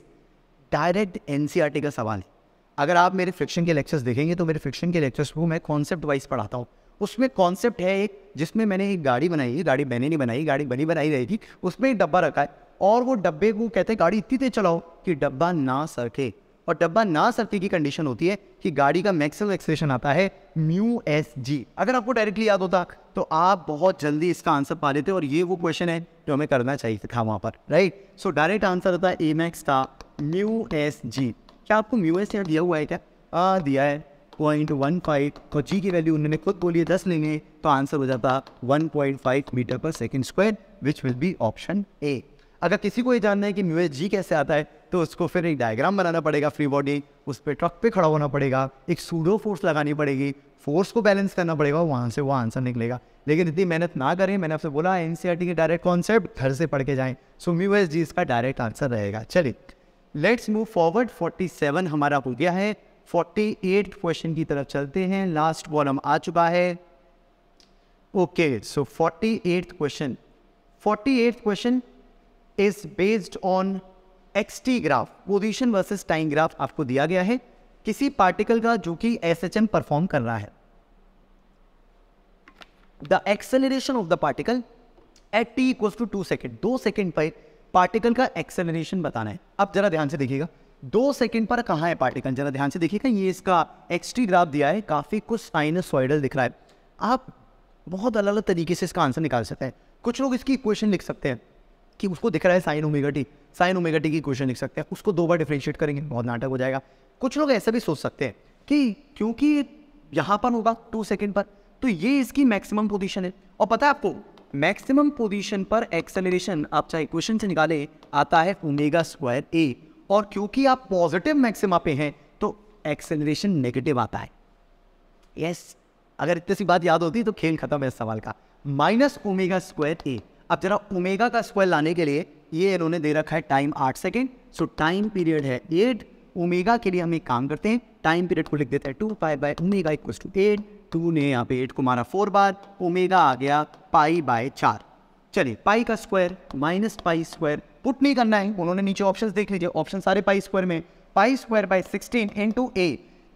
direct एन का सवाल है अगर आप मेरे friction के lectures देखेंगे तो मेरे फ्रिक्शन के लेक्चर्स को मैं कॉन्सेप्ट वाइज पढ़ाता हूँ उसमें कॉन्सेप्ट है एक जिसमें मैंने एक गाड़ी बनाई है गाड़ी मैंने नहीं बनाई गाड़ी बनी बनाई रही थी उसमें एक डब्बा रखा है और वो डब्बे को कहते हैं गाड़ी इतनी तेज चलाओ कि डब्बा ना सके और डब्बा ना सर्ती की कंडीशन होती है कि गाड़ी का मैक्सिमम एक्सेलेशन आता है म्यू एस जी अगर आपको डायरेक्टली याद होता तो आप बहुत जल्दी इसका आंसर पा लेते और ये वो क्वेश्चन है जो हमें करना चाहिए था वहाँ पर राइट सो डायरेक्ट आंसर होता है ए मैक्स का म्यू एस जी क्या आपको म्यू एस दिया हुआ है क्या आ, दिया है पॉइंट वन फाइव और जी की वैल्यू उन्होंने खुद बोली है दस लेंगे तो आंसर हो जाता वन पॉइंट फाइव मीटर पर second square which will be option A अगर किसी को ये जानना है कि म्यू जी कैसे आता है तो उसको फिर एक डायग्राम बनाना पड़ेगा फ्री बॉडी उस पर ट्रक पे खड़ा होना पड़ेगा एक सूडो फोर्स लगानी पड़ेगी फोर्स को बैलेंस करना पड़ेगा वहाँ से वो आंसर निकलेगा लेकिन इतनी मेहनत ना करें मैंने आपसे बोला एन सी के डायरेक्ट कॉन्सेप्ट घर से पढ़ के जाएँ सो म्यू एस जी इसका डायरेक्ट आंसर रहेगा चलिए let's move forward forty seven हमारा हो गया है फोर्टी एट क्वेश्चन की तरफ चलते हैं लास्ट वॉलम आ चुका है okay so forty eight question forty eight question is based on X T graph position versus time graph आपको दिया गया है किसी पार्टिकल का जो कि एस एच एम परफॉर्म कर रहा है the acceleration of the particle at T equals to two second दो सेकेंड पर पार्टिकल का एक्सेलरेशन बताना है अब जरा ध्यान से देखिएगा दो सेकेंड पर कहाँ है पार्टिकल जरा ध्यान से देखिएगा ये इसका एक्सटी ग्राफ दिया है काफ़ी कुछ साइनसॉइडल दिख रहा है आप बहुत अलग अलग तरीके से इसका आंसर निकाल सकते हैं कुछ लोग इसकी इक्वेशन लिख सकते हैं कि उसको दिख रहा है sine omega T sine omega T की क्वेश्चन लिख सकते हैं उसको दो बार डिफ्रेंशिएट करेंगे बहुत नाटक हो जाएगा कुछ लोग ऐसा भी सोच सकते हैं कि क्योंकि यहाँ पर होगा टू सेकेंड पर तो ये इसकी मैक्सिमम पोजिशन है और पता है आपको मैक्सिमम पोजिशन पर एक्सेलरेशन आप चाहे क्वेश्चन से निकाले आता है ओमेगा स्क्वायर ए और क्योंकि आप पॉजिटिव मैक्सिमा पे हैं तो एक्सेलरेशन नेगेटिव आता है यस yes, अगर इतनी सी बात याद होती तो खेल खत्म है इस सवाल का माइनस ओमेगा स्क्वायर ए अब जरा ओमेगा का स्क्वायर लाने के लिए ये इन्होंने दे रखा है टाइम आठ सेकेंड सो टाइम पीरियड है एट ओमेगा के लिए हम एक काम करते हैं टाइम पीरियड को लिख देते हैं two pi by omega equal to eight two ने यहाँ पे एट को मारा फोर बार ओमेगा आ गया पाई बाय चार चलिए पाई का square minus pi square put नहीं करना है उन्होंने नीचे ऑप्शंस देख लीजिए ऑप्शन सारे पाई स्क्वायर में pi square by sixteen into A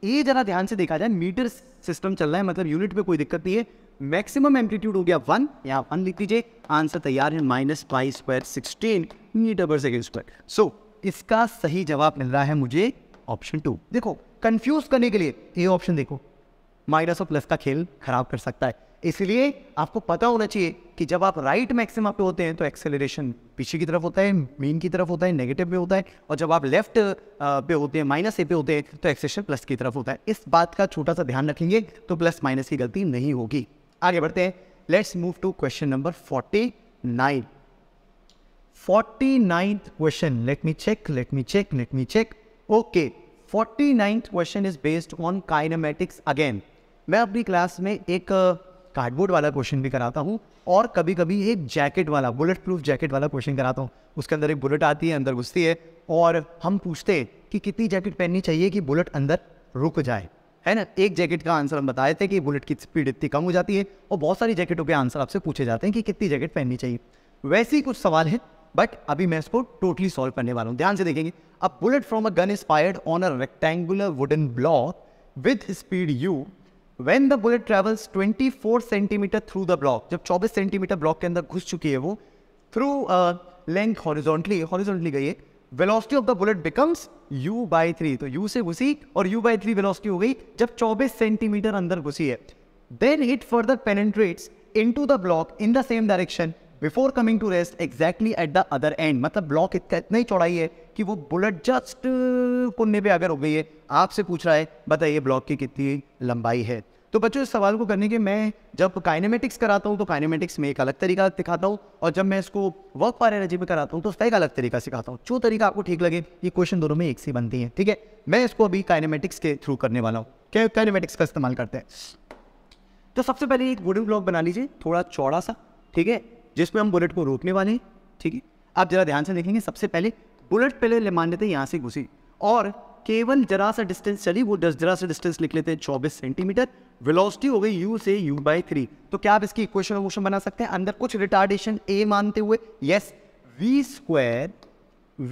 ये जरा ध्यान से देखा जाए मीटर सिस्टम चल रहा है मतलब यूनिट में कोई दिक्कत नहीं है मैक्सिमम एम्पलीट्यूड हो गया वन यहाँ वन लिख दीजिए आंसर तैयार है minus pi square sixteen metre पर सेकेंड स्क्वायर सो इसका सही जवाब मिल रहा है मुझे ऑप्शन टू देखो कंफ्यूज करने के लिए ये ऑप्शन देखो माइनस और प्लस का खेल खराब कर सकता है इसलिए आपको पता होना चाहिए कि जब आप राइट मैक्सिमा पे होते हैं तो एक्सेलरेशन पीछे की तरफ होता है मेन की तरफ होता है नेगेटिव पे होता है और जब आप लेफ्ट पे होते हैं माइनस ए पे होते हैं तो एक्सेलेशन प्लस की तरफ होता है इस बात का छोटा सा ध्यान रखेंगे तो प्लस माइनस की गलती नहीं होगी आगे बढ़ते हैं let's move to question number forty nine forty ninth question let me check let me check let me check okay forty ninth question is based on kinematics again मैं अपनी क्लास में एक कार्डबोर्ड वाला क्वेश्चन भी कराता हूँ और कभी कभी एक जैकेट वाला बुलेट प्रूफ जैकेट वाला क्वेश्चन कराता हूँ उसके अंदर एक बुलेट आती है अंदर घुसती है और हम पूछते हैं कि कितनी जैकेट पहननी चाहिए कि बुलेट अंदर रुक जाए है ना एक जैकेट का आंसर हम बताए थे कि बुलेट की स्पीड इतनी कम हो जाती है और बहुत सारी जैकेटों के आंसर आपसे पूछे जाते हैं कि कितनी जैकेट पहननी चाहिए वैसे ही कुछ सवाल है बट अभी मैं इसको टोटली सॉल्व करने वाला हूँ ध्यान से देखेंगे अब bullet from a gun is fired on a rectangular wooden block with speed U when the bullet travels 24 centimetre through the block जब 24 सेंटीमीटर ब्लॉक के अंदर घुस चुकी है वो थ्रू लेंथ हॉरिजॉन्टली हॉरिजॉन्टली गई है velocity of the bullet becomes U by three तो यू से घुसी और यू बाई थ्री वेलोसिटी हो गई जब चौबीस सेंटीमीटर अंदर घुसी है then it further penetrates to the block in the same direction before coming to rest exactly at the other end मतलब ब्लॉक इतना इतना ही चौड़ाई है कि वो बुलेट जस्ट कुन्ने पे अगर हो गई है आपसे पूछ रहा है बताइए ब्लॉक की कितनी लंबाई है तो बच्चों इस सवाल को करने के मैं जब काइनेमेटिक्स कराता हूँ तो काइनेमेटिक्स में एक अलग तरीका दिखाता हूँ और जब मैं इसको वर्क पर एनर्जी में कराता हूँ तो उसका एक अलग तरीका सिखाता हूँ जो तरीका आपको ठीक लगे ये क्वेश्चन दोनों में एक सी बनती है ठीक है मैं इसको अभी काइनेमेटिक्स के थ्रू करने वाला हूँ क्या काइनेमेटिक्स का इस्तेमाल करते हैं तो सबसे पहले एक वुडन ब्लॉक बना लीजिए थोड़ा चौड़ा सा ठीक है जिसमें हम बुलेट को रोकने वाले हैं ठीक है आप जरा ध्यान से देखेंगे सबसे पहले बुलेट पहले मान लेते हैं यहाँ से घुसी और केवल जरा सा डिस्टेंस चली वो दस जरा सा डिस्टेंस लिख लेते हैं चौबीस सेंटीमीटर वेलोसिटी हो गई यू से यू बाई थ्री तो क्या आप इसकी इक्वेशन मोशन बना सकते हैं अंदर कुछ रिटार्डेशन ए मानते हुए yes V square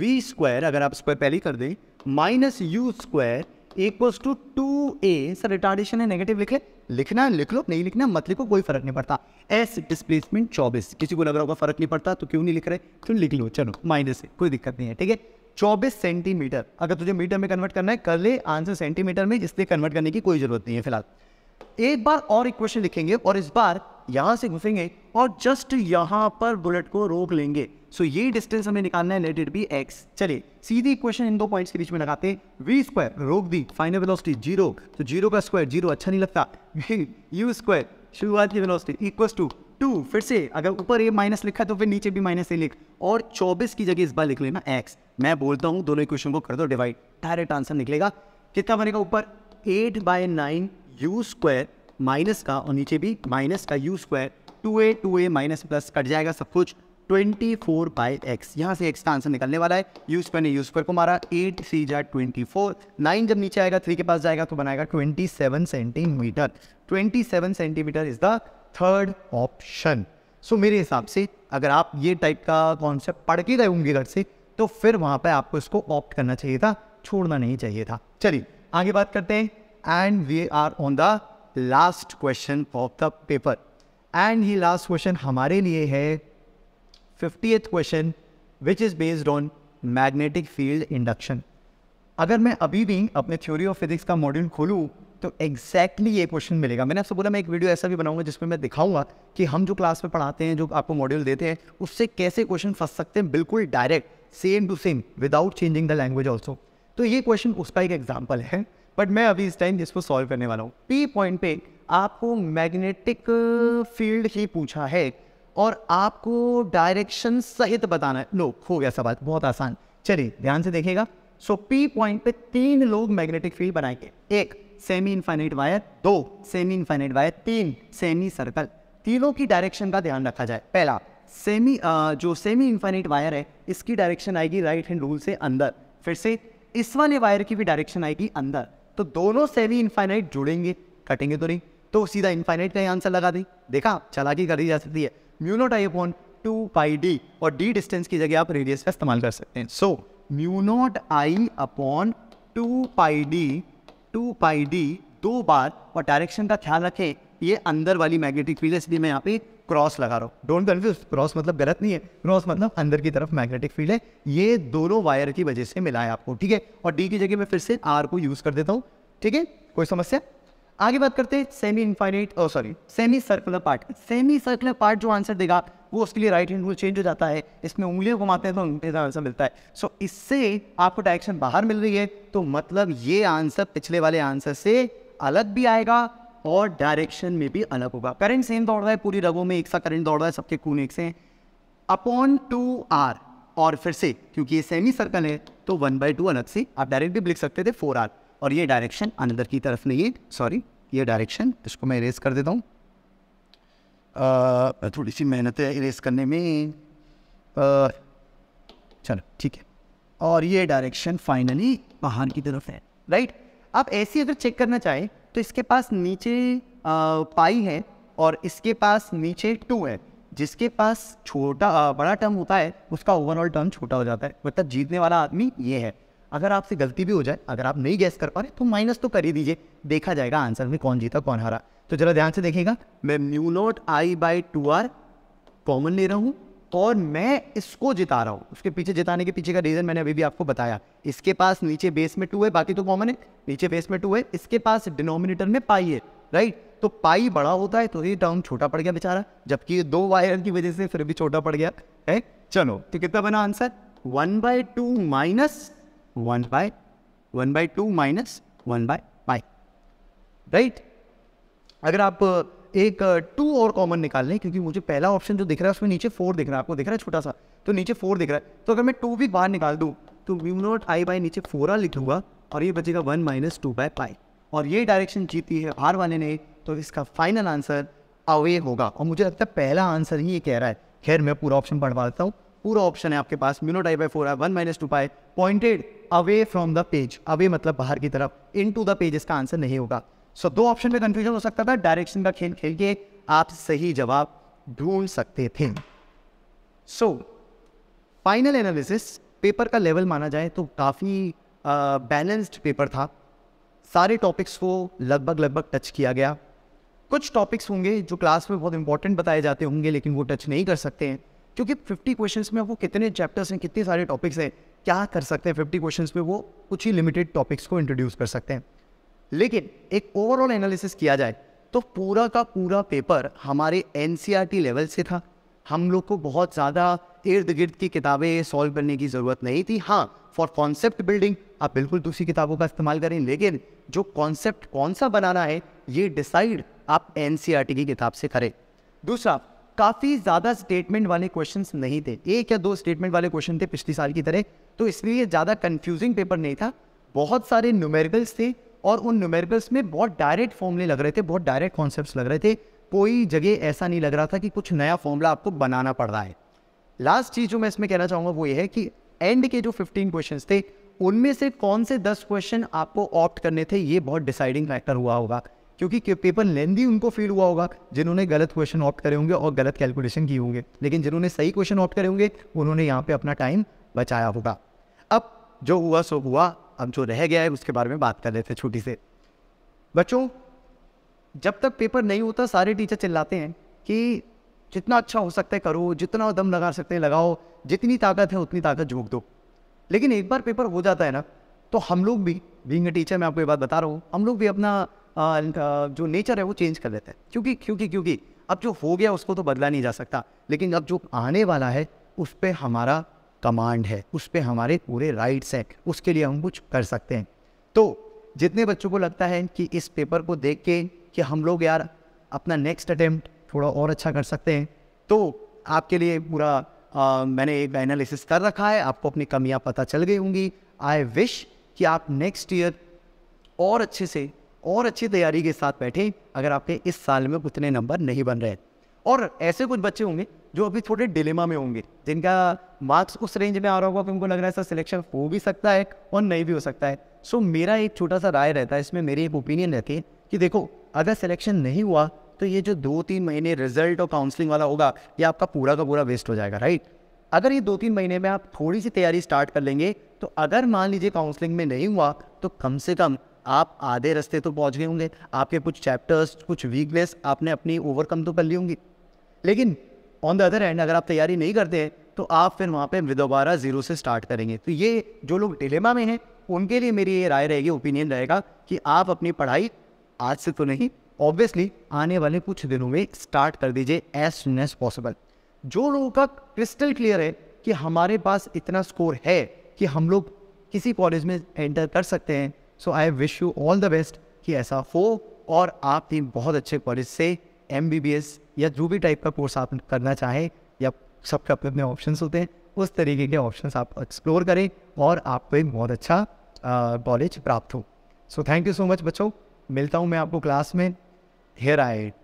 V square अगर आप स्क्वायर पहले कर दें minus U square equals to two A S retardation है नेगेटिव लिखे लिखना लिख लो नहीं लिखना मत लिखो कोई फर्क नहीं पड़ता एस डिस्प्लेसमेंट चौबीस किसी को लग रहा होगा फर्क नहीं पड़ता तो क्यों नहीं लिख रहे तो लिख लो चलो माइनस है कोई दिक्कत नहीं है ठीक है चौबीस सेंटीमीटर अगर तुझे मीटर में कन्वर्ट करना है कर ले आंसर सेंटीमीटर में इसलिए कन्वर्ट करने की कोई ज़रूरत नहीं है फिलहाल एक बार और इक्वेशन लिखेंगे और इस बार यहां से घुसेंगे और जस्ट यहां पर बुलेट को रोक लेंगे सो so, ये डिस्टेंस हमें निकालना है लेट इट बी एक्स चलिए सीधी इक्वेशन इन दो पॉइंट्स के बीच में लगाते वी स्क्वायर रोक दी फाइनल वेलोसिटी जीरो तो जीरो का स्क्वायर जीरो अच्छा नहीं लगता यू स्क्वायर शुरुआत की वेलोसिटी इक्वल टू टू फिर से अगर ऊपर ए माइनस लिखा तो फिर नीचे भी माइनस ए लिख और 24 की जगह इस बार लिख लेना एक्स मैं बोलता हूँ दोनों इक्वेशन को कर दो डिवाइड डायरेक्ट आंसर निकलेगा कितना बनेगा ऊपर eight by nine U square minus का और नीचे भी माइनस का U square two A two A minus plus cut जाएगा सब कुछ ट्वेंटी फोर बाय एक्स यहाँ से एक्स का आंसर निकलने वाला है यू स्क्वायर ने यू स्क्वायर को मारा एट सी जाए ट्वेंटी फोर नाइन जब नीचे आएगा थ्री के पास जाएगा तो बनाएगा twenty seven centimetre twenty seven centimetre is the third option so मेरे हिसाब से अगर आप ये टाइप का कॉन्सेप्ट पढ़ के गए होंगे घर से तो फिर वहां पर आपको इसको ऑप्ट करना चाहिए था छोड़ना नहीं चाहिए था चलिए आगे बात करते हैं and we are on the last question of the paper and ये लास्ट क्वेश्चन हमारे लिए है fifty question which is based on magnetic field induction अगर मैं अभी भी अपने थ्योरी ऑफ फिजिक्स का मॉड्यूल खोलूँ तो एग्जैक्टली exactly ये क्वेश्चन मिलेगा मैंने आपसे बोला मैं एक वीडियो ऐसा भी बनाऊंगा जिसमें मैं दिखाऊंगा कि हम जो क्लास में पढ़ाते हैं जो आपको मॉड्यूल देते हैं उससे कैसे क्वेश्चन फंस सकते हैं बिल्कुल direct same to same without changing the language also तो ये क्वेश्चन उसका एक एग्जाम्पल है बट मैं अभी इस टाइम इसको सॉल्व करने वाला हूँ पी पॉइंट पे आपको मैग्नेटिक फील्ड ही पूछा है और आपको डायरेक्शन सहित बताना है लोग हो गया सवाल बहुत आसान चलिए ध्यान से देखिएगा सो पी पॉइंट पे तीन लोग मैग्नेटिक फील्ड बनाएंगे एक सेमी इन्फाइनाइट वायर दो सेमी इन्फाइनाइट वायर तीन सेमी सर्कल तीनों की डायरेक्शन का ध्यान रखा जाए पहला सेमी जो सेमी इन्फाइनाइट वायर है इसकी डायरेक्शन आएगी राइट हैंड रूल से अंदर फिर से इस वाले वायर की भी डायरेक्शन आएगी अंदर तो दोनों सेमी इन्फाइनाइट जुड़ेंगे कटेंगे तो नहीं तो सीधा इन्फाइनाइट का आंसर लगा दें देखा चला चलाकी करी जा सकती है mu naught I upon two pi D और डी डिस्टेंस की जगह आप रेडियस का इस्तेमाल कर सकते हैं so mu naught I upon two pi D two pi D दो बार और डायरेक्शन का ख्याल रखें ये अंदर वाली मैग्नेटिक फील्ड है इसलिए मैं यहाँ पे क्रॉस लगा रहा हूँ डोंट कन्फ्यूज क्रॉस मतलब गलत नहीं है क्रॉस मतलब अंदर की तरफ मैग्नेटिक फील्ड है ये दोनों वायर की वजह से मिला है आपको ठीक है और डी की जगह मैं फिर से आर को यूज़ कर देता हूँ ठीक है कोई समस्या आगे बात करते हैं semi infinite O sorry semi circular part semi circular part जो आंसर देगा वो उसके लिए राइट हैंड रूल चेंज हो जाता है इसमें उंगलियों घुमाते हैं तो उंगली का आंसर मिलता है सो so, इससे आपको डायरेक्शन बाहर मिल रही है तो मतलब ये आंसर पिछले वाले आंसर से अलग भी आएगा और डायरेक्शन में भी अलग होगा करंट सेम दौड़ रहा है पूरी रगों में एक सा करंट दौड़ रहा है सबके खून एक से अपॉन टू आर और फिर से क्योंकि ये सेमी सर्कल है तो वन बाई टू अलग से आप डायरेक्ट भी लिख सकते थे फोर आर और ये डायरेक्शन अंदर की तरफ नहीं है सॉरी ये डायरेक्शन इसको मैं इरेज कर देता हूँ थोड़ी सी मेहनत है इरेज करने में चलो ठीक है और ये डायरेक्शन फाइनली बाहर की तरफ है राइट आप ऐसी अगर चेक करना चाहें तो इसके पास नीचे पाई है और इसके पास नीचे टू है जिसके पास छोटा बड़ा टर्म होता है उसका ओवरऑल टर्म छोटा हो जाता है मतलब जीतने वाला आदमी ये है अगर आपसे गलती भी हो जाए अगर आप नहीं गैस कर पा रहे तो माइनस तो कर ही दीजिए देखा जाएगा आंसर में कौन जीता कौन हारा तो चलो ध्यान से देखिएगा मैं mu naught I by two R common ले रहा हूँ और मैं इसको जिता रहा हूँ उसके पीछे जिताने के पीछे का रीज़न मैंने अभी भी आपको बताया इसके पास नीचे बेस में टू है बाकी तो कॉमन है नीचे बेस में टू है इसके पास डिनोमिनेटर में पाई है राइट तो पाई बड़ा होता है तो ये टर्म छोटा पड़ गया बेचारा जबकि दो वायर की वजह से फिर भी छोटा पड़ गया है चलो तो कितना बना answer one by two minus one by one by two minus one by pi right अगर आप एक टू और कॉमन निकाल लें क्योंकि मुझे पहला ऑप्शन जो दिख रहा है उसमें नीचे फोर दिख रहा है आपको दिख रहा है छोटा सा तो नीचे फोर दिख रहा है तो अगर मैं टू भी बाहर निकाल दूँ तो व्यू नॉट आई बाई नीचे फोरा लिखूंगा और ये बचेगा one minus two by pi और ये डायरेक्शन जीती है बाहर वाले ने तो इसका फाइनल आंसर अवे होगा और मुझे लगता है पहला आंसर ही ये कह रहा है खैर मैं पूरा ऑप्शन पढ़वा देता हूँ पूरा ऑप्शन है आपके पास म्यूनोट आई बाई फोर है one minus two pi pointed away from the page away मतलब बाहर की तरफ इन टू द पेज इसका आंसर नहीं होगा सो so, दो ऑप्शन में कंफ्यूजन हो सकता था डायरेक्शन का खेल खेल के आप सही जवाब ढूंढ सकते थे सो फाइनल एनालिसिस पेपर का लेवल माना जाए तो काफ़ी बैलेंस्ड पेपर था सारे टॉपिक्स को लगभग लगभग टच किया गया कुछ टॉपिक्स होंगे जो क्लास में बहुत इंपॉर्टेंट बताए जाते होंगे लेकिन वो टच नहीं कर सकते हैं क्योंकि 50 क्वेश्चंस में वो कितने चैप्टर्स हैं कितने सारे टॉपिक्स हैं क्या कर सकते हैं 50 क्वेश्चंस में वो कुछ ही लिमिटेड टॉपिक्स को इंट्रोड्यूस कर सकते हैं लेकिन एक ओवरऑल एनालिसिस किया जाए तो पूरा का पूरा पेपर हमारे एन लेवल e से था हम लोग को बहुत ज़्यादा इर्द गिर्द की किताबें सॉल्व करने की ज़रूरत नहीं थी हाँ फॉर कॉन्सेप्ट बिल्डिंग आप बिल्कुल दूसरी किताबों का इस्तेमाल करें लेकिन जो कॉन्सेप्ट कौन सा बनाना है ये डिसाइड आप एन e की किताब से करें दूसरा काफ़ी ज़्यादा स्टेटमेंट वाले क्वेश्चन नहीं थे एक या दो स्टेटमेंट वाले क्वेश्चन थे पिछली साल की तरह तो इसलिए ज़्यादा कन्फ्यूजिंग पेपर नहीं था बहुत सारे न्यूमेरिकल्स थे और उन न्यूमेरिकल्स में बहुत डायरेक्ट फॉर्मले लग रहे थे बहुत डायरेक्ट कॉन्सेप्ट लग रहे थे कोई जगह ऐसा नहीं लग रहा था कि कुछ नया फॉर्मूला आपको बनाना पड़ रहा है लास्ट चीज़ जो मैं इसमें कहना चाहूँगा वो ये है कि एंड के जो फिफ्टीन क्वेश्चन थे उनमें से कौन से दस क्वेश्चन आपको ऑप्ट करने थे ये बहुत डिसाइडिंग फैक्टर हुआ होगा क्योंकि पेपर लेंदी उनको फील हुआ होगा जिन्होंने गलत क्वेश्चन ऑप्ट करे होंगे और गलत कैलकुलेशन किए होंगे लेकिन जिन्होंने सही क्वेश्चन ऑप्ट करे होंगे उन्होंने यहाँ पे अपना टाइम बचाया होगा अब जो हुआ सो हुआ अब जो रह गया है उसके बारे में बात कर रहे थे छोटी से बच्चों जब तक पेपर नहीं होता सारे टीचर चिल्लाते हैं कि जितना अच्छा हो सकता है करो जितना दम लगा सकते हैं लगाओ जितनी ताकत है उतनी ताकत झोंक दो लेकिन एक बार पेपर हो जाता है ना तो हम लोग भी बींग टीचर मैं आपको ये बात बता रहा हूँ हम लोग भी अपना आ, जो नेचर है वो चेंज कर लेते हैं क्योंकि क्योंकि क्योंकि अब जो हो गया उसको तो बदला नहीं जा सकता लेकिन अब जो आने वाला है उस पर हमारा कमांड है उस पर हमारे पूरे राइट्स हैं उसके लिए हम कुछ कर सकते हैं तो जितने बच्चों को लगता है कि इस पेपर को देख के कि हम लोग यार अपना नेक्स्ट अटैम्प्ट थोड़ा और अच्छा कर सकते हैं तो आपके लिए पूरा आ, मैंने एक एनालिसिस कर रखा है आपको अपनी कमियां पता चल गई होंगी आई विश कि आप नेक्स्ट ईयर और अच्छे से और अच्छी तैयारी के साथ बैठे अगर आपके इस साल में उतने नंबर नहीं बन रहे और ऐसे कुछ बच्चे होंगे जो अभी थोड़े डिलेमा में होंगे जिनका मार्क्स उस रेंज में आ रहा होगा कि उनको लग रहा है सर सिलेक्शन हो भी सकता है और नहीं भी हो सकता है सो so, मेरा एक छोटा सा राय रहता है इसमें मेरी एक ओपिनियन रहती है कि देखो अगर सिलेक्शन नहीं हुआ तो ये जो दो तीन महीने रिजल्ट और काउंसलिंग वाला होगा ये आपका पूरा का पूरा वेस्ट हो जाएगा राइट अगर ये दो तीन महीने में आप थोड़ी सी तैयारी स्टार्ट कर लेंगे तो अगर मान लीजिए काउंसलिंग में नहीं हुआ तो कम से कम आप आधे रास्ते तो पहुंच गए होंगे आपके कुछ चैप्टर्स कुछ वीकनेस आपने अपनी ओवरकम तो कर ली होंगी लेकिन ऑन द अदर एंड अगर आप तैयारी नहीं करते हैं तो आप फिर वहाँ पे दोबारा ज़ीरो से स्टार्ट करेंगे तो ये जो लोग डिलेमा में हैं उनके लिए मेरी ये राय रहेगी ओपिनियन रहेगा कि आप अपनी पढ़ाई आज से तो नहीं ऑब्वियसली आने वाले कुछ दिनों में स्टार्ट कर दीजिए एज सुन एज पॉसिबल जो लोगों का क्रिस्टल क्लियर है कि हमारे पास इतना स्कोर है कि हम लोग किसी कॉलेज में एंटर कर सकते हैं so I wish you all the best कि ऐसा हो और आप भी बहुत अच्छे कॉलेज से एम या जो भी टाइप का कोर्स आप करना चाहें या सबके अपने अपने ऑप्शन होते हैं उस तरीके के ऑप्शन आप एक्सप्लोर करें और आपको एक बहुत अच्छा नॉलेज प्राप्त हो so thank you so much बच्चों मिलता हूँ मैं आपको क्लास में हेयर आई